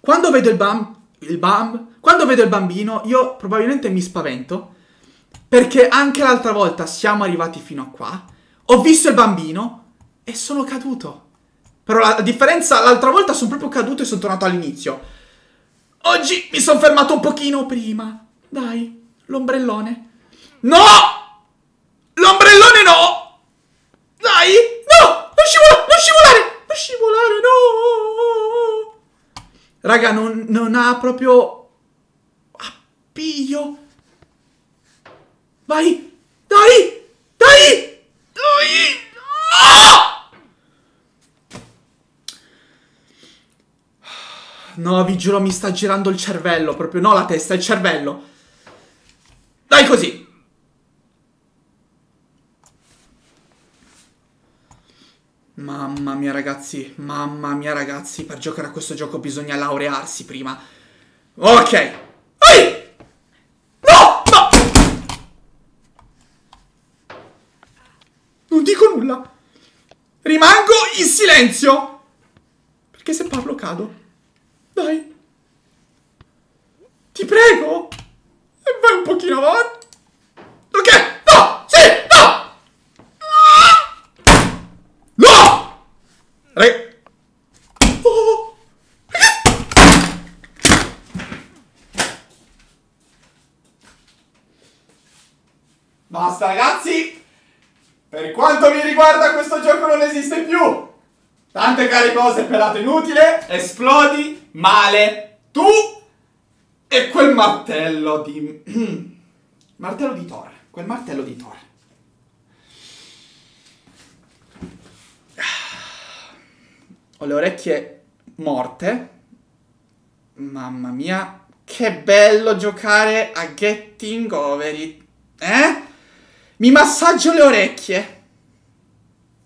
Quando vedo il bam, il bam, quando vedo il bambino, io probabilmente mi spavento. Perché anche l'altra volta siamo arrivati fino a qua. Ho visto il bambino e sono caduto. Però la differenza, l'altra volta sono proprio caduto e sono tornato all'inizio. Oggi mi sono fermato un pochino prima. Dai, l'ombrellone. No! L'ombrellone no! Dai! Raga, non, non ha proprio appiglio. Vai! Dai! Dai! Dai! No, vi giuro, mi sta girando il cervello proprio. No, la testa, il cervello. Dai così. Mamma mia ragazzi, mamma mia ragazzi, per giocare a questo gioco bisogna laurearsi prima. Ok. Ehi! No! No! Non dico nulla. Rimango in silenzio. Perché se parlo cado. Dai. Ti prego. E vai un pochino avanti. Raga... Basta ragazzi! Per quanto mi riguarda questo gioco non esiste più! Tante care cose pelato inutile, esplodi, male, tu e quel martello di... martello di Thor, quel martello di Thor. Ho le orecchie morte. Mamma mia, che bello giocare a Getting Over It. Eh? Mi massaggio le orecchie.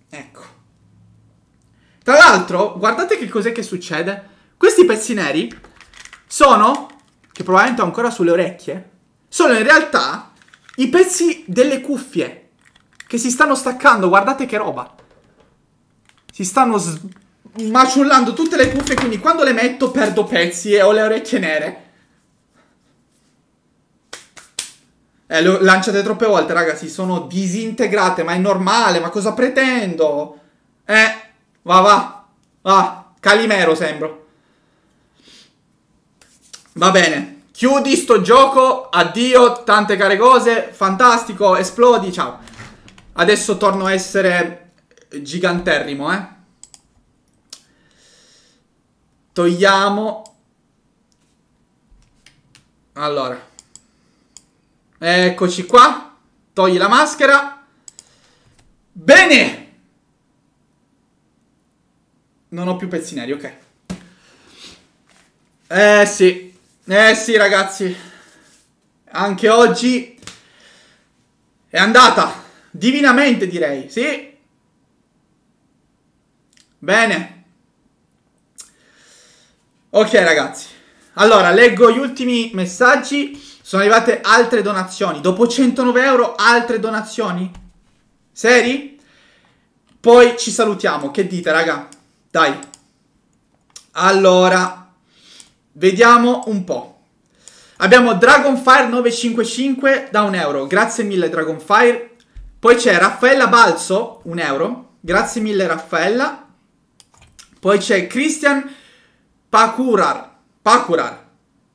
Ecco. Tra l'altro, guardate che cos'è che succede. Questi pezzi neri sono, che probabilmente ho ancora sulle orecchie, sono in realtà i pezzi delle cuffie che si stanno staccando. Guardate che roba. Si stanno maciullando tutte le cuffie, quindi quando le metto perdo pezzi e ho le orecchie nere. Eh, le ho lanciate troppe volte, ragazzi, sono disintegrate, ma è normale, ma cosa pretendo? Eh, va, va, va, Calimero sembro. Va bene, chiudi sto gioco, addio, tante care cose, fantastico, esplodi, ciao. Adesso torno a essere giganterrimo, eh. Togliamo. Allora. Eccoci qua. Togli la maschera. Bene. Non ho più pezzi neri, ok. Eh sì. Eh sì, ragazzi. Anche oggi è andata divinamente, direi. Sì. Bene. Ok ragazzi, allora leggo gli ultimi messaggi, sono arrivate altre donazioni, dopo 109 euro altre donazioni? Seri? Poi ci salutiamo, che dite raga? Dai. Allora, vediamo un po'. Abbiamo Dragonfire 955 da 1 euro, grazie mille Dragonfire. Poi c'è Raffaella Balzo, 1 euro, grazie mille Raffaella. Poi c'è Christian Pacurar. Pacurar.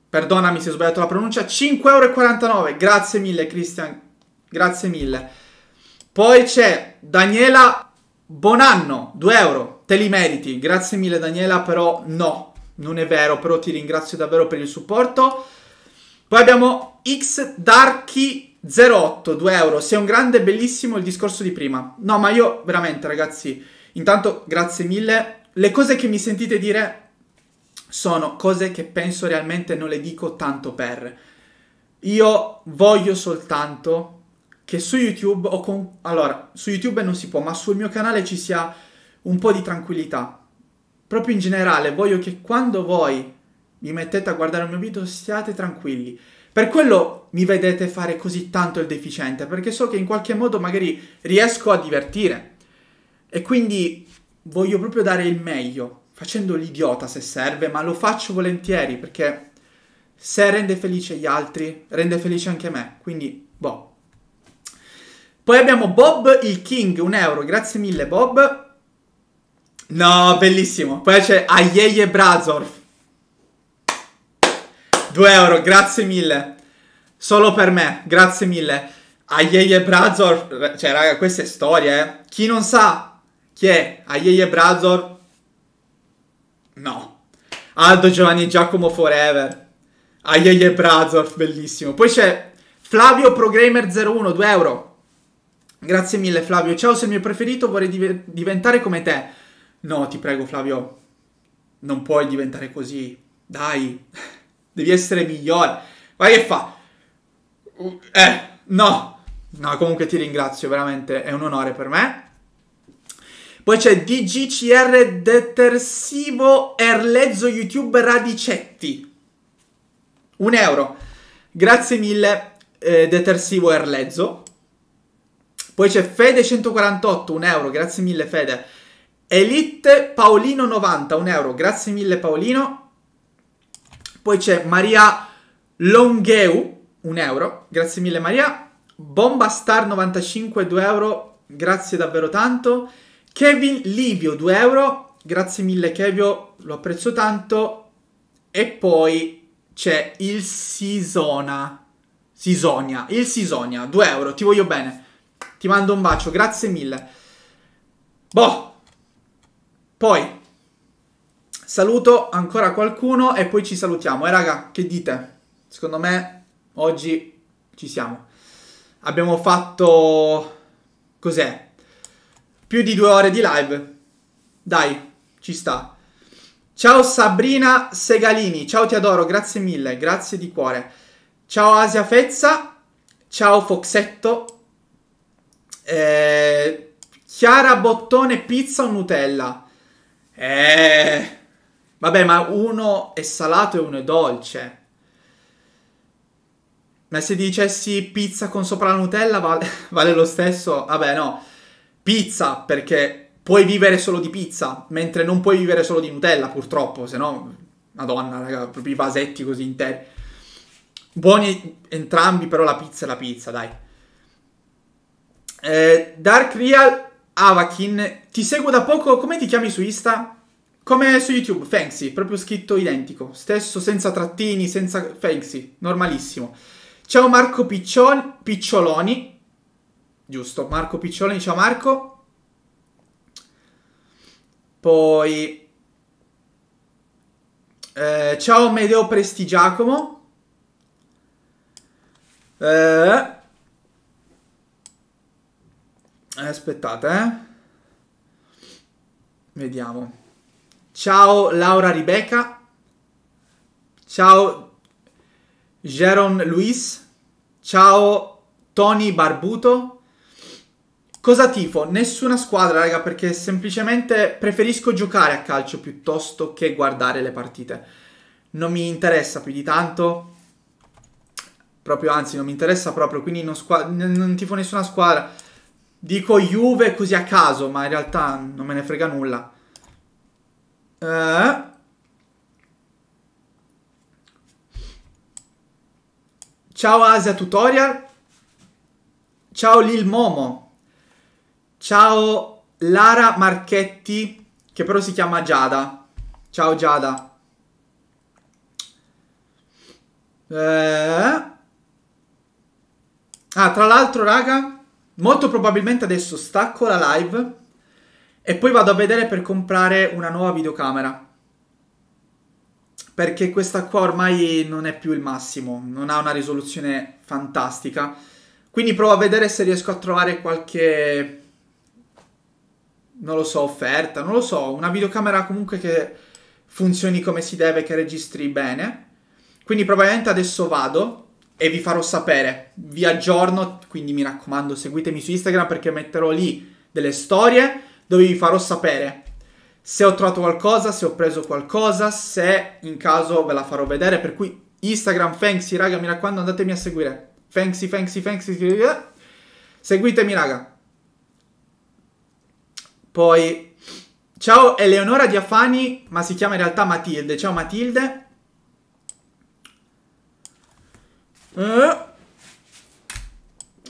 Perdonami se ho sbagliato la pronuncia. 5,49€. Grazie mille, Christian. Grazie mille. Poi c'è Daniela Bonanno. 2 euro. Te li meriti. Grazie mille, Daniela. Però no, non è vero. Però ti ringrazio davvero per il supporto. Poi abbiamo Xdarky08. 2 euro. Sei un grande, bellissimo il discorso di prima. No, ma io veramente, ragazzi. Intanto, grazie mille. Le cose che mi sentite dire sono cose che penso realmente non le dico tanto per. Io voglio soltanto che su YouTube o con... Allora, su YouTube non si può, ma sul mio canale ci sia un po' di tranquillità. Proprio in generale, voglio che quando voi mi mettete a guardare il mio video siate tranquilli. Per quello mi vedete fare così tanto il deficiente, perché so che in qualche modo magari riesco a divertire. E quindi voglio proprio dare il meglio facendo l'idiota se serve, ma lo faccio volentieri perché se rende felice gli altri, rende felice anche me. Quindi, boh. Poi abbiamo Bob il King, un euro, grazie mille Bob. No, bellissimo. Poi c'è Ayeye Brazorf. 2 euro, grazie mille. Solo per me, grazie mille. Ayeye Brazor, cioè raga, questa è storia, eh. Chi non sa chi è Ayeye Brazor, No. Aldo, Giovanni Giacomo Forever. Aiaie Brazor, bellissimo. Poi c'è Flavio ProGamer01, 2 euro. Grazie mille Flavio. Ciao, sei il mio preferito, vorrei div- diventare come te. No, ti prego Flavio, non puoi diventare così. Dai, devi essere migliore. Vai che fa. Uh, eh, no. No, comunque ti ringrazio, veramente è un onore per me. Poi c'è DGCR detersivo Erlezzo YouTube Radicetti. Un euro. Grazie mille, eh, detersivo Erlezzo. Poi c'è Fede148, un euro. Grazie mille, Fede. Elite Paolino90, un euro. Grazie mille, Paolino. Poi c'è Maria Longheu, un euro. Grazie mille, Maria. Bomba Star 95, 2 euro. Grazie davvero tanto. Kevin Livio 2 euro, grazie mille Kevio, lo apprezzo tanto. E poi c'è il Sisona, Sisonia, il Sisonia 2 euro, ti voglio bene. Ti mando un bacio, grazie mille. Boh. Poi saluto ancora qualcuno e poi ci salutiamo. E eh, raga, che dite? Secondo me oggi ci siamo. Abbiamo fatto cos'è? Più di due ore di live. Dai, ci sta. Ciao Sabrina Segalini, ciao ti adoro, grazie mille, grazie di cuore. Ciao Asia Fezza, ciao Foxetto. Eh, Chiara Bottone, pizza o Nutella? Eh, vabbè, ma uno è salato e uno è dolce. Ma se dicessi pizza con sopra la Nutella vale, vale lo stesso? Vabbè, no. Pizza, perché puoi vivere solo di pizza, mentre non puoi vivere solo di Nutella, purtroppo, se no, madonna, raga, proprio i vasetti così interi. Buoni entrambi, però la pizza è la pizza, dai. Eh, Dark Real Avakin, ti seguo da poco, come ti chiami su Insta? Come su YouTube, Fancy, proprio scritto identico, stesso, senza trattini, senza Fancy, normalissimo. Ciao Marco Picciol- Piccioloni, Giusto, Marco Piccioni, ciao Marco. Poi... Eh, ciao Medeo Prestigiacomo. Eh, eh aspettate, eh. Vediamo. Ciao Laura Rebecca. Ciao Jerome Luis. Ciao Tony Barbuto. Cosa tifo? Nessuna squadra, raga, perché semplicemente preferisco giocare a calcio piuttosto che guardare le partite. Non mi interessa più di tanto. Proprio, anzi, non mi interessa proprio, quindi non, non tifo nessuna squadra. Dico Juve così a caso, ma in realtà non me ne frega nulla. Eh... Ciao Asia Tutorial. Ciao Lil Momo. Ciao Lara Marchetti, che però si chiama Giada. Ciao Giada. Eh... Ah, tra l'altro, raga, molto probabilmente adesso stacco la live e poi vado a vedere per comprare una nuova videocamera. Perché questa qua ormai non è più il massimo, non ha una risoluzione fantastica. Quindi provo a vedere se riesco a trovare qualche non lo so, offerta, non lo so, una videocamera comunque che funzioni come si deve, che registri bene. Quindi probabilmente adesso vado e vi farò sapere, vi aggiorno, quindi mi raccomando seguitemi su Instagram perché metterò lì delle storie dove vi farò sapere se ho trovato qualcosa, se ho preso qualcosa, se in caso ve la farò vedere, per cui Instagram, Fancy, raga, mi raccomando andatemi a seguire. Fancy, Fancy, Fancy, seguitemi raga. Poi, ciao Eleonora Diafani, ma si chiama in realtà Matilde. Ciao Matilde. Uh,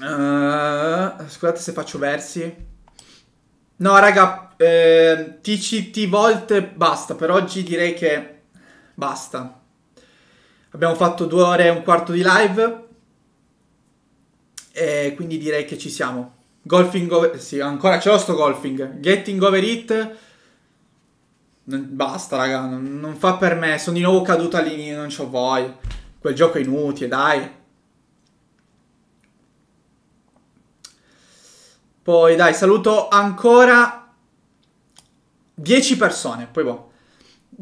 uh, scusate se faccio versi. No, raga, eh, TCT Volt basta. Per oggi direi che basta. Abbiamo fatto due ore e un quarto di live. E quindi direi che ci siamo. Golfing over... Sì, ancora ce l'ho sto golfing. Getting over it... Basta, raga, non, non fa per me. Sono di nuovo caduta lì, non c'ho voglia. Quel gioco è inutile, dai. Poi, dai, saluto ancora 10 persone. Poi boh.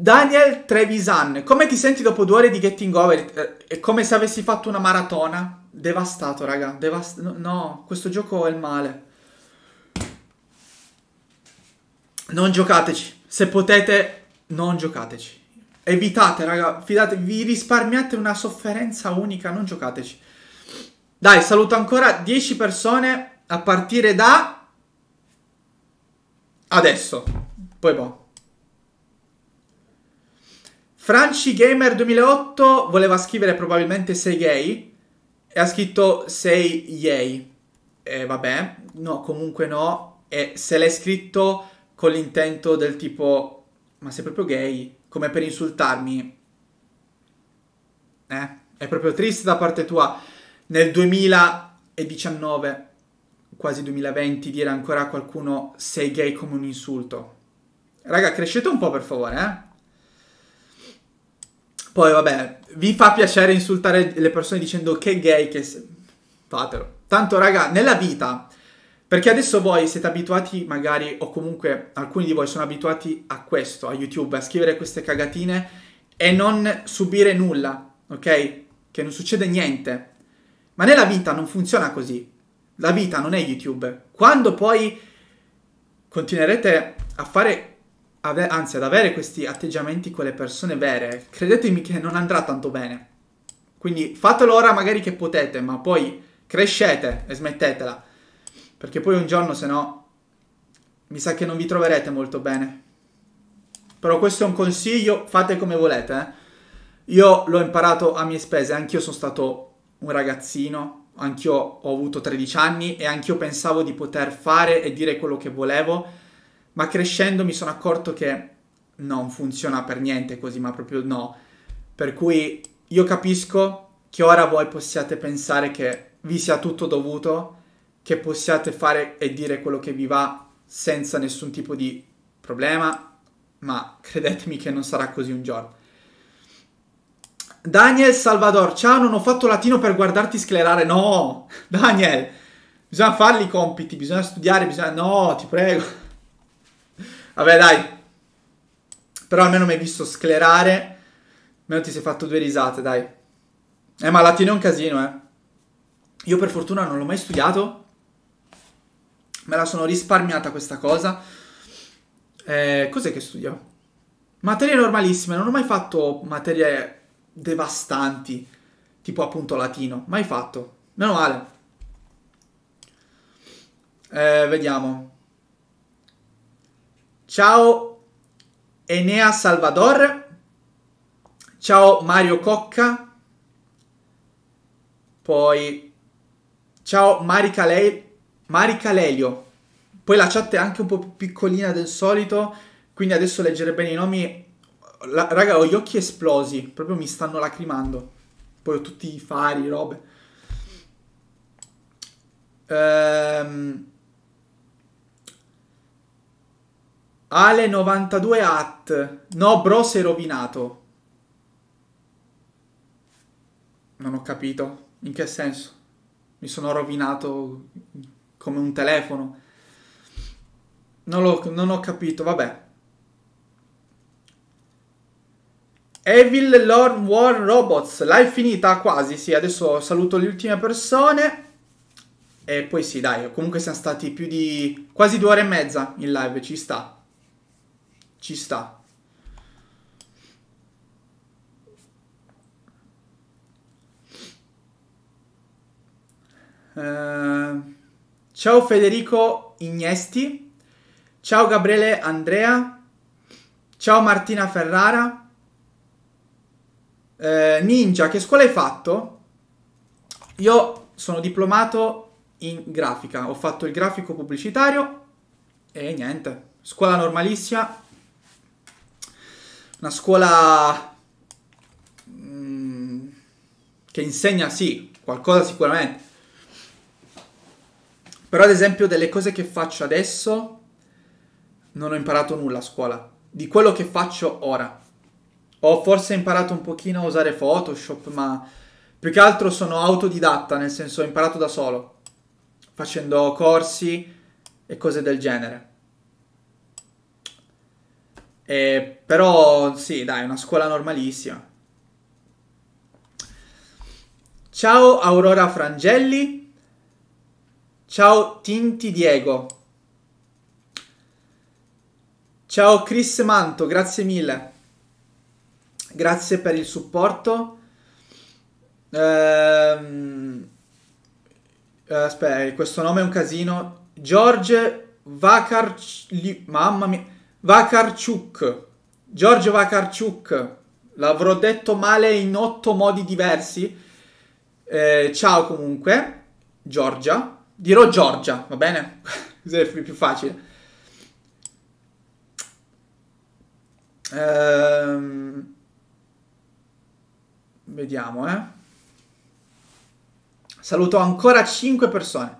Daniel Trevisan, come ti senti dopo due ore di getting over? Eh, è come se avessi fatto una maratona. Devastato, raga. Devast- no, questo gioco è il male. Non giocateci. Se potete, non giocateci. Evitate, raga. Fidatevi, vi risparmiate una sofferenza unica. Non giocateci. Dai, saluto ancora 10 persone a partire da... Adesso. Poi boh. Franci Gamer 2008 voleva scrivere probabilmente sei gay e ha scritto sei yay. E vabbè, no, comunque no. E se l'hai scritto con l'intento del tipo, ma sei proprio gay? Come per insultarmi? Eh, è proprio triste da parte tua. Nel 2019, quasi 2020, dire ancora a qualcuno sei gay come un insulto. Raga, crescete un po' per favore, eh? Poi vabbè, vi fa piacere insultare le persone dicendo che gay che... Se... Fatelo. Tanto raga, nella vita, perché adesso voi siete abituati magari, o comunque alcuni di voi sono abituati a questo, a YouTube, a scrivere queste cagatine e non subire nulla, ok? Che non succede niente. Ma nella vita non funziona così. La vita non è YouTube. Quando poi continuerete a fare ave- anzi ad avere questi atteggiamenti con le persone vere, credetemi che non andrà tanto bene. Quindi fatelo ora magari che potete, ma poi crescete e smettetela. Perché poi un giorno, se no, mi sa che non vi troverete molto bene. Però questo è un consiglio, fate come volete. Eh. Io l'ho imparato a mie spese, anch'io sono stato un ragazzino, anch'io ho avuto 13 anni e anch'io pensavo di poter fare e dire quello che volevo ma crescendo mi sono accorto che non funziona per niente così, ma proprio no. Per cui io capisco che ora voi possiate pensare che vi sia tutto dovuto, che possiate fare e dire quello che vi va senza nessun tipo di problema, ma credetemi che non sarà così un giorno. Daniel Salvador, ciao, non ho fatto latino per guardarti sclerare. No, Daniel, bisogna farli i compiti, bisogna studiare, bisogna... No, ti prego. Vabbè, dai. Però almeno mi hai visto sclerare. Almeno ti sei fatto due risate, dai. Eh, ma latino è un casino, eh. Io per fortuna non l'ho mai studiato. Me la sono risparmiata questa cosa. Eh, cos'è che studio? Materie normalissime. Non ho mai fatto materie devastanti. Tipo appunto latino. Mai fatto. Meno male. Eh, vediamo. Ciao Enea Salvador. Ciao Mario Cocca. Poi ciao Marica, Le- Marica Lelio. Poi la chat è anche un po' più piccolina del solito, quindi adesso leggere bene i nomi. La, raga, ho gli occhi esplosi, proprio mi stanno lacrimando. Poi ho tutti i fari, robe. Ehm Ale92 at. No, bro, sei rovinato. Non ho capito. In che senso? Mi sono rovinato come un telefono. Non, non ho capito, vabbè. Evil Lord War Robots, live finita quasi, sì, adesso saluto le ultime persone. E poi sì, dai, comunque siamo stati più di quasi due ore e mezza in live, ci sta. Ci sta. Uh, ciao Federico Ignesti. Ciao Gabriele Andrea. Ciao Martina Ferrara. Uh, Ninja, che scuola hai fatto? Io sono diplomato in grafica. Ho fatto il grafico pubblicitario e niente. Scuola normalissima, una scuola mm, che insegna, sì, qualcosa sicuramente. Però ad esempio delle cose che faccio adesso non ho imparato nulla a scuola. Di quello che faccio ora. Ho forse imparato un pochino a usare Photoshop, ma più che altro sono autodidatta, nel senso ho imparato da solo, facendo corsi e cose del genere. Eh, però sì, dai, una scuola normalissima. Ciao Aurora Frangelli. Ciao Tinti Diego. Ciao Chris Manto, grazie mille. Grazie per il supporto. Ehm... Eh, aspetta, eh, questo nome è un casino. George Vakar... Mamma mia. Vakarciuk, Giorgio Vakarciuk, l'avrò detto male in otto modi diversi. Eh, ciao comunque, Giorgia. Dirò Giorgia, va bene? Così è più facile. Ehm, vediamo, eh. Saluto ancora 5 persone.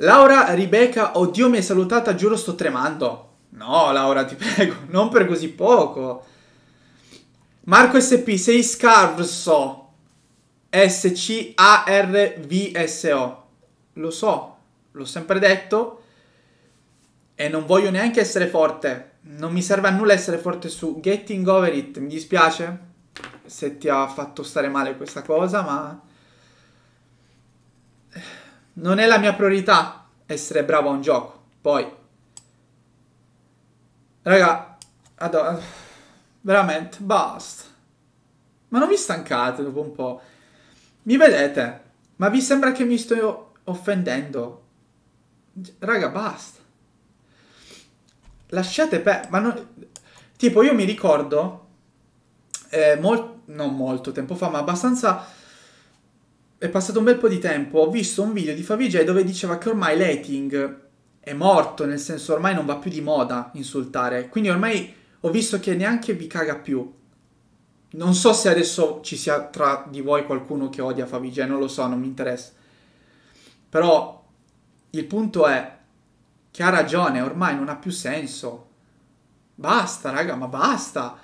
Laura, Rebecca, oddio mi hai salutata, giuro sto tremando. No, Laura, ti prego, non per così poco. Marco SP, sei scarso. S-C-A-R-V-S-O. Lo so, l'ho sempre detto. E non voglio neanche essere forte. Non mi serve a nulla essere forte su Getting Over It. Mi dispiace se ti ha fatto stare male questa cosa, ma non è la mia priorità essere bravo a un gioco. Poi, raga, adò, veramente, basta. Ma non vi stancate dopo un po'? Mi vedete? Ma vi sembra che mi sto offendendo? Raga, basta. Lasciate per... Ma non... Tipo, io mi ricordo, eh, mol... non molto tempo fa, ma abbastanza è passato un bel po' di tempo, ho visto un video di Favij dove diceva che ormai l'hating è morto, nel senso ormai non va più di moda insultare, quindi ormai ho visto che neanche vi caga più. Non so se adesso ci sia tra di voi qualcuno che odia Favij, non lo so, non mi interessa. Però il punto è che ha ragione, ormai non ha più senso. Basta, raga, ma basta.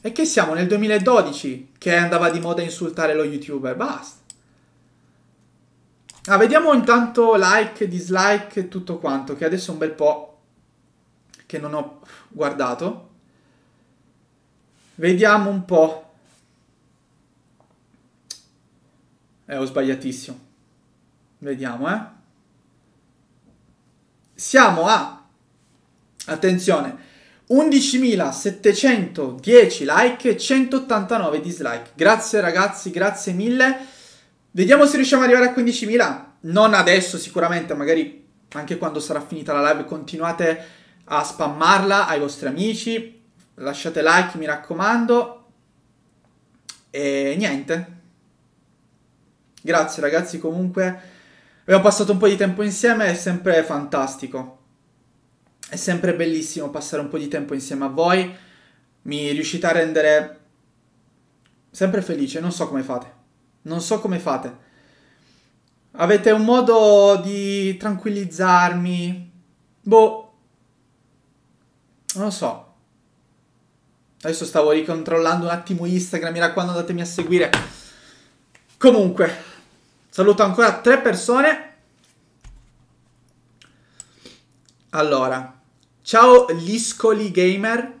E che siamo nel 2012 che andava di moda insultare lo youtuber, basta. Ah, vediamo intanto like, dislike e tutto quanto, che adesso è un bel po' che non ho guardato. Vediamo un po'. Eh, ho sbagliatissimo. Vediamo, eh. Siamo a, attenzione, 11.710 like e 189 dislike. Grazie ragazzi, grazie mille. Vediamo se riusciamo ad arrivare a 15.000. Non adesso sicuramente, magari anche quando sarà finita la live continuate a spammarla ai vostri amici. Lasciate like, mi raccomando. E niente. Grazie ragazzi comunque. Abbiamo passato un po' di tempo insieme, è sempre fantastico. È sempre bellissimo passare un po' di tempo insieme a voi. Mi riuscite a rendere sempre felice, non so come fate. Non so come fate. Avete un modo di tranquillizzarmi? Boh. Non lo so. Adesso stavo ricontrollando un attimo Instagram, mi raccomando andatemi a seguire. Comunque, saluto ancora tre persone. Allora, ciao Liscoli Gamer,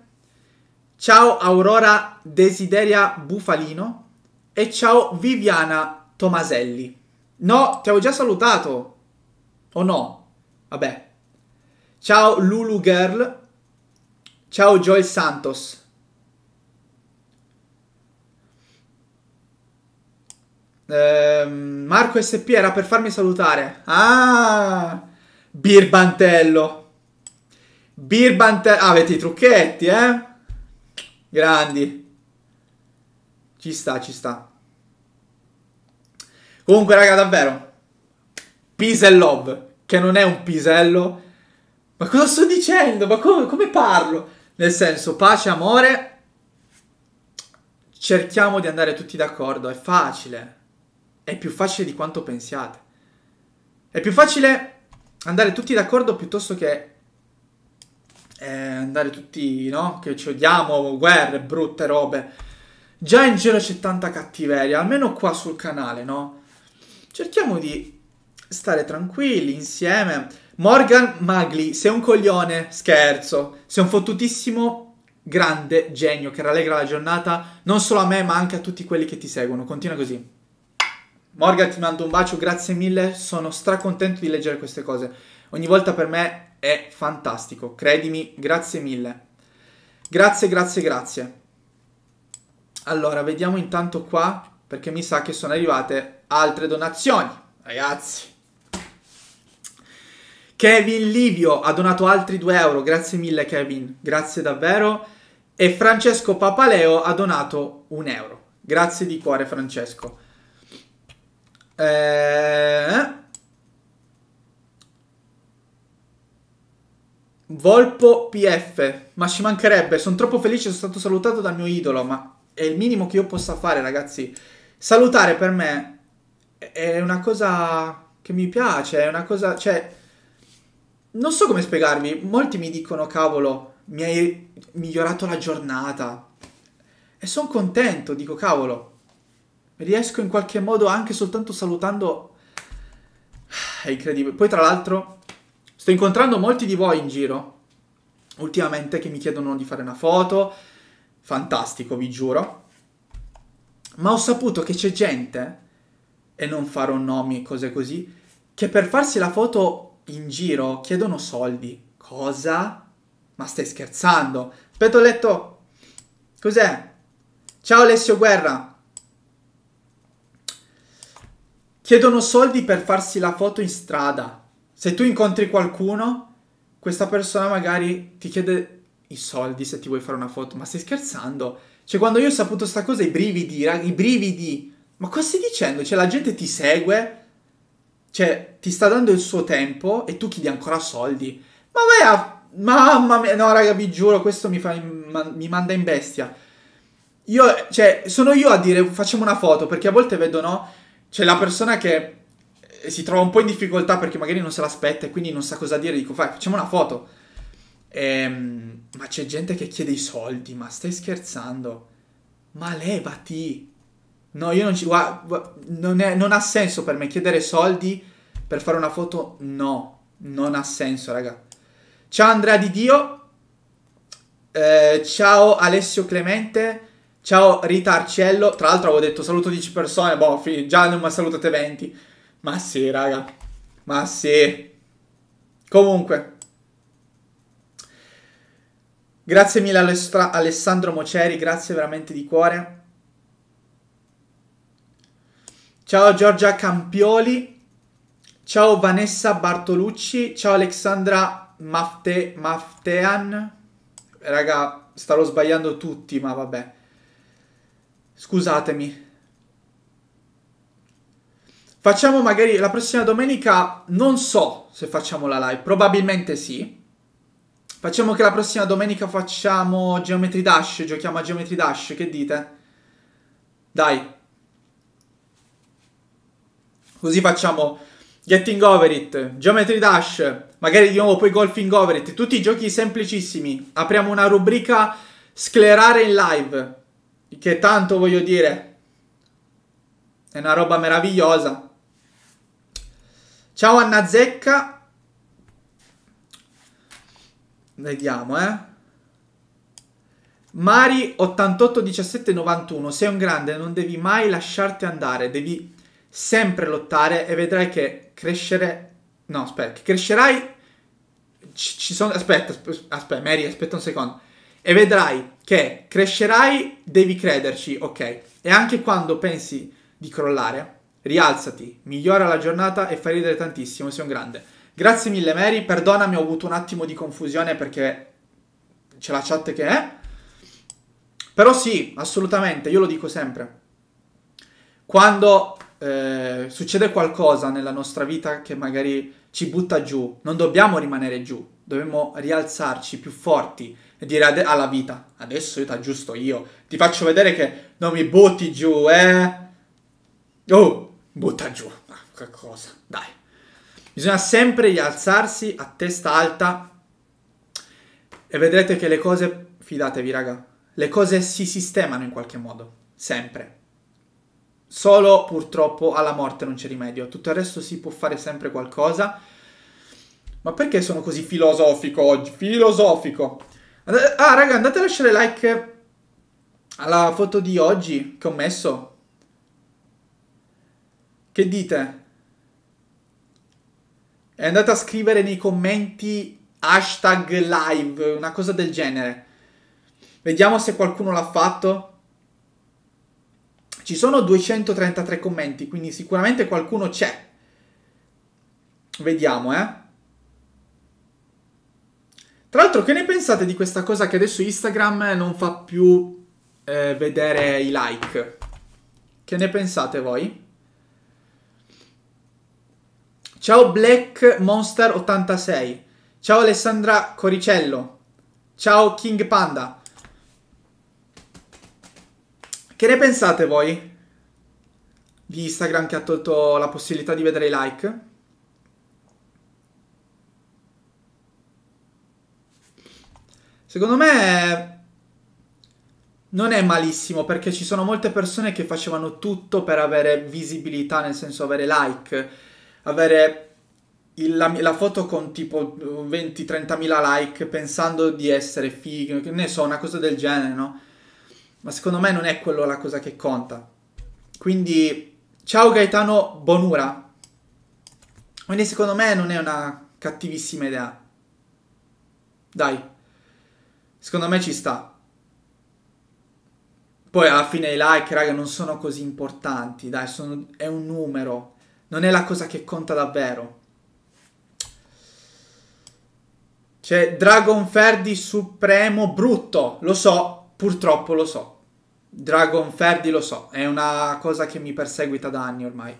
ciao Aurora Desideria Bufalino, e ciao Viviana Tomaselli. No, ti avevo già salutato. O no? Vabbè. Ciao Lulu Girl. Ciao Joel Santos. Ehm, Marco SP era per farmi salutare. Ah! Birbantello. Birbantello. Ah, avete i trucchetti, eh? Grandi. Ci sta, ci sta. Comunque, raga, davvero. Peace and love. Che non è un pisello. Ma cosa sto dicendo? Ma come, come parlo? Nel senso, pace, amore. Cerchiamo di andare tutti d'accordo. È facile. È più facile di quanto pensiate. È più facile andare tutti d'accordo piuttosto che eh, andare tutti, no? Che ci odiamo, guerre, brutte robe. Già in giro c'è tanta cattiveria, almeno qua sul canale, no? Cerchiamo di stare tranquilli insieme. Morgan Magli, sei un coglione, scherzo. Sei un fottutissimo grande genio che rallegra la giornata non solo a me ma anche a tutti quelli che ti seguono. Continua così. Morgan ti mando un bacio, grazie mille, sono stracontento di leggere queste cose. Ogni volta per me è fantastico, credimi, grazie mille. Grazie, grazie, grazie. Allora, vediamo intanto qua, perché mi sa che sono arrivate altre donazioni, ragazzi. Kevin Livio ha donato altri 2 euro, grazie mille Kevin, grazie davvero. E Francesco Papaleo ha donato un euro. Grazie di cuore Francesco. Eh... Volpo PF, ma ci mancherebbe, sono troppo felice, sono stato salutato dal mio idolo, ma è il minimo che io possa fare, ragazzi. Salutare per me è una cosa che mi piace, è una cosa, cioè, non so come spiegarvi. Molti mi dicono, cavolo, mi hai migliorato la giornata. E sono contento, dico, cavolo, riesco in qualche modo anche soltanto salutando. È incredibile. Poi, tra l'altro, sto incontrando molti di voi in giro ultimamente che mi chiedono di fare una foto fantastico, vi giuro. Ma ho saputo che c'è gente, e non farò nomi e cose così, che per farsi la foto in giro chiedono soldi. Cosa? Ma stai scherzando? Aspetta, ho letto. Cos'è? Ciao Alessio Guerra. Chiedono soldi per farsi la foto in strada. Se tu incontri qualcuno, questa persona magari ti chiede i soldi se ti vuoi fare una foto, ma stai scherzando? Cioè quando io ho saputo sta cosa, i brividi, i brividi. Ma cosa stai dicendo? Cioè la gente ti segue, cioè ti sta dando il suo tempo e tu chiedi ancora soldi. Ma vai a... Mamma mia, no raga, vi giuro, questo mi, fa, mi manda in bestia. Io, cioè, sono io a dire facciamo una foto, perché a volte vedo, no? C'è cioè, la persona che eh, si trova un po' in difficoltà perché magari non se l'aspetta e quindi non sa cosa dire, dico fai, facciamo una foto. Ehm, ma c'è gente che chiede i soldi, ma stai scherzando? Ma levati! No, io non ci... Guarda, non, è, non ha senso per me chiedere soldi per fare una foto. No, non ha senso, raga. Ciao Andrea Di Dio. Eh, ciao Alessio Clemente. Ciao Rita Arcello. Tra l'altro avevo detto saluto 10 persone. Boh, già non mi ha salutate 20. Ma sì, raga. Ma sì. Comunque. Grazie mille a Alessandro Moceri, grazie veramente di cuore. Ciao Giorgia Campioli, ciao Vanessa Bartolucci, ciao Alexandra Mafte, Maftean. Raga, starò sbagliando tutti, ma vabbè. Scusatemi. Facciamo magari la prossima domenica, non so se facciamo la live, probabilmente sì. Facciamo che la prossima domenica facciamo Geometry Dash, giochiamo a Geometry Dash, che dite? Dai. Così facciamo Getting Over It, Geometry Dash, magari di nuovo poi Golfing Over It, tutti i giochi semplicissimi. Apriamo una rubrica sclerare in live, che tanto voglio dire è una roba meravigliosa. Ciao Anna Zecca, Vediamo, eh. Mari 88 17 91, sei un grande, non devi mai lasciarti andare, devi sempre lottare e vedrai che crescere No, aspetta, che crescerai ci sono aspetta, aspetta, aspetta, Mary, aspetta un secondo. E vedrai che crescerai, devi crederci, ok? E anche quando pensi di crollare, rialzati, migliora la giornata e fai ridere tantissimo, sei un grande. Grazie mille Mary, perdonami, ho avuto un attimo di confusione perché c'è la chat che è. Però sì, assolutamente, io lo dico sempre. Quando eh, succede qualcosa nella nostra vita che magari ci butta giù, non dobbiamo rimanere giù, dobbiamo rialzarci più forti e dire ade- alla vita, adesso io ti aggiusto io, ti faccio vedere che non mi butti giù, eh? Oh, butta giù, ah, che cosa, dai. Bisogna sempre rialzarsi a testa alta e vedrete che le cose, fidatevi raga, le cose si sistemano in qualche modo, sempre. Solo purtroppo alla morte non c'è rimedio, tutto il resto si può fare sempre qualcosa. Ma perché sono così filosofico oggi? Filosofico. Ah raga, andate a lasciare like alla foto di oggi che ho messo. Che dite? è andata a scrivere nei commenti hashtag live, una cosa del genere. Vediamo se qualcuno l'ha fatto. Ci sono 233 commenti, quindi sicuramente qualcuno c'è. Vediamo, eh. Tra l'altro, che ne pensate di questa cosa che adesso Instagram non fa più eh, vedere i like? Che ne pensate voi? Ciao Black Monster 86. Ciao Alessandra Coricello. Ciao King Panda. Che ne pensate voi di Instagram che ha tolto la possibilità di vedere i like? Secondo me non è malissimo perché ci sono molte persone che facevano tutto per avere visibilità, nel senso avere like avere il, la, la, foto con tipo 20-30 mila like pensando di essere figo, ne so, una cosa del genere, no? Ma secondo me non è quello la cosa che conta. Quindi, ciao Gaetano Bonura. Quindi secondo me non è una cattivissima idea. Dai, secondo me ci sta. Poi alla fine i like, raga, non sono così importanti, dai, sono, è un numero, non è la cosa che conta davvero. C'è Dragon Ferdi Supremo brutto, lo so, purtroppo lo so. Dragon Ferdi lo so, è una cosa che mi perseguita da anni ormai.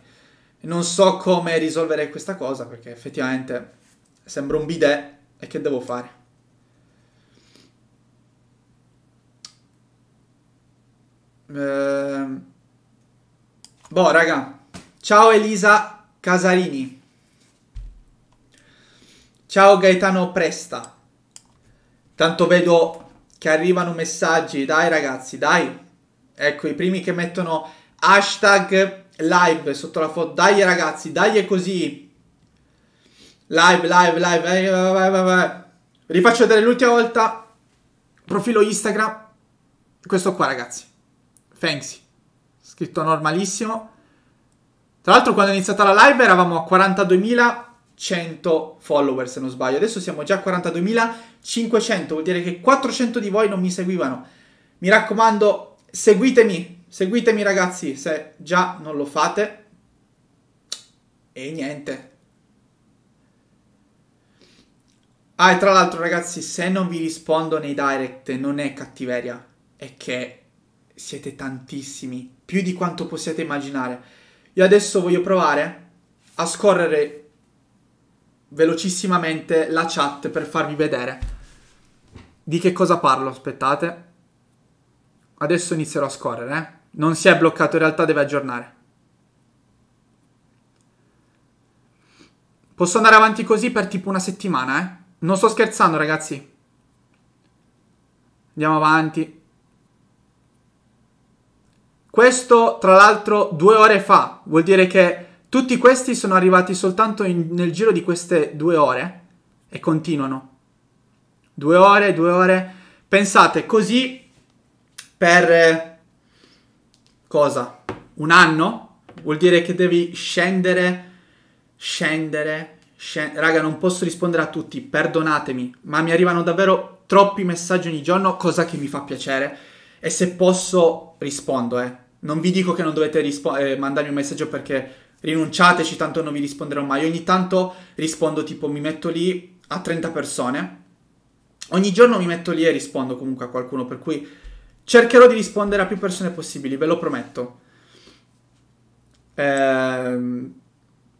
Non so come risolvere questa cosa perché effettivamente sembra un bidet e che devo fare? Eh... Boh, raga, Ciao Elisa Casarini. Ciao Gaetano Presta. Tanto vedo che arrivano messaggi. Dai ragazzi, dai. Ecco, i primi che mettono hashtag live sotto la foto. Dai ragazzi, dai così. Live, live, live. Vai, eh, vai, vai, vai. Vi faccio vedere l'ultima volta. Profilo Instagram. Questo qua ragazzi. Fancy. Scritto normalissimo. Tra l'altro quando è iniziata la live eravamo a 42.100 follower se non sbaglio, adesso siamo già a 42.500, vuol dire che 400 di voi non mi seguivano. Mi raccomando, seguitemi, seguitemi ragazzi se già non lo fate. E niente. Ah, e tra l'altro ragazzi, se non vi rispondo nei direct non è cattiveria, è che siete tantissimi, più di quanto possiate immaginare io adesso voglio provare a scorrere velocissimamente la chat per farvi vedere di che cosa parlo. Aspettate. Adesso inizierò a scorrere. Eh? Non si è bloccato, in realtà deve aggiornare. Posso andare avanti così per tipo una settimana, eh? Non sto scherzando, ragazzi. Andiamo avanti. Questo, tra l'altro, due ore fa. Vuol dire che tutti questi sono arrivati soltanto in, nel giro di queste due ore e continuano. Due ore, due ore. Pensate, così per eh, cosa? Un anno? Vuol dire che devi scendere, scendere, scendere. Raga, non posso rispondere a tutti, perdonatemi, ma mi arrivano davvero troppi messaggi ogni giorno, cosa che mi fa piacere. E se posso rispondo, eh non vi dico che non dovete rispo- eh, mandarmi un messaggio perché rinunciateci, tanto non vi risponderò mai. Ogni tanto rispondo tipo mi metto lì a 30 persone. Ogni giorno mi metto lì e rispondo comunque a qualcuno, per cui cercherò di rispondere a più persone possibili, ve lo prometto. Ehm,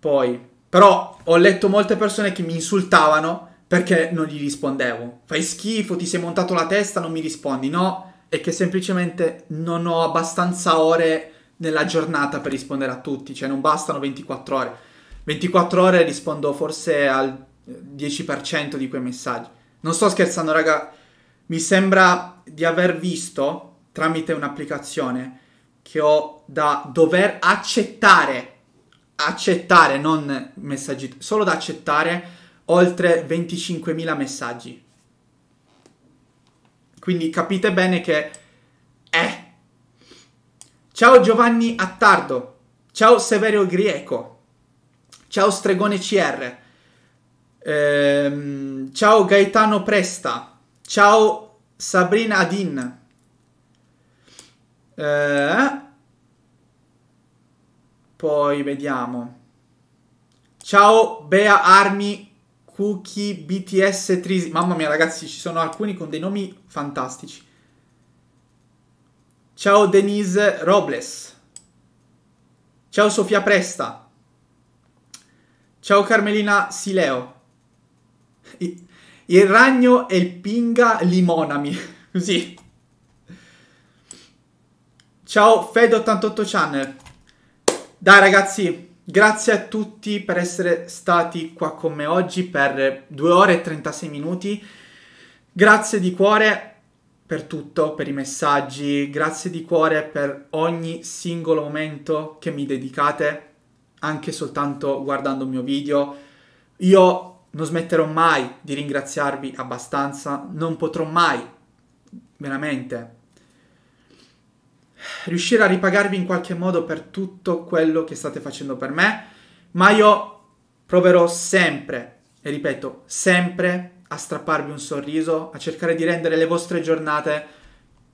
poi, però ho letto molte persone che mi insultavano perché non gli rispondevo. Fai schifo, ti sei montato la testa, non mi rispondi. No, è che semplicemente non ho abbastanza ore nella giornata per rispondere a tutti, cioè non bastano 24 ore. 24 ore rispondo forse al 10% di quei messaggi. Non sto scherzando, raga, mi sembra di aver visto tramite un'applicazione che ho da dover accettare, accettare, non messaggi, solo da accettare oltre 25.000 messaggi. Quindi capite bene che... Eh. Ciao Giovanni Attardo. Ciao Severio Grieco. Ciao Stregone CR. Ehm, ciao Gaetano Presta. Ciao Sabrina Adin. Eh, poi vediamo. Ciao Bea Armi Cookie BTS Trisi. Mamma mia, ragazzi, ci sono alcuni con dei nomi fantastici. Ciao Denise Robles. Ciao Sofia Presta. Ciao Carmelina Sileo. Il ragno e il pinga limonami. Così. Ciao Fed88 Channel. Dai ragazzi, Grazie a tutti per essere stati qua con me oggi per 2 ore e 36 minuti. Grazie di cuore per tutto, per i messaggi, grazie di cuore per ogni singolo momento che mi dedicate, anche soltanto guardando il mio video. Io non smetterò mai di ringraziarvi abbastanza, non potrò mai, veramente, riuscire a ripagarvi in qualche modo per tutto quello che state facendo per me, ma io proverò sempre, e ripeto, sempre a strapparvi un sorriso, a cercare di rendere le vostre giornate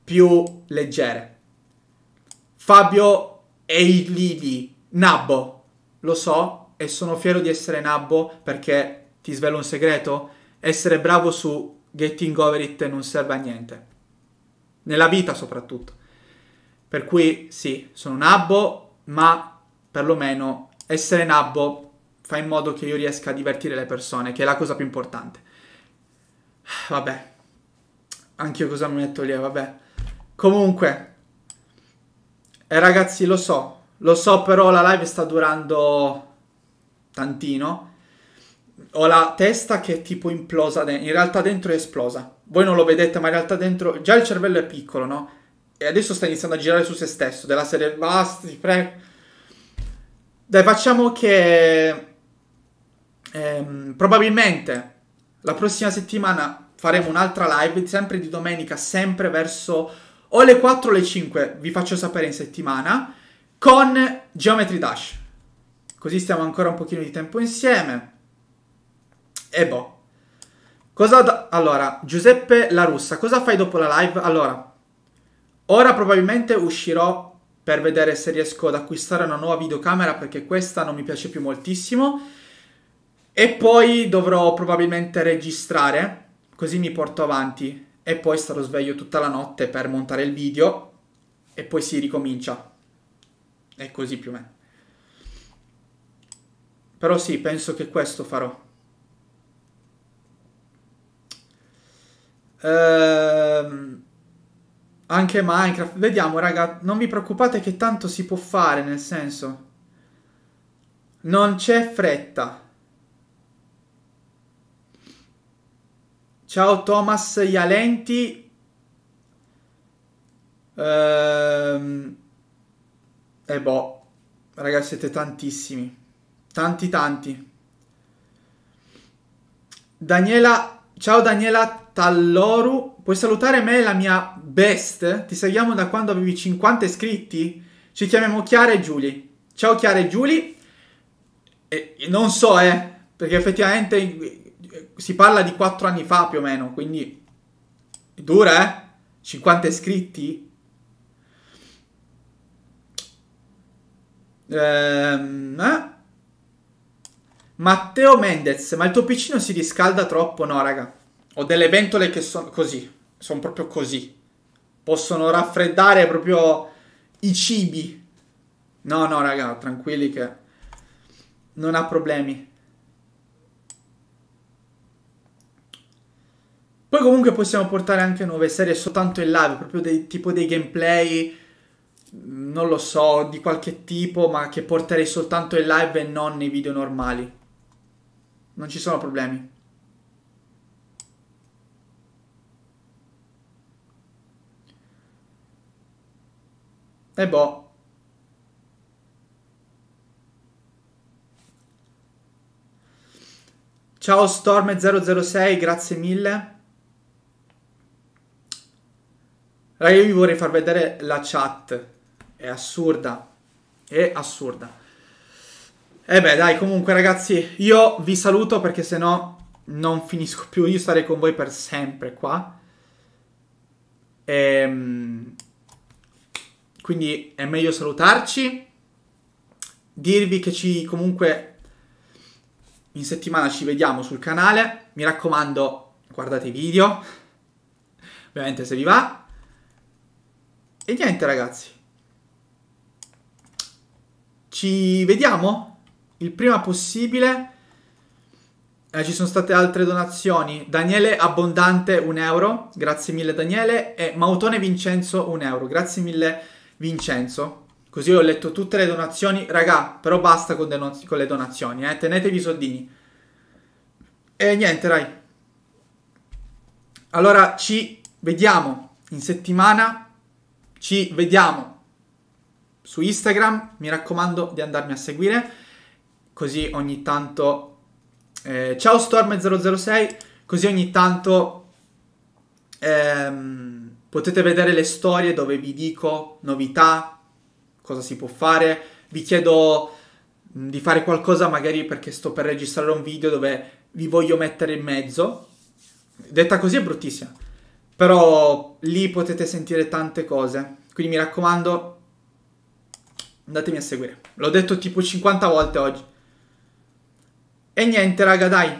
più leggere. Fabio e i Lili, Nabbo, lo so e sono fiero di essere Nabbo perché ti svelo un segreto, essere bravo su Getting Over It non serve a niente. Nella vita soprattutto. Per cui sì, sono nabbo, ma perlomeno essere nabbo fa in modo che io riesca a divertire le persone, che è la cosa più importante. Vabbè, anche io cosa mi metto lì, vabbè. Comunque, eh, ragazzi, lo so, lo so, però la live sta durando tantino. Ho la testa che è tipo implosa, in realtà dentro è esplosa. Voi non lo vedete, ma in realtà dentro già il cervello è piccolo, no? E adesso sta iniziando a girare su se stesso, della serie basta, ti prego. Dai, facciamo che ehm, probabilmente la prossima settimana faremo un'altra live, sempre di domenica, sempre verso o le 4 o le 5, vi faccio sapere in settimana, con Geometry Dash. Così stiamo ancora un pochino di tempo insieme. E boh. Cosa da- allora, Giuseppe La Russa, cosa fai dopo la live? Allora, Ora probabilmente uscirò per vedere se riesco ad acquistare una nuova videocamera perché questa non mi piace più moltissimo. E poi dovrò probabilmente registrare, così mi porto avanti. E poi starò sveglio tutta la notte per montare il video e poi si ricomincia. E così più o meno. Però sì, penso che questo farò. Ehm... Anche Minecraft. Vediamo, raga, non vi preoccupate che tanto si può fare, nel senso. Non c'è fretta. Ciao Thomas Ialenti. Ehm... E eh, boh, ragazzi siete tantissimi. Tanti, tanti. Daniela, ciao Daniela Talloru. Puoi salutare me e la mia Best, ti seguiamo da quando avevi 50 iscritti. Ci chiamiamo Chiara e Giulia. Ciao Chiara e Giulia. E non so, eh, perché effettivamente eh, si parla di 4 anni fa più o meno, quindi dura, eh? 50 iscritti? Ehm, eh? Matteo Mendez, ma il tuo piccino si riscalda troppo? No, raga. Ho delle ventole che sono così, sono proprio così possono raffreddare proprio i cibi. No, no, raga, tranquilli che non ha problemi. Poi comunque possiamo portare anche nuove serie soltanto in live, proprio dei, tipo dei gameplay, mm, non lo so, di qualche tipo, ma che porterei soltanto in live e non nei video normali. Non ci sono problemi. E boh. Ciao Storm006, grazie mille. Ragazzi, io vi vorrei far vedere la chat. È assurda. È assurda. E beh, dai, comunque ragazzi, io vi saluto perché se no non finisco più. Io starei con voi per sempre qua. Ehm... Quindi è meglio salutarci, dirvi che ci comunque in settimana ci vediamo sul canale. Mi raccomando, guardate i video, ovviamente se vi va. E niente ragazzi, ci vediamo il prima possibile. Eh, ci sono state altre donazioni. Daniele Abbondante 1 euro, grazie mille Daniele. E Mautone Vincenzo 1 euro, grazie mille Vincenzo. Così ho letto tutte le donazioni. Raga, però basta con, donaz- con le donazioni, eh. Tenetevi i soldini. E niente, dai. Allora ci vediamo in settimana. Ci vediamo su Instagram. Mi raccomando di andarmi a seguire. Così ogni tanto... Eh, ciao Storm006. Così ogni tanto... Ehm Potete vedere le storie dove vi dico novità, cosa si può fare. Vi chiedo mm, di fare qualcosa magari perché sto per registrare un video dove vi voglio mettere in mezzo. Detta così è bruttissima. Però lì potete sentire tante cose. Quindi mi raccomando, andatemi a seguire. L'ho detto tipo 50 volte oggi. E niente, raga, dai.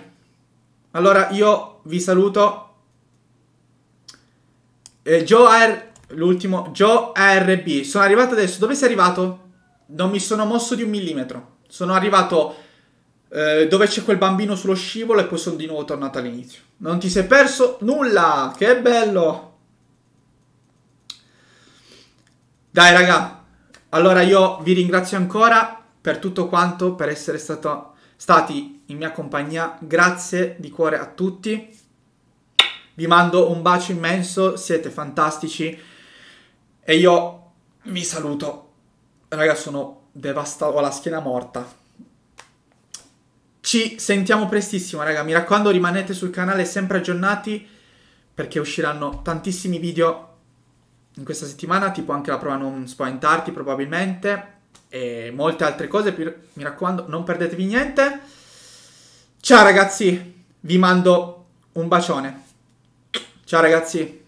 Allora io vi saluto. Eh, Joe AR... L'ultimo. Joe ARB. Sono arrivato adesso. Dove sei arrivato? Non mi sono mosso di un millimetro. Sono arrivato eh, dove c'è quel bambino sullo scivolo e poi sono di nuovo tornato all'inizio. Non ti sei perso nulla. Che bello. Dai raga. Allora io vi ringrazio ancora per tutto quanto, per essere stato, stati in mia compagnia. Grazie di cuore a tutti. Vi mando un bacio immenso, siete fantastici e io vi saluto. Raga, sono devastato, ho la schiena morta. Ci sentiamo prestissimo, raga. Mi raccomando, rimanete sul canale sempre aggiornati perché usciranno tantissimi video in questa settimana, tipo anche la prova a non spaventarti probabilmente e molte altre cose. Mi raccomando, non perdetevi niente. Ciao ragazzi, vi mando un bacione. Ciao ragazzi!